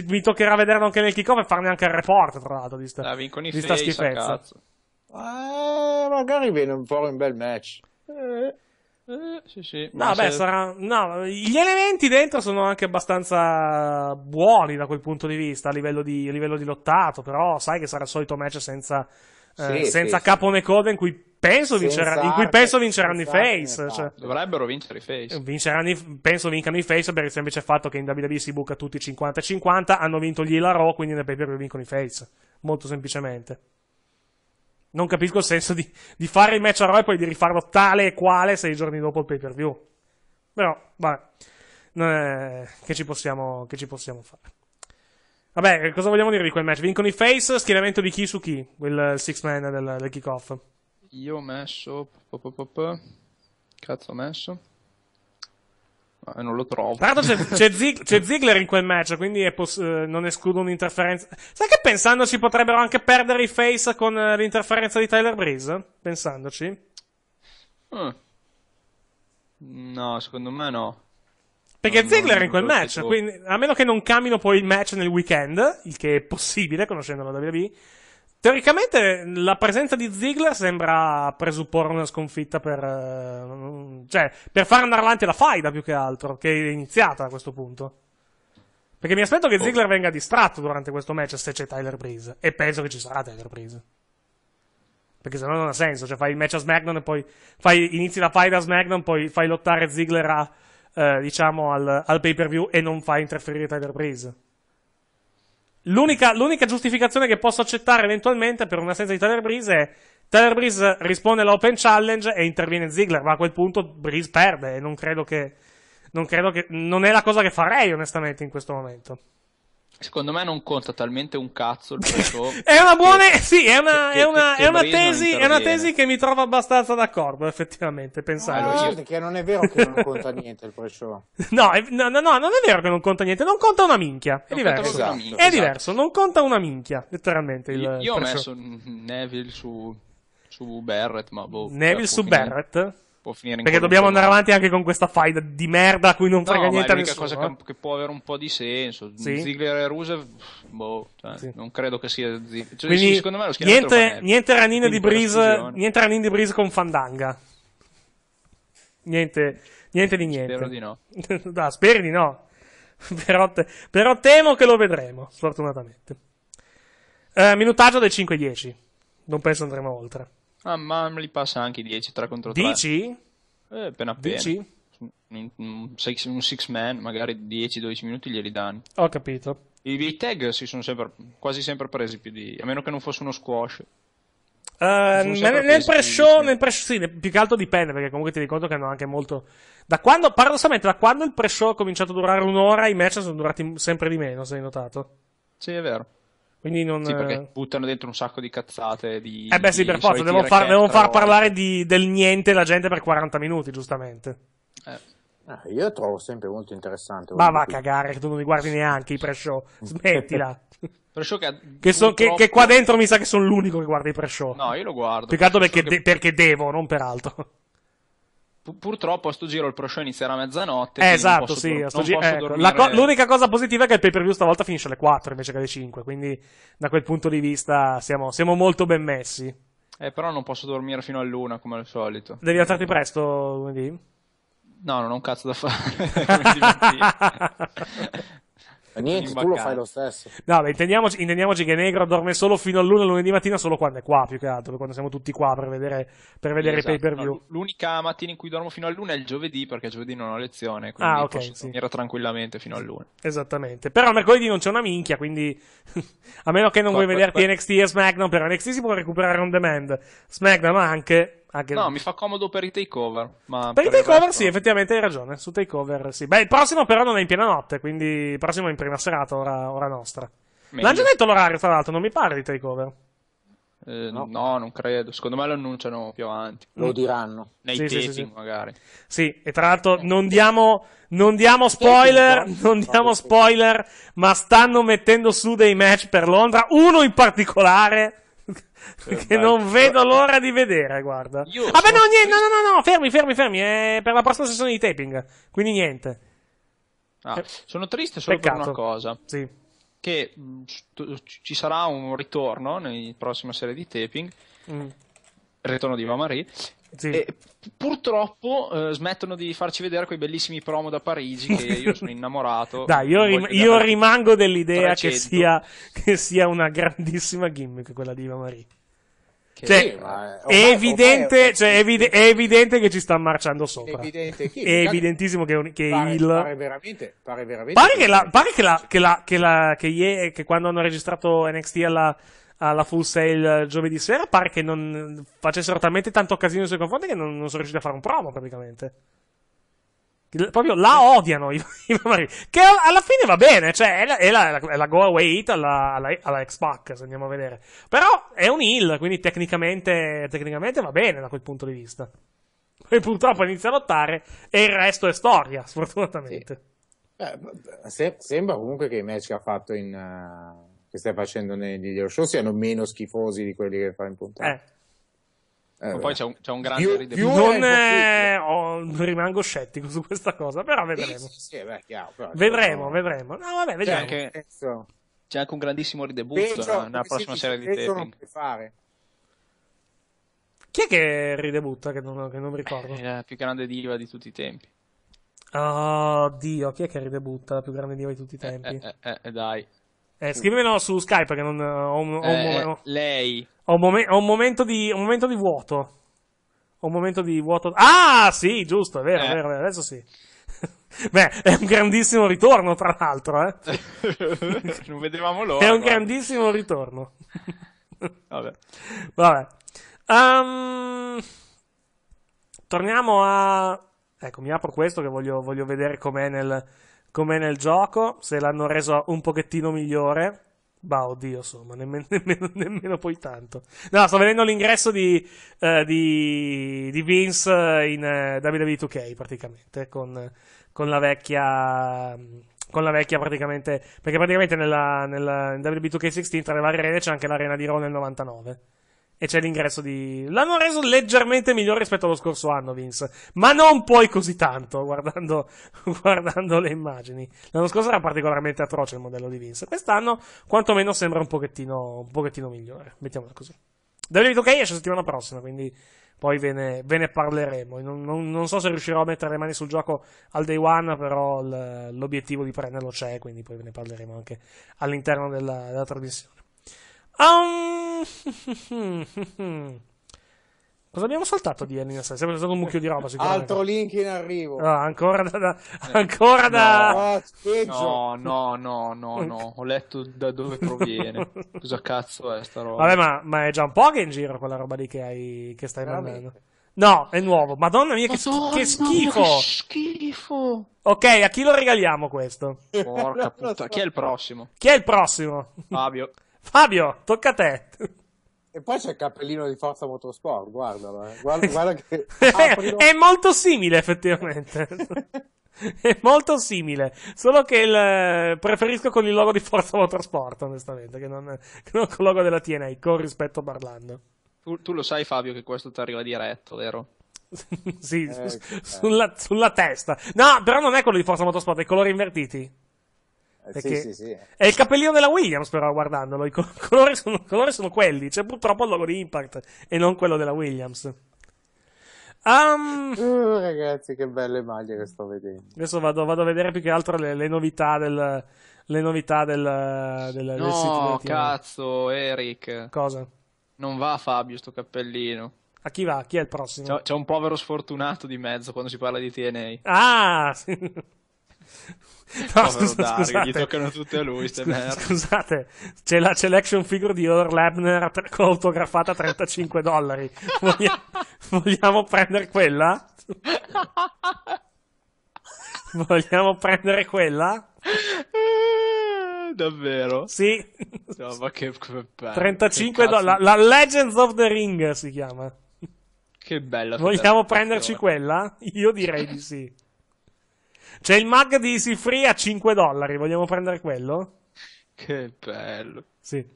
mi toccherà vederlo anche nel kickoff e farne anche il report, tra l'altro, di sta, ah, di sta schifezza. Cazzo. Eh, magari viene un po' un bel match. Eh, eh, sì, sì. No, beh, se... sarà... no, gli elementi dentro sono anche abbastanza buoni da quel punto di vista, a livello di, a livello di lottato, però sai che sarà il solito match senza, eh, sì, senza sì, capo né coda in cui penso, vincerà, in cui penso vinceranno i face. Esatto. Cioè, dovrebbero vincere i face. Vinceranno, penso vincano i face per il semplice fatto che in WWE si buca tutti 50-50, hanno vinto gli Ilaro, quindi nel paper vincono i face, molto semplicemente. Non capisco il senso di, di fare il match a Roy e poi di rifarlo tale e quale sei giorni dopo il pay per view. Però, vabbè, non è... che, ci possiamo, che ci possiamo fare. Vabbè, cosa vogliamo dire di quel match? Vincono i face, schieramento di chi su chi? Quel six man del, del kick-off. Io ho messo... Cazzo ho messo? e non lo trovo. Tra l'altro c'è, <laughs> c'è, Zig- c'è Ziggler in quel match, quindi poss- eh, non escludo un'interferenza. Sai che pensandoci potrebbero anche perdere i face con eh, l'interferenza di Tyler Breeze? Pensandoci. Mm. No, secondo me no. Perché no, Ziggler era in quel match, quindi, a meno che non cambiano poi il match nel weekend, il che è possibile conoscendolo da WWE, Teoricamente la presenza di Ziggler sembra presupporre una sconfitta per, eh, cioè, per far andare avanti la faida più che altro, che è iniziata a questo punto. Perché mi aspetto che oh. Ziggler venga distratto durante questo match se c'è Tyler Breeze. E penso che ci sarà Tyler Breeze. Perché se no non ha senso, cioè fai il match a SmackDown e poi fai, inizi la faida a SmackDown, poi fai lottare Ziggler a, eh, diciamo, al, al pay per view e non fai interferire Tyler Breeze. L'unica, l'unica, giustificazione che posso accettare eventualmente per un'assenza di Tyler Breeze è Tyler Breeze risponde all'open challenge e interviene Ziggler, ma a quel punto Breeze perde e non credo che, non credo che, non è la cosa che farei onestamente in questo momento. Secondo me non conta talmente un cazzo il suo <laughs> È una buona. Che, sì, è una, che, è una, che, è una tesi, è una tesi che mi trovo abbastanza d'accordo, effettivamente. Pensare. No, no, che non è vero che non conta niente il pre-show. <laughs> no, no, no, non è vero che non conta niente, non conta una minchia. È non diverso. Esatto, minchia. È esatto. diverso, non conta una minchia, letteralmente. Il, io, io ho messo Neville su, su Barrett, ma boh. Neville cioè, su Barrett? può finire in Perché dobbiamo andare avanti anche con questa faida di merda a cui non frega no, niente a nessuno. è l'unica cosa eh? che, può avere un po' di senso. Sì. Ziggler e Rusev, boh, cioè, sì. non credo che sia Ziggler. Cioè, Quindi, secondo me lo niente, niente ranine di Breeze, niente ranine di Breeze con Fandanga. Niente, niente di niente. Spero di no. <laughs> no speri di no. <laughs> però, te, però, temo che lo vedremo, sfortunatamente. Eh, minutaggio del 5-10. Non penso andremo oltre. Ah, ma li passa anche i 10, 3 contro 3. Dici? Eh, appena appena. Dici? Un, six, un six man, magari 10-12 minuti glieli danno. Ho capito. I, I, tag si sono sempre, quasi sempre presi più di... a meno che non fosse uno squash. Uh, nel, nel pre-show, nel pre-show sì, più che altro dipende perché comunque ti ricordo che hanno anche molto. Da quando, paradossalmente, da quando il pre-show ha cominciato a durare un'ora, i match sono durati sempre di meno. Se hai notato? Sì, è vero. Quindi non... Sì, perché eh, buttano dentro un sacco di cazzate. Di, eh beh, sì, per forza, devono far, devo far parlare di, del niente la gente per 40 minuti, giustamente. Eh. Ah, io trovo sempre molto interessante. Ma va a cagare, che tu non mi guardi neanche i pre-show. <laughs> Smettila. pre-show che, che, son, purtroppo... che, che, qua dentro mi sa che sono l'unico che guarda i pre-show. No, io lo guardo. Peccato perché, che... de- perché devo, non per altro purtroppo a sto giro il prosciò inizierà a mezzanotte. Eh, esatto, posso, sì. Eh, ecco, l'unica cosa positiva è che il pay per view stavolta finisce alle 4 invece che alle 5. Quindi, da quel punto di vista, siamo, siamo molto ben messi. Eh, però non posso dormire fino a luna come al solito. Devi alzarti presto lunedì? No, non ho un cazzo da fare. <laughs> <laughs> Niente, tu lo fai lo stesso. No, beh, intendiamoci, intendiamoci, che Negro dorme solo fino a luna lunedì mattina, solo quando è qua, più che altro, quando siamo tutti qua per vedere, per vedere esatto, pay per view. No, l'unica mattina in cui dormo fino a luna è il giovedì, perché giovedì non ho lezione, quindi ah, okay, posso dormire tranquillamente fino a luna. Esattamente. Però mercoledì non c'è una minchia, quindi <laughs> a meno che non no, vuoi vederti NXT e SmackDown, per NXT si può recuperare on demand, SmackDown anche, anche... No, mi fa comodo per i takeover. Ma per, per i takeover, sì, effettivamente hai ragione. Su takeover, sì. Beh, il prossimo, però, non è in piena notte, quindi il prossimo è in prima serata, ora, ora nostra. L'hanno già detto l'orario, tra l'altro, non mi pare di takeover. Eh, no. no. non credo. Secondo me lo annunciano più avanti. Lo mm. diranno. Nei sì, taping, sì, sì, magari. Sì, e tra l'altro non diamo, non diamo spoiler, non diamo spoiler, ma stanno mettendo su dei match per Londra. Uno in particolare eh, che non vedo l'ora di vedere, guarda. Io Vabbè, no, niente, no, no, no, fermi, fermi, fermi. È eh, per la prossima sessione di taping. Quindi niente. Ah, eh, sono triste solo peccato. per una cosa. Sì. Che mm, ci sarà un ritorno nella prossima serie di taping. Mm. Il ritorno di Vamari. Sì. E purtroppo eh, smettono di farci vedere quei bellissimi promo da Parigi che <laughs> io sono innamorato. Dai, io, rim- io rimango dell'idea che sia, che sia, una grandissima gimmick quella di Iva Marie. cioè, sì, ma è, evidente, ormai cioè, è, evi- è, evidente che ci sta marciando sopra. Evidente, è evidentissimo che, un, che pare, il. Pare veramente. Pare, veramente pare che, la, pare che, la, che, la, che, la, che, che quando hanno registrato NXT alla alla full sale eh, giovedì sera, pare che non facessero talmente tanto casino nei suoi confronti che non, non sono riusciti a fare un promo praticamente. Proprio la odiano i, <laughs> i Che alla fine va bene, cioè è la, è la, è la go away hit alla, alla, alla X-Pac, se andiamo a vedere. Però è un heal, quindi tecnicamente, tecnicamente va bene da quel punto di vista. Poi purtroppo inizia a lottare e il resto è storia, <laughs> sfortunatamente. Sì. Eh, se, sembra comunque che i match che ha fatto in... Uh che stai facendo negli video Show siano meno schifosi di quelli che fai in puntata. Eh. Eh, poi c'è un, c'è un grande più, ridepido. rimango scettico su questa cosa, però vedremo. Sì, sì, beh, chiaro, però vedremo, no. vedremo. No, vabbè, vediamo. C'è anche, c'è anche un grandissimo ridebutto nella prossima serie di taping. fare. Chi è che ridebutta? Che non, che non ricordo. È la più grande diva di tutti i tempi. Oh, Dio, chi è che ridebutta? La più grande diva di tutti i eh, tempi. Eh, eh, eh dai. Eh, scrivimelo su Skype perché non, eh, ho, un, ho, eh, un, lei. Ho, un momen- ho, un momento di, ho un momento di vuoto. Ho un momento di vuoto. Ah, sì, giusto, è vero, eh. vero, vero, adesso sì. <laughs> Beh, è un grandissimo ritorno, tra l'altro, eh. <laughs> non vedevamo l'ora. È un grandissimo ritorno. <laughs> Vabbè. Vabbè. Um, torniamo a... Ecco, mi apro questo che voglio, voglio vedere com'è nel come nel gioco, se l'hanno reso un pochettino migliore. Bah, oddio, insomma, nemmeno, <laughs> nemmeno, nemmeno poi tanto. No, sto vedendo l'ingresso di, eh, di, di Vince in eh, WWE 2K, praticamente, con, con la vecchia con la vecchia praticamente perché praticamente nella, nella, in WB2K16 tra le varie arene c'è anche l'arena di Raw nel 99 e c'è l'ingresso di... L'hanno reso leggermente migliore rispetto allo scorso anno, Vince. Ma non poi così tanto, <laughs> guardando, guardando le immagini. L'anno scorso era particolarmente atroce il modello di Vince. Quest'anno, quantomeno, sembra un pochettino, un pochettino migliore. Mettiamola così. David ok esce settimana prossima, quindi poi ve ne, ve ne parleremo. Non, non, non, so se riuscirò a mettere le mani sul gioco al day one, però l'obiettivo di prenderlo c'è, quindi poi ve ne parleremo anche all'interno della, della trasmissione. Um... <laughs> Cosa abbiamo saltato di Alien Assassino? Sempre stato un mucchio di roba, sicuramente. Altro link in arrivo. Ah, ancora da... da ancora da... No, no, no, no, no, Ho letto da dove proviene. Cosa cazzo è sta roba? Vabbè, ma, ma è già un po' che è in giro quella roba lì che, hai, che stai mandando. No, è nuovo. Madonna mia, Madonna, che, che schifo. Che schifo. Ok, a chi lo regaliamo questo? Porca puttana. Chi è il prossimo? Chi è il prossimo? Fabio. Fabio, tocca a te. E poi c'è il cappellino di Forza Motorsport, guardalo. Eh. Guarda, <laughs> guarda che... Aprilo... è molto simile, effettivamente. <laughs> è molto simile. Solo che il... preferisco con il logo di Forza Motorsport, onestamente, che non, che non con il logo della TNA, con rispetto parlando. Tu, tu, lo sai, Fabio, che questo ti arriva diretto, vero? <laughs> sì, eh, su, eh. sulla, sulla testa. No, però non è quello di Forza Motorsport, è i colori invertiti. Perché sì, sì, sì. È il cappellino della Williams, però, guardandolo. I colori sono, colori sono quelli. C'è purtroppo il logo di Impact e non quello della Williams. Um, uh, ragazzi, che belle maglie che sto vedendo. Adesso vado, vado a vedere più che altro le, le novità del. Le novità del, del, no, del sito. No, cazzo, Eric. Cosa? Non va Fabio, sto cappellino. A chi va? Chi è il prossimo? C'è, c'è un povero sfortunato di mezzo quando si parla di TNA. Ah, sì. <laughs> no, scusa, scusate. gli toccano tutte a lui. Scusa, scusate, c'è, la, selection figure di Earl Ebner autografata a 35 dollari. <laughs> Voglia, vogliamo prendere quella? vogliamo prendere quella? Eh, davvero? Sì. No, ma che, che 35 dollari. La, la Legends of the Ring si chiama. Che bella. Vogliamo prenderci quella? Io direi di sì. C'è il mag di Easy Free a 5 dollari. Vogliamo prendere quello? Che bello. Sì.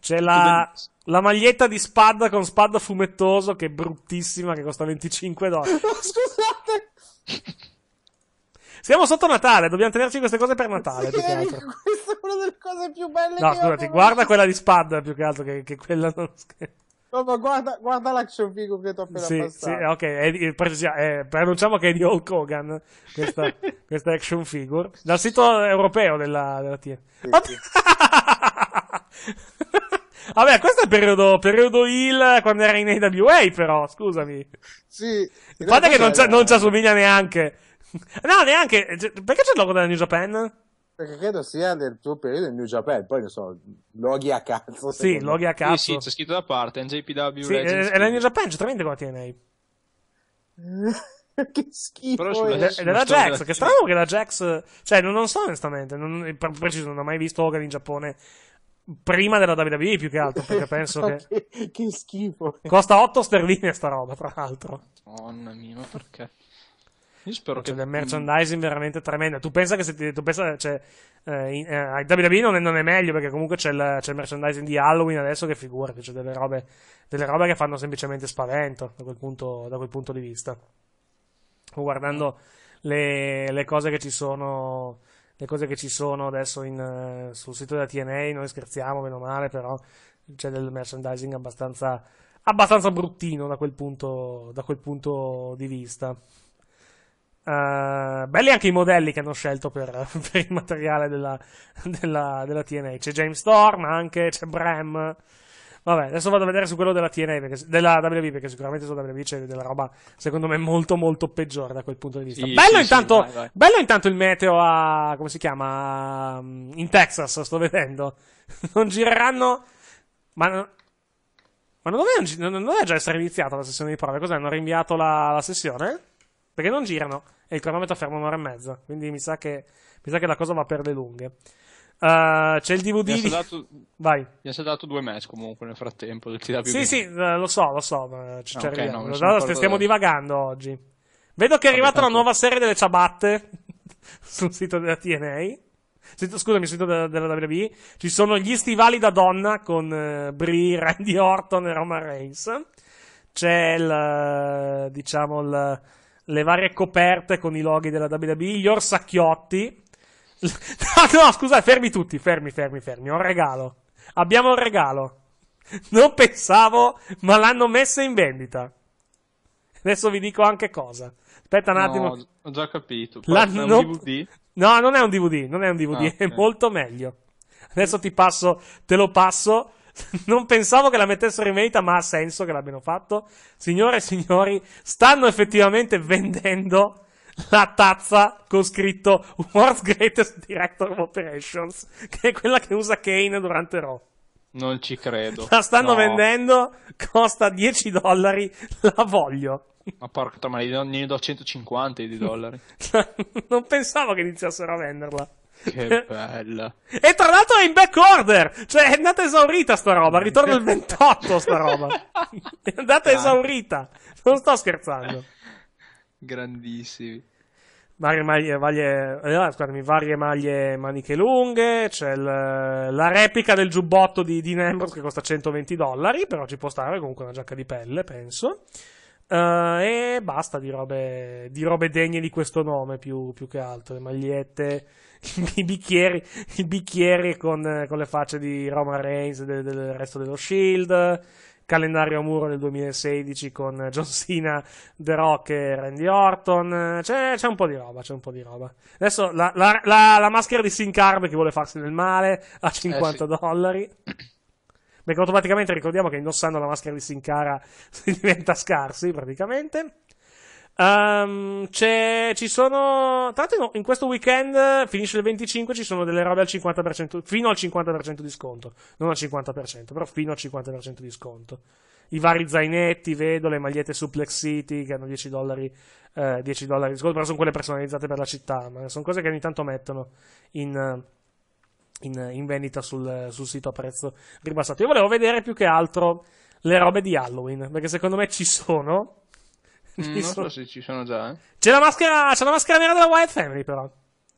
C'è la, la, maglietta di Spad con Spad fumettoso che è bruttissima, che costa 25 dollari. <laughs> No, scusate. Siamo sotto Natale, dobbiamo tenerci queste cose per Natale. Sì, più che altro. Questa è una delle cose più belle. No, scusati, guarda quella di Spad più che altro che, che quella non scherzo. No, ma guarda, guarda l'action figure che ti ho appena sì, passato. Sì, ok, è, è, è, eh, preannunciamo che è di Hulk Hogan questa, <laughs> questa action figure dal sito europeo della, della TIR. Sì, <laughs> Vabbè, questo è il periodo, periodo Hill quando era in AWA, però, scusami. Sì. Il fatto è che non ci assomiglia neanche. No, neanche. Perché c'è il logo della New Japan? perché credo sia del tuo periodo in New Japan, poi non so, loghi a cazzo. Sì, loghi a cazzo. Sì, sì, c'è scritto da parte, NJPW sì, È la eh, New Japan, c'è con la TNA. che schifo. Però è, è della Jax, che strano che la Jax... Cioè, non, non so onestamente, non, per preciso, non ho mai visto Hogan in Giappone prima della WWE più che altro perché penso <laughs> che... che schifo costa 8 sterline sta roba tra l'altro madonna mia ma perché io spero c'è che... del mm. merchandising veramente tremendo. Tu pensa che se ti, tu pensa, cioè, eh, in, eh, WWE non è, non è, meglio perché comunque c'è il, c'è il, merchandising di Halloween adesso che figurati, c'è cioè delle robe, delle robe che fanno semplicemente spavento da quel punto, da quel punto di vista. Guardando le, le cose che ci sono le cose che ci sono adesso in, eh, sul sito della TNA, noi scherziamo, meno male, però c'è del merchandising abbastanza, abbastanza bruttino da quel, punto, da quel punto di vista. Uh, belli anche i modelli che hanno scelto per, <laughs> per il materiale della, della, della, TNA. C'è James Storm anche, c'è Bram. Vabbè, adesso vado a vedere su quello della TNA, perché, della WWE, perché sicuramente su WWE c'è della roba, secondo me, molto molto peggiore da quel punto di vista. Sì, bello, sì, intanto, sì, vai, vai. bello intanto il meteo a... come si chiama? Mm, in Texas, sto vedendo. <laughs> non gireranno... Ma... Non... Ma non doveva, non doveva già essere iniziata la sessione di prove? Cos'è? Hanno rinviato la, la sessione? Perché non girano e il cronometro ferma un'ora e mezza. Quindi mi sa che, mi sa che la cosa va per le lunghe. Uh, c'è il DVD. Mi ha saldato, Vai. due mesi comunque nel frattempo. Del TWB. Sì, sì, eh, lo so, lo so. Ci ah, okay, no, no, stiamo divagando oggi. Vedo che è arrivata la nuova serie delle ciabatte <laughs> sul sito della TNA. Scusami, sul sito della, della WWE. Ci sono gli stivali da donna con uh, Brie, <laughs> Randy Orton e Roman Reigns. C'è il, diciamo, il le varie coperte con i loghi della WWE, gli orsacchiotti. <laughs> no, no, scusa, fermi tutti, fermi, fermi, fermi. Ho un regalo. Abbiamo un regalo. Non pensavo, ma l'hanno messa in vendita. Adesso vi dico anche cosa. Aspetta un attimo. No, ho già capito. L'hanno... È un DVD? No, non è un DVD, non è un DVD, ah, è okay. molto meglio. Adesso ti passo, te lo passo. <laughs> non pensavo che la mettessero in vendita, ma ha senso che l'abbiano fatto. Signore e signori, stanno effettivamente vendendo la tazza con scritto World's Greatest Director of Operations, che è quella che usa Kane durante Raw. Non ci credo. La stanno no. vendendo, costa 10 dollari, la voglio. Ma porca, ma ne do 150 di dollari. <laughs> non pensavo che iniziassero a venderla. Che <laughs> bella. E tra l'altro è in back order. Cioè, è andata esaurita sta roba. Ritorna il 28 sta roba. È andata esaurita. Non sto scherzando. Grandissimi. Varie maglie, maglie eh, scusami, varie maglie maniche lunghe. C'è il, la replica del giubbotto di Dean Ambrose che costa 120 dollari. Però ci può stare comunque una giacca di pelle, penso. Uh, e basta di robe, di robe, degne di questo nome più, più che altro. Le magliette, <laughs> i bicchieri, i bicchieri con, con, le facce di Roman Reigns e del, del, resto dello Shield. Calendario a muro del 2016 con John Cena, The Rock e Randy Orton. C'è, c'è un po' di roba, c'è un po' di roba. Adesso la, la, la, la maschera di Sin Carb che vuole farsi del male a 50 eh sì. dollari. <clears throat> Perché automaticamente ricordiamo che indossando la maschera di Sincara si <laughs> diventa scarsi praticamente. Um, ci sono. tanto no, in questo weekend eh, finisce il 25. Ci sono delle robe al 50%, fino al 50% di sconto. Non al 50%, però fino al 50% di sconto. I vari zainetti, vedo le magliette Suplex City che hanno 10 dollari, eh, 10 dollari di sconto. Però sono quelle personalizzate per la città. Ma sono cose che ogni tanto mettono in, eh, in, in vendita sul, sul, sito a prezzo ribassato. Io volevo vedere più che altro le robe di Halloween, perché secondo me ci sono. Mm, ci non sono. so se ci sono già. Eh. C'è, la maschera, c'è la maschera nera della Wild Family, però.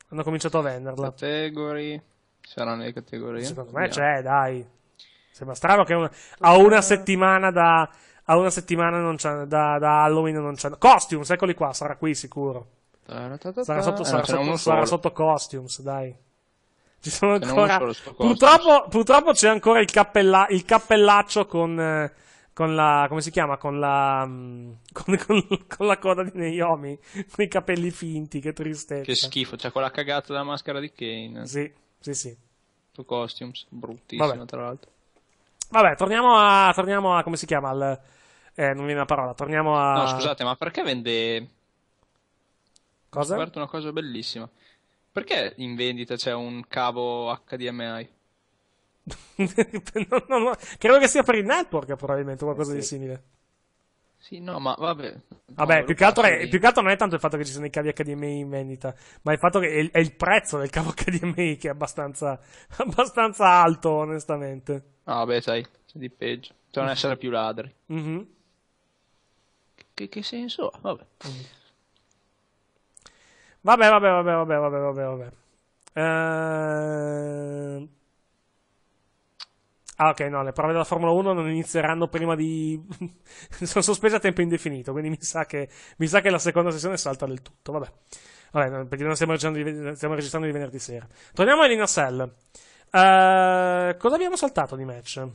Hanno cominciato a venderla. Category. Saranno le categorie. Secondo me Andiamo. c'è, dai. Sembra strano che una, a una settimana da. A una settimana non c'è, da, da Halloween non c'è. Costumes, eccoli qua, sarà qui sicuro. Sarà sotto, eh, sarà, eh, sotto, sarà sotto costumes, dai. Ci sono ancora. Purtroppo, purtroppo, c'è ancora il, cappella... il cappellaccio con. Eh, con la. come si chiama? Con la. Mm, <laughs> con, con, con, la coda di Naomi. Con i capelli finti, che tristezza. Che schifo, cioè quella cagata della maschera di Kane. Sì, sì, sì. Tu costumes, bruttissimo Vabbè. tra l'altro. Vabbè, torniamo a. torniamo a. come si chiama? Al, eh, non viene la parola, torniamo a. No, scusate, ma perché vende. Cosa? Ho scoperto una cosa bellissima. Perché in vendita c'è un cavo HDMI? <laughs> no, no, no. Credo che sia per il network, probabilmente, qualcosa sì. di simile. Sì, no, ma vabbè. Vabbè, più che, altro è, più che altro non è tanto il fatto che ci siano i cavi HDMI in vendita, ma il fatto che è, è il prezzo del cavo HDMI che è abbastanza, <laughs> abbastanza alto, onestamente. Ah, vabbè, sai, c'è di peggio. Bisogna essere più ladri. Mm-hmm. Che, che, senso ha? Vabbè. Mm. Vabbè, vabbè, vabbè, vabbè, vabbè, vabbè, vabbè. Eh... Ah, ok, no, le prove della Formula 1 non inizieranno prima di... <laughs> sono sospese a tempo indefinito, quindi mi sa che, mi sa che la seconda sessione salta del tutto, vabbè. Vabbè, perché non stiamo registrando di, stiamo registrando di venerdì sera. Torniamo a Elina Cell. Eh... Cosa abbiamo saltato di match?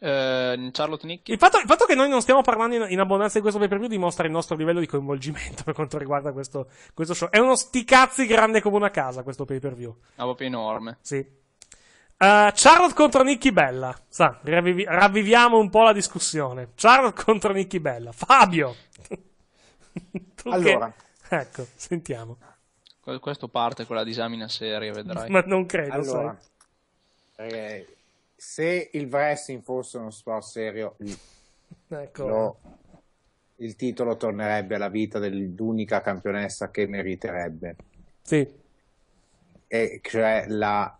Ehm, Charlotte Nick. Il fatto, il fatto, che noi non stiamo parlando in, in abbondanza di questo pay per view dimostra il nostro livello di coinvolgimento per quanto riguarda questo, questo show. È uno sticazzi grande come una casa questo pay per view. È ah, proprio enorme. Sì. Uh, Charlotte contro Nicky Bella. Sa, ravvivi- ravviviamo un po' la discussione. Charlotte contro Nicky Bella. Fabio. <laughs> allora. Che... Ecco, sentiamo. Questo parte con la disamina seria, vedrai. Ma non credo, allora. sai. Eh, se il wrestling fosse uno sport serio, <laughs> ecco. lo, il titolo tornerebbe alla vita dell'unica campionessa che meriterebbe. Sì. E cioè la...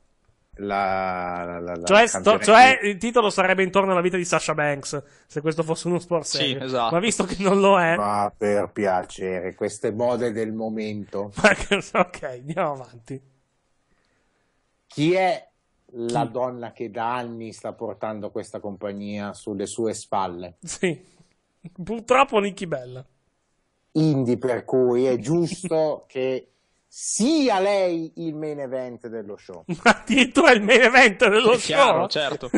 la, la, la cioè, sto, cioè, il titolo sarebbe intorno alla vita di Sasha Banks se questo fosse uno sport serio sì, esatto. ma visto che non lo è ma per piacere queste mode del momento <laughs> ok andiamo avanti chi è la mm. donna che da anni sta portando questa compagnia sulle sue spalle. Sì, purtroppo Nicky Bella. Quindi per cui è giusto <laughs> che sia lei il main event dello show. Ma <laughs> Addirittura il main event dello È show? Chiaro, certo. <laughs>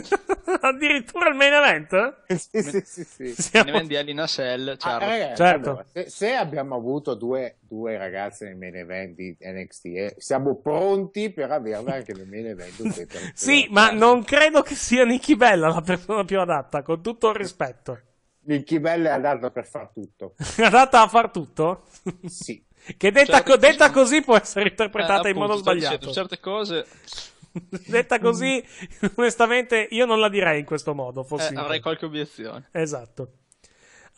Addirittura il main event? sì, sì, sì, sì. Siamo... Main event di Alina Cell, ah, eh, certo. Ah, ragazzi, certo. se, se, abbiamo avuto due, due ragazze nel main event di NXT, eh, siamo pronti per averla anche nel main event. sì, per... ma non credo che sia Nikki Bella la persona più adatta, con tutto il rispetto. Nikki Bella è adatta per far tutto. <laughs> è adatta a far tutto? sì. Che detta, certo, co- detta così può essere interpretata eh, appunto, in modo sbagliato. certe cose. <laughs> detta così, onestamente, io non la direi in questo modo. Fossi eh, avrei qualche obiezione. Esatto.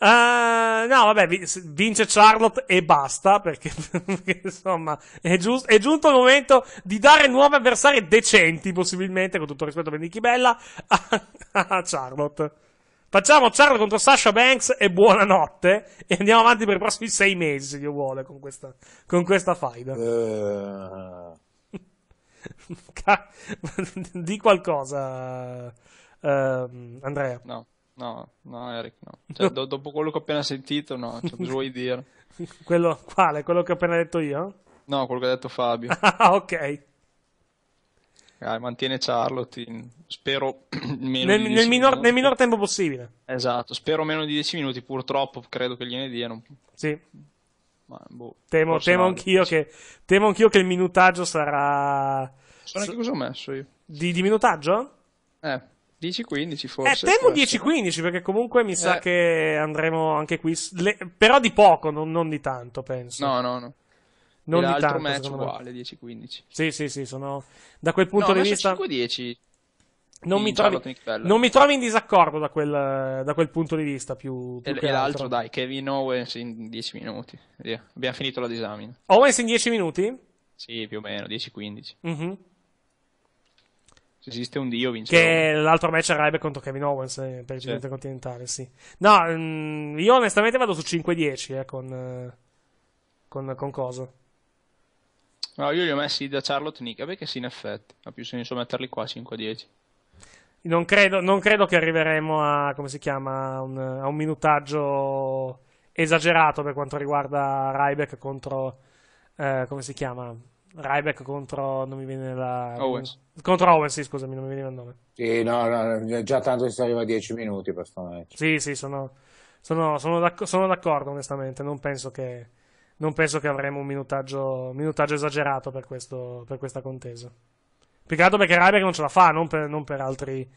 Uh, no, vabbè, vince Charlotte e basta, perché, <laughs> perché insomma è, giust- è, giunto il momento di dare nuovi avversari decenti, possibilmente, con tutto rispetto per Nikki Bella, a, a Charlotte. Facciamo Charlo contro Sasha Banks e buonanotte. E andiamo avanti per i prossimi sei mesi, se Dio vuole, con questa, con questa faida. Uh... <laughs> Di qualcosa, uh, Andrea. No. No, no, Eric, no. Cioè, do- dopo quello che ho appena sentito, no, cioè, cosa vuoi dire? <laughs> quello, quale? Quello che ho appena detto io? No, quello che ha detto Fabio. <laughs> ah, ok. Ah, mantiene Charlotte in, spero <clears throat> meno nel, nel minor, nel, minor, tempo possibile. Esatto, spero meno di 10 minuti, purtroppo credo che gliene diano. Sì. Ma, boh, temo, temo, anch'io che, temo, anch'io che, il minutaggio sarà... Sono anche cosa ho messo io. Di, di minutaggio? Eh. 10-15 eh, forse. Eh, temo 10-15 perché comunque mi eh. sa che andremo anche qui. Le, però di poco, non, non, di tanto, penso. No, no, no non l'altro tanto, match uguale, 10-15. Sì, sì, sì, sono... Da quel punto no, di vista... 5-10. Non mi, trovi, non mi, trovi, in disaccordo da quel, da quel punto di vista più, più e, e l'altro dai Kevin Owens in 10 minuti Via. abbiamo finito la disamina Owens in 10 minuti? sì più o meno 10-15 mm se esiste un dio vince che l'altro match sarebbe contro Kevin Owens eh, per il certo. continentale sì. no mm, io onestamente vado su 5-10 eh, eh, con, con, con cosa No, io li ho messi da Charlotte Nick, perché sì, in effetti, ha più senso metterli qua 5-10. Non credo, non credo, che arriveremo a, come si chiama, un, a un minutaggio esagerato per quanto riguarda Ryback contro, eh, come si chiama, Ryback contro, non mi viene la... Owens. Contro Owens, sì, scusami, non mi veniva il nome. Sì, no, no eh, già tanto si arriva a 10 minuti per sto match. Sì, sì, sono, sono, sono, d'accordo, sono d'accordo, onestamente, non penso che non penso che avremo un minutaggio, minutaggio esagerato per, questo, per, questa contesa. Più che altro perché Ryberg non ce la fa, non per, non per, altri,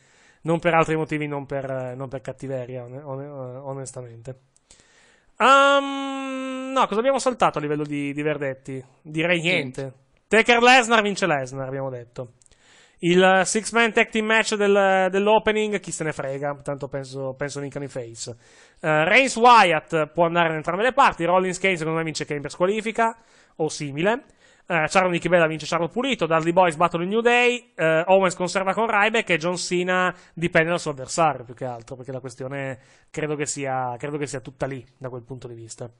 non per altri, motivi, non per, non cattiveria, on, on, uh, onestamente. Um, no, cosa abbiamo saltato a livello di, di verdetti? Direi niente. niente. Taker Lesnar vince Lesnar, abbiamo detto. Il Six Man Tag Team Match del, dell'opening, chi se ne frega, tanto penso, penso in i face. Uh, Reigns Wyatt può andare in entrambe le parti, Rollins Kane secondo me vince Kane per squalifica, o simile. Uh, eh, Charlo Nichibella vince Charlo Pulito, Dudley Boys battono il New Day, uh, Owens conserva con Ryback e John Cena dipende dal suo avversario più che altro, perché la questione credo che sia, credo che sia tutta lì da quel punto di vista.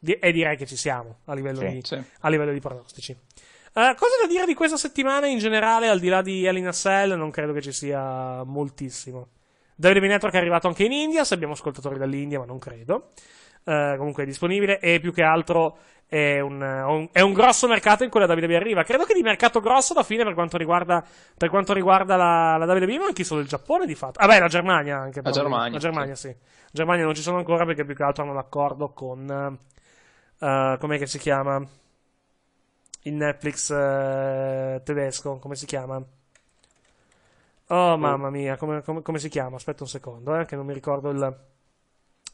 Di- e direi che ci siamo a livello, sì, di, sì. a livello di pronostici. Uh, cosa da dire di questa settimana in generale, al di là di Alina Cell, non credo che ci sia moltissimo. Davide Minetro che è arrivato anche in India, se abbiamo ascoltatori dall'India, ma non credo. Uh, comunque è disponibile e più che altro è un, un, è un grosso mercato in cui la WWE arriva. Credo che di mercato grosso da fine per quanto riguarda, per quanto riguarda la, la WWE, ma anche solo il Giappone di fatto. Vabbè, ah, la Germania anche. La Germania. La Germania sì. sì. Germania non ci sono ancora perché più che altro hanno l'accordo con... Uh, com'è che si chiama? il Netflix eh, tedesco, come si chiama? Oh, oh mamma mia, come, come, come, si chiama? Aspetta un secondo, eh, che non mi ricordo il...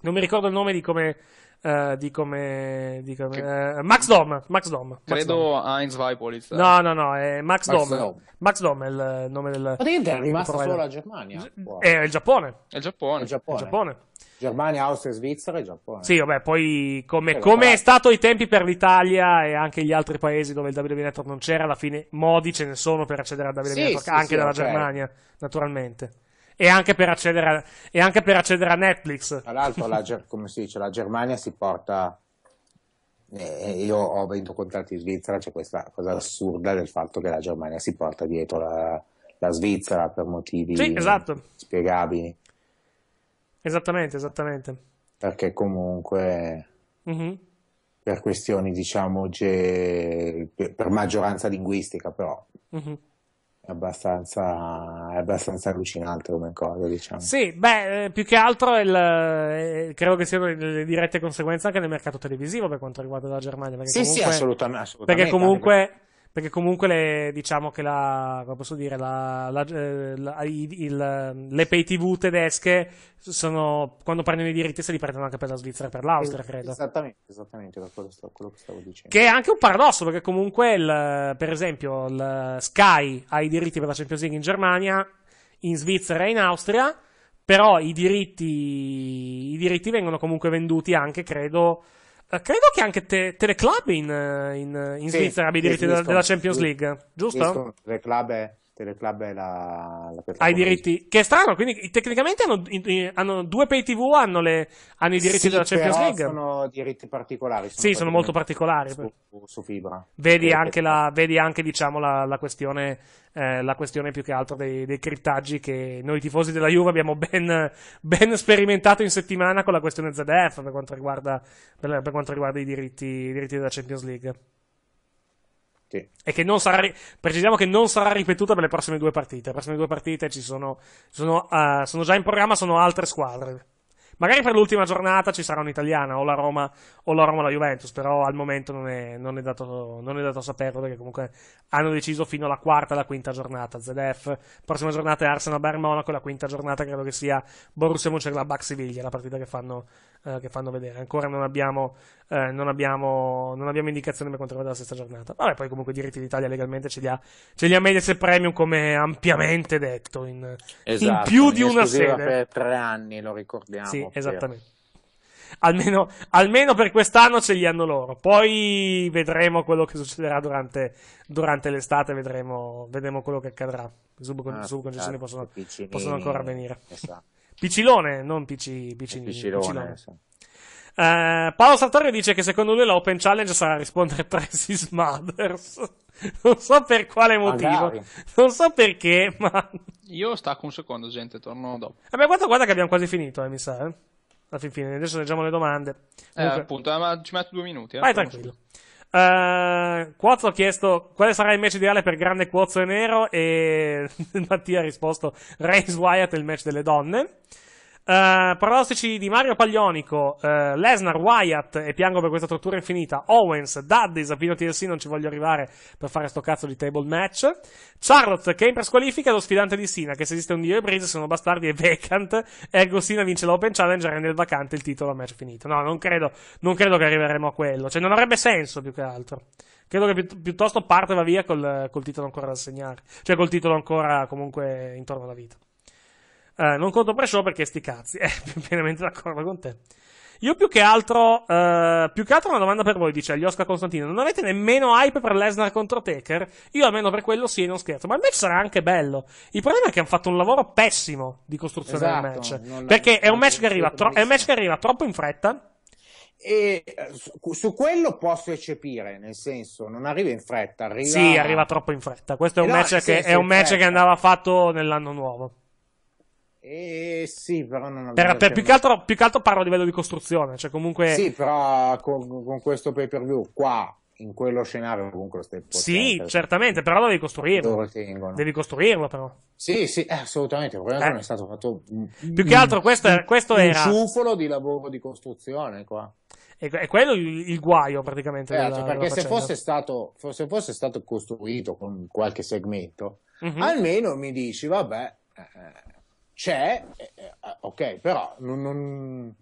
Non mi ricordo il nome di come, Uh, di come, di come che... uh, Max Dom, Max Dom credo Dom. Heinz Weipolitz no no no è Max, Max Dom. Dom. Max Dom è il nome del ma niente è rimasta solo la Germania wow. è il Giappone è il Giappone, è il Giappone. il Giappone. Germania, Austria, Svizzera e Giappone. Sì, vabbè, poi come, come è stato i tempi per l'Italia e anche gli altri paesi dove il WWE Network non c'era, alla fine modi ce ne sono per accedere al WWE sì, Network, sì, anche sì, dalla okay. Certo. Germania, naturalmente e anche per accedere a, e anche per accedere a Netflix. Tra l'altro, la, come si dice, la Germania si porta. Eh, io ho vinto contratti in Svizzera, c'è questa cosa assurda del fatto che la Germania si porta dietro la, la Svizzera per motivi sì, esatto. spiegabili. Esattamente, esattamente. Perché comunque. Mm-hmm per questioni, diciamo, ge... per maggioranza linguistica, però. Mm-hmm è abbastanza, è abbastanza allucinante come cosa, diciamo. Sì, beh, eh, più che altro il, eh, credo che siano le dirette conseguenze anche nel mercato televisivo per quanto riguarda la Germania. sì, comunque, sì, assolutamente. assolutamente perché comunque perché comunque le, diciamo che la, come posso dire, la, la, eh, la, il, il, le pay tv tedesche sono, quando prendono i diritti se li prendono anche per la Svizzera e per l'Austria, credo. Esattamente, esattamente, per quello, sto, quello, che stavo dicendo. Che è anche un paradosso, perché comunque, il, per esempio, il Sky ha i diritti per la Champions League in Germania, in Svizzera e in Austria, però i diritti, i diritti vengono comunque venduti anche, credo eh, credo che anche te, Teleclub in, eh, in, in sì, Svizzera abbia i diritti della, Champions League, giusto? Discon, teleclub è Teleclub è la, la Ha i diritti. Che è strano, quindi tecnicamente hanno, hanno due pay TV, hanno, le, hanno i diritti sì, della Champions League. sono diritti particolari. Sono sì, sono molto particolari. Su, su fibra. Vedi anche, la, vedi anche diciamo, la, la, questione, eh, la questione più che altro dei, dei criptaggi che noi tifosi della Juve abbiamo <laughs> ben, ben sperimentato in settimana con la questione ZDF per quanto riguarda, per, per quanto riguarda i, diritti, i diritti della Champions League. Sì. E che non sarà, precisiamo che non sarà ripetuta per le prossime due partite. Le prossime due partite ci sono, sono, uh, sono già in programma, sono altre squadre. Magari per l'ultima giornata ci sarà un'italiana, o la Roma o la, Roma, la Juventus, però al momento non è, non è dato, non è dato a saperlo perché comunque hanno deciso fino alla quarta e alla quinta giornata. ZDF, prossima giornata è Arsenal-Bayern Monaco, la quinta giornata credo che sia Borussia Mönchengladbach-Siviglia, la partita che fanno, eh, che fanno vedere. Ancora non abbiamo, eh, non abbiamo, non abbiamo indicazioni per quanto riguarda la sesta giornata. Vabbè, poi comunque i diritti d'Italia legalmente ce li ha, ce li ha Mediaset Premium come ampiamente detto in, esatto, in più di una sede. per tre anni, lo ricordiamo. Sì, esattamente. Almeno, almeno, per quest'anno ce li hanno loro. Poi vedremo quello che succederà durante, durante l'estate, vedremo, vedremo, quello che accadrà. Subcon- ah, subconcessioni certo, possono, possono, ancora venire. Esatto. Picilone, non pici, picinini, Picilone, picilone. Esatto. Eh, Paolo Sartori dice che secondo lui l'Open Challenge sarà rispondere a Tracy's Mothers. <laughs> Non so per quale motivo, Magari. non so perché, ma. <laughs> Io stacco un secondo, gente, torno dopo. Vabbè, guarda, guarda che abbiamo quasi finito, eh, mi sa. Eh? Alla fine, adesso leggiamo le domande. Eh, Comunque... Eh, appunto, ma ci metto due minuti. Eh, Vai tranquillo. Uh, Quozzo ha chiesto quale sarà il match ideale per grande Quozzo e Nero e <laughs> Mattia ha risposto Reigns Wyatt è il match delle donne. Uh, eh, pronostici di Mario Paglionico, uh, Lesnar, Wyatt e piango per questa tortura infinita. Owens, Daddy, Savino TLC, non ci voglio arrivare per fare sto cazzo di table match. Charlotte, Kane per squalifica lo sfidante di Sina, che se esiste un dio e Breeze sono bastardi e vacant. Ergo Sina vince l'Open Challenge e rende il vacante il titolo a match finito. No, non credo, non credo che arriveremo a quello. Cioè, non avrebbe senso più che altro. Credo che piuttosto parte va via col, col titolo ancora da segnare, Cioè, col titolo ancora comunque intorno alla vita. Eh, non conto pre-show perché sti cazzi, <laughs> eh, pienamente d'accordo con te. Io più che altro, eh, più che altro una domanda per voi, dice agli Oscar Costantino. Non avete nemmeno hype per Lesnar contro Taker? Io almeno per quello sì, non scherzo. Ma il match sarà anche bello. Il problema è che hanno fatto un lavoro pessimo di costruzione esatto, del match. Perché è un match, tro- è un match che arriva troppo in fretta. E eh, su, su, quello posso eccepire, nel senso, non arriva in fretta. Arriva... Sì, arriva troppo in fretta. Questo è eh un no, match, che, è un match che andava fatto nell'anno nuovo. Eh sì, però non per, per più, che altro, più, che altro, parlo a livello di costruzione. Cioè comunque... Sì, però con, con questo pay per view qua, in quello scenario, comunque lo stai portando. Sì, certamente, però devi costruirlo. Devi costruirlo, però. Sì, sì, eh, assolutamente. Il eh. non è stato fatto. Più che altro, questo, è, questo un era. Un ciufolo di lavoro di costruzione qua. È quello il, guaio praticamente. Certo, della, perché della se, fosse stato, se fosse stato costruito con qualche segmento, mm-hmm. almeno mi dici, vabbè, eh, eh c'è, eh, eh, ah, ok, però non, non,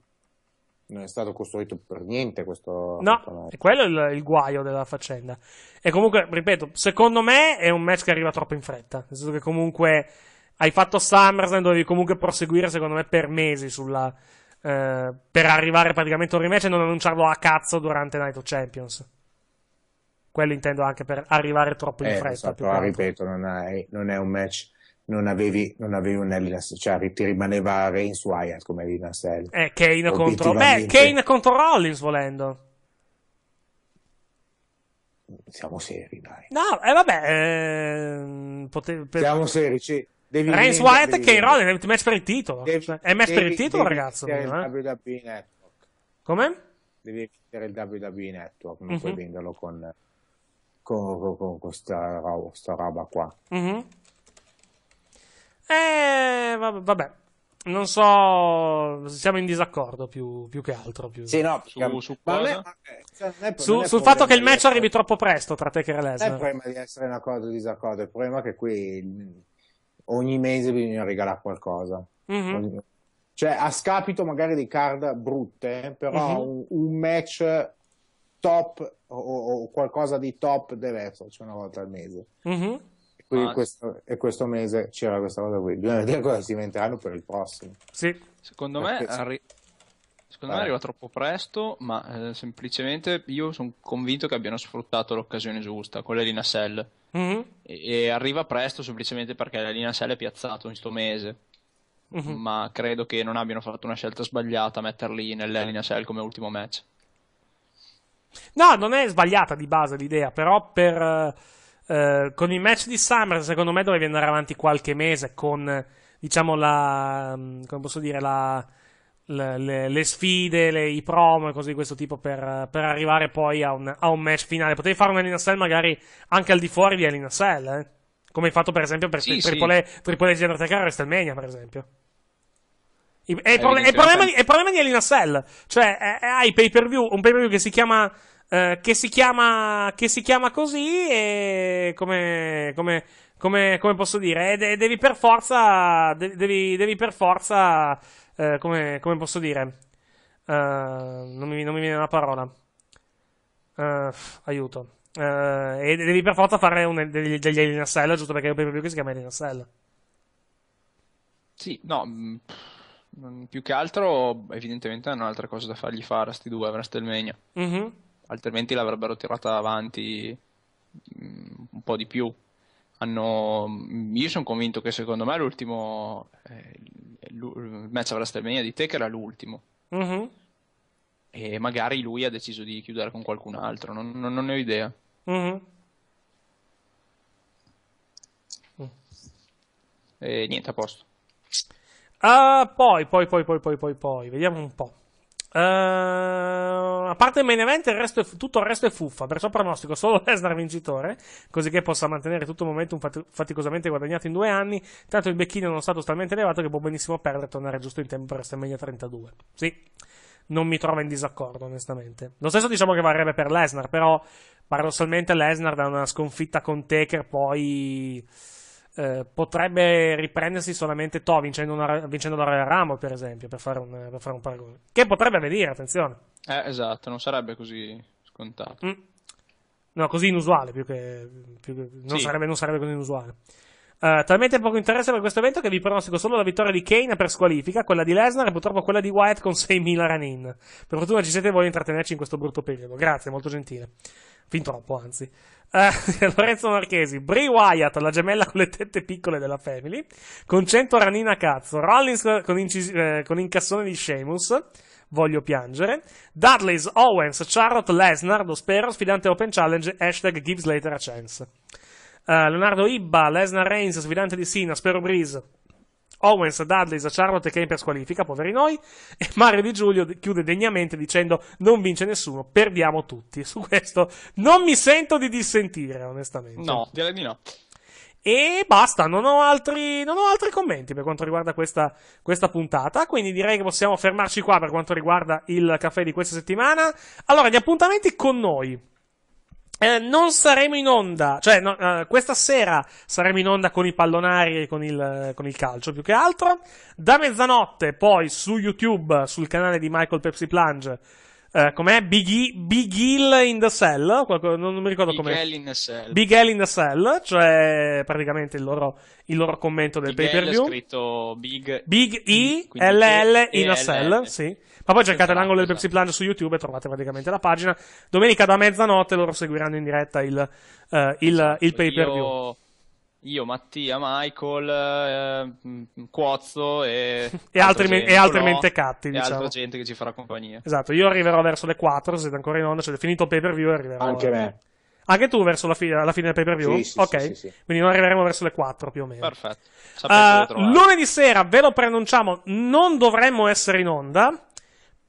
non, è stato costruito per niente questo... No, è quello il, il, guaio della faccenda. E comunque, ripeto, secondo me è un match che arriva troppo in fretta, nel senso che comunque hai fatto SummerSlam, dovevi comunque proseguire, secondo me, per mesi sulla... Eh, per arrivare praticamente a un rematch e non annunciarlo a cazzo durante Night of Champions quello intendo anche per arrivare troppo in eh, fretta. Eh, so, però ripeto, non è, non è, un match non avevi, non avevi un Ellie cioè ti rimaneva Reigns Wyatt come Ellie Nacelle. Eh, Kane contro, beh, Kane contro Rollins volendo. Siamo seri, dai. No, eh vabbè, eh, pote... siamo seri, sì. Devi Reigns Wyatt e Kane Rollins, è match per il titolo. Devi, cioè, è match devi, per il titolo, ragazzo. Devi eh? WWE Network. Come? Devi vincere il WWE Network, non mm-hmm. puoi mhm. venderlo con, con, con, con, con sta, sta roba qua. Mm-hmm. Eh, vabbè. Non so, siamo in disaccordo più, più che altro. Più... Sì, no, su, su, eh, cioè, su cosa? Me, su, sul fatto che il match arrivi troppo presto tra te e Lesnar. Non è il problema di essere in accordo o disaccordo, il problema è che qui mm, ogni mese bisogna regalare qualcosa. Mm-hmm. Cioè, a scapito magari di card brutte, però mm-hmm. un, un match top o, o, qualcosa di top deve esserci una volta al mese. Mm-hmm. Quindi ah, questo, e questo mese c'era questa cosa qui. Bisogna vedere cosa si inventeranno per il prossimo. Sì. Secondo me, arri- secondo me arriva troppo presto, ma eh, semplicemente io sono convinto che abbiano sfruttato l'occasione giusta, quella di Nacelle. Mm-hmm. E-, e arriva presto semplicemente perché la linea Nacelle è piazzata in questo mese. Mm-hmm. ma credo che non abbiano fatto una scelta sbagliata a metterli eh. linea Cell come ultimo match. No, non è sbagliata di base l'idea, però per, eh, eh, con il match di Summer, secondo me, dovevi andare avanti qualche mese con, diciamo, la, mm, come posso dire, la, le, le, le, sfide, le, i promo e cose di questo tipo per, per arrivare poi a un, a un, match finale. Potevi fare un Elina Cell magari anche al di fuori di Elina Cell, eh? come hai fatto per esempio per sì, Triple, sì. Triple G Undertaker a WrestleMania, per esempio. è, eh, il problema, problema di, è problema di Cell, cioè eh, hai pay per view, un pay per view che si chiama eh, che, si chiama, che si chiama così e come, come, come, come posso dire, e devi per forza, devi, devi per forza, eh, come, come posso dire, uh, non, mi, non mi viene una parola, uh, aiuto. Uh, e devi per forza fare un, degli, degli Alien Asylum, giusto perché è un più che si chiama Alien Asylum. Sì, no, mh, mm, più che altro evidentemente hanno altre cose da fargli fare a sti due, a WrestleMania. mm uh hmm altrimenti l'avrebbero tirata avanti mm, un po' di più. Hanno... Mm, io sono convinto che secondo me l'ultimo eh, il match a WrestleMania di te che era l'ultimo. Mm-hmm. E magari lui ha deciso di chiudere con qualcun altro, non, non, non ne ho idea. Mm-hmm. E niente, a posto. Ah, poi, poi, poi, poi, poi, poi, poi, vediamo un po'. Uh, a parte il main event, il resto è, tutto il resto è fuffa. Per pronostico solo <laughs> Lesnar vincitore, così che possa mantenere tutto il momento faticosamente guadagnato in due anni. Tanto il becchino è uno stato talmente elevato che può benissimo perdere e tornare giusto in tempo per meglio 32. Sì, non mi trovo in disaccordo, onestamente. Lo stesso diciamo che varrebbe per Lesnar, però paradossalmente Lesnar da una sconfitta con Taker poi eh, potrebbe riprendersi solamente To vincendo, una, vincendo la Royal Rumble, per esempio, per fare un, per fare un paragone. Che potrebbe avvenire, attenzione. Eh, esatto, non sarebbe così scontato. Mm. No, così inusuale, più che... Più che non, sì. sarebbe, non sarebbe così inusuale. Uh, talmente poco interesse per questo evento che vi pronostico solo la vittoria di Kane per squalifica, quella di Lesnar e purtroppo quella di Wyatt con 6.000 run-in. Per fortuna ci siete voi a intrattenerci in questo brutto periodo. Grazie, molto gentile fin troppo anzi. Uh, <laughs> Lorenzo Marchesi, Bray Wyatt, la gemella con le tette piccole della Family, con 100 ranina cazzo, Rollins con, incis- eh, con incassone di Sheamus, voglio piangere, Dudleys, Owens, Charlotte, Lesnar, lo spero, sfidante Open Challenge, hashtag Gibbs Later a Chance. Uh, Leonardo Ibba, Lesnar Reigns, sfidante di Sina, spero Breeze. Owens, Dudley, Charlotte e Kane per squalifica, poveri noi. E Mario Di Giulio chiude degnamente dicendo non vince nessuno, perdiamo tutti. Su questo non mi sento di dissentire, onestamente. No, direi di no. E basta, non ho, altri, non ho altri, commenti per quanto riguarda questa, questa, puntata, quindi direi che possiamo fermarci qua per quanto riguarda il caffè di questa settimana. Allora, gli appuntamenti con noi. Eh, non saremo in onda, cioè no, eh, questa sera saremo in onda con i pallonari e con il, con il, calcio più che altro. Da mezzanotte poi su YouTube, sul canale di Michael Pepsi Plunge, eh, com'è? Big, e, Big Hill in the Cell, qualcosa, non, non, mi ricordo Big com'è. Big Hill in the Cell. Big Hill in the Cell, cioè praticamente il loro, il loro commento del pay per view. scritto Big, Big E, L L in a Cell, sì. Ma poi cercate esatto, l'angolo del esatto. Pepsi Plunge su YouTube e trovate praticamente la pagina. Domenica da mezzanotte loro seguiranno in diretta il, uh, il, esatto. il pay per view. Io io, Mattia, Michael, eh, Quozzo e, <laughs> e altri, gente, e altri no, mentecatti. E diciamo. altra gente che ci farà compagnia. Esatto, io arriverò verso le 4, siete ancora in onda, cioè finito il pay per view e arriverò. Anche me. Anche tu verso la, fine, la fine del pay per view? Sì, sì, ok, sì, sì, quindi noi arriveremo verso le 4 più o meno. Perfetto. Uh, lunedì sera ve lo preannunciamo, non dovremmo essere in onda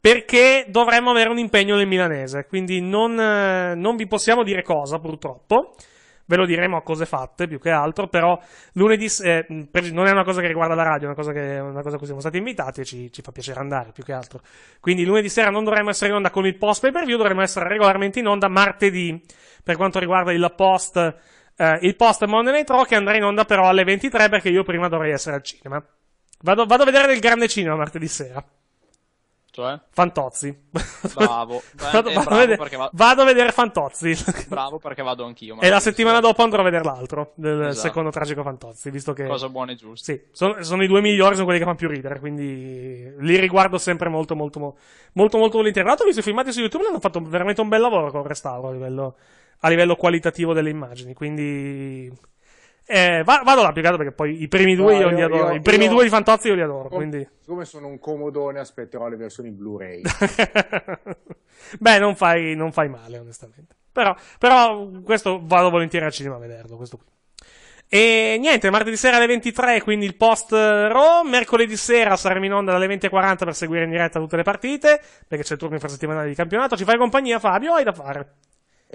perché dovremmo avere un impegno del milanese, quindi non, eh, non, vi possiamo dire cosa purtroppo. Ve lo diremo a cose fatte più che altro, però lunedì eh, non è una cosa che riguarda la radio, è una cosa, che, una cosa a cui siamo stati invitati e ci, ci, fa piacere andare più che altro. Quindi lunedì sera non dovremmo essere in onda con il post pay per view, dovremmo essere regolarmente in onda martedì per quanto riguarda il post, eh, il post Monday Night Raw che andrà in onda però alle 23 perché io prima dovrei essere al cinema. Vado, vado a vedere del grande cinema martedì sera. Cioè? Fantozzi. Bravo. <laughs> Eh, vado, eh, vado, bravo vede- va- vado, a vedere Fantozzi. <laughs> bravo perché vado anch'io. E la settimana dopo andrò a vedere l'altro, del esatto. secondo tragico Fantozzi, visto che... Cosa buona e giusta. Sì, sono, sono, i due migliori, sono quelli che fanno più ridere, quindi li riguardo sempre molto, molto, molto, molto, molto volentieri. l'altro ho visto i filmati su YouTube, hanno fatto veramente un bel lavoro con il restauro a livello, a livello qualitativo delle immagini, quindi eh, vado là più perché poi i primi due no, io, io, li adoro. Io, I primi io, due di Fantozzi io li adoro. Com- quindi. Siccome sono un comodone, aspetterò le versioni Blu-ray. <laughs> Beh, non fai, non fai, male, onestamente. Però, però, questo vado volentieri al cinema a vederlo. Questo qui. E niente, martedì sera alle 23, quindi il post eh, Raw. Mercoledì sera saremo in onda dalle 20.40 per seguire in diretta tutte le partite. Perché c'è il turno infrasettimanale di campionato. Ci fai compagnia, Fabio? Hai da fare.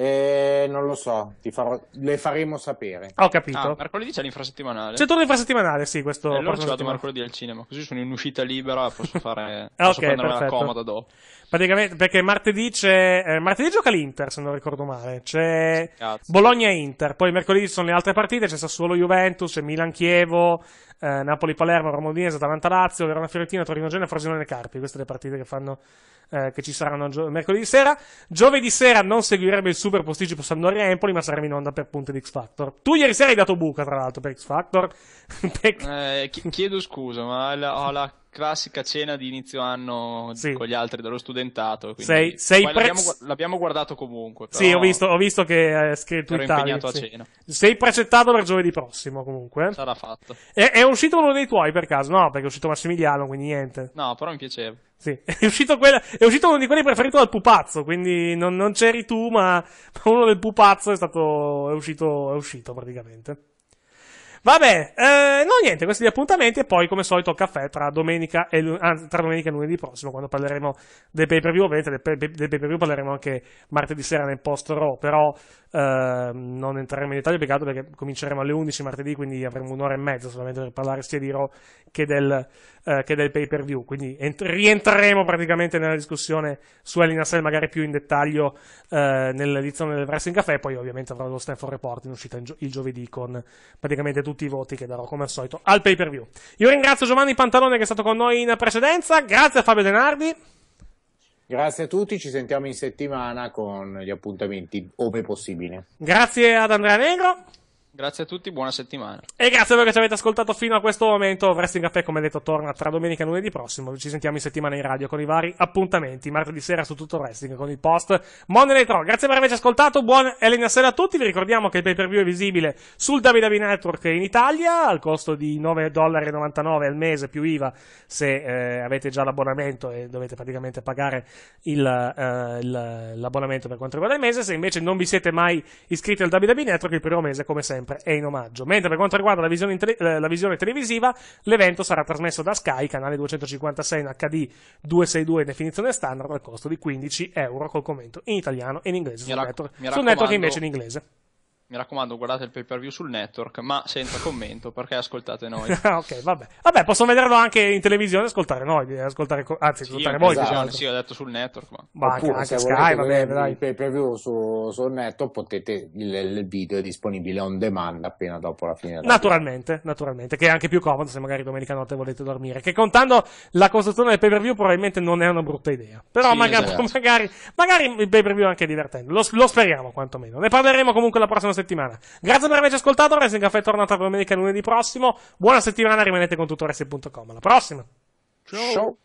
Eh, non lo so, farò... le faremo sapere. Ho capito. Ah, mercoledì c'è l'infrasettimanale. C'è il tutto infrasettimanale, sì, questo. E allora ci vado mercoledì al cinema, così sono in uscita libera, posso fare <laughs> posso okay, prendere perfetto. una comoda dopo. Praticamente perché martedì c'è eh, martedì gioca l'Inter, se non ricordo male. C'è Bologna Inter, poi mercoledì sono le altre partite, c'è Sassuolo Juventus, c'è Milan Chievo, eh, Napoli-Palermo, Roma-Udinese, Atalanta-Lazio, Verona-Fiorentina, Torino-Genova, Frosinone-Carpi. Queste le partite che, fanno, eh, che ci saranno gio- mercoledì sera. Giovedì sera non seguirebbe il super posticipo Sampdoria-Empoli, ma sarebbe in onda per punte di X Factor. Tu ieri sera hai dato buca, tra l'altro, per X Factor. <laughs> per... Eh, chiedo scusa, ma la, ho la classica cena di inizio anno sì. con gli altri dello studentato. Sei, sei pre... l'abbiamo, l'abbiamo, guardato comunque. Sì, ho visto, ho visto che, eh, che tu impegnato sì. a cena. Sei precettato per giovedì prossimo comunque. Sarà fatto. È, è uscito uno dei tuoi per caso? No, perché è uscito Massimiliano, quindi niente. No, però mi piaceva. Sì, <laughs> è uscito, quella, è uscito, uno di quelli preferiti dal pupazzo, quindi non, non c'eri tu, ma <laughs> uno del pupazzo è stato, è uscito, è uscito praticamente. Vabbè, eh, no niente, questi gli appuntamenti e poi come solito caffè tra domenica e, anzi, tra domenica e lunedì prossimo quando parleremo dei pay per view, ovviamente del pay, per view parleremo anche martedì sera nel post row però Ehm, non entreremo in dettaglio peccato perché cominceremo alle 11 martedì quindi avremo un'ora e mezza solamente per parlare sia di Raw che del, uh, del pay per view quindi ent- rientreremo praticamente nella discussione su Elina Sell magari più in dettaglio uh, nell'edizione del Wrestling Café poi ovviamente avrò lo Stanford Report in uscita in gio- il giovedì con praticamente tutti i voti che darò come al solito al pay per view io ringrazio Giovanni Pantalone che è stato con noi in precedenza grazie a Fabio Denardi Grazie a tutti, ci sentiamo in settimana con gli appuntamenti, ove possibile. Grazie ad Andrea Negro. Grazie a tutti, buona settimana. E grazie a voi che ci avete ascoltato fino a questo momento. Wrestling Caffè, come detto, torna tra domenica e lunedì prossimo. Ci sentiamo in settimana in radio con i vari appuntamenti. Martedì sera su tutto il wrestling con il post Monday Night Raw. Grazie per averci ascoltato. Buon Elena Sera a tutti. Vi ricordiamo che il pay per view è visibile sul WWE Network in Italia al costo di 9,99$ al mese più IVA se eh, avete già l'abbonamento e dovete praticamente pagare il, eh, il, l'abbonamento per quanto riguarda il mese. Se invece non vi siete mai iscritti al WWE Network, il primo mese, come sempre sempre è in omaggio. Mentre per quanto riguarda la visione, tele- la visione televisiva, l'evento sarà trasmesso da Sky, canale 256 in HD 262 in definizione standard al costo di 15 euro col commento in italiano e in inglese sul, raccom- network, sul network invece in inglese mi raccomando, guardate il pay per view sul network, ma senza commento perché ascoltate noi. <laughs> Ah, ok, vabbè. Vabbè, possono vederlo anche in televisione ascoltare noi, eh, ascoltare, anzi, sì, ascoltare voi. Esatto. Sì, ho detto sul network. Ma, ma Oppure, anche, anche Sky, va Dai. Il pay per view su, sul network potete, il, il, video è disponibile on demand appena dopo la fine. Naturalmente, vita. naturalmente, che è anche più comodo se magari domenica notte volete dormire. Che contando la costruzione del pay per view probabilmente non è una brutta idea. Però sì, magari, esatto. <laughs> magari, magari, il pay per view è anche divertente. Lo, lo speriamo quantomeno. Ne parleremo comunque la prossima settimana settimana. Grazie per averci ascoltato. Wrestling Caffè è tornata domenica e lunedì prossimo. Buona settimana, rimanete con tutoresse.com. Alla prossima. Ciao. Ciao.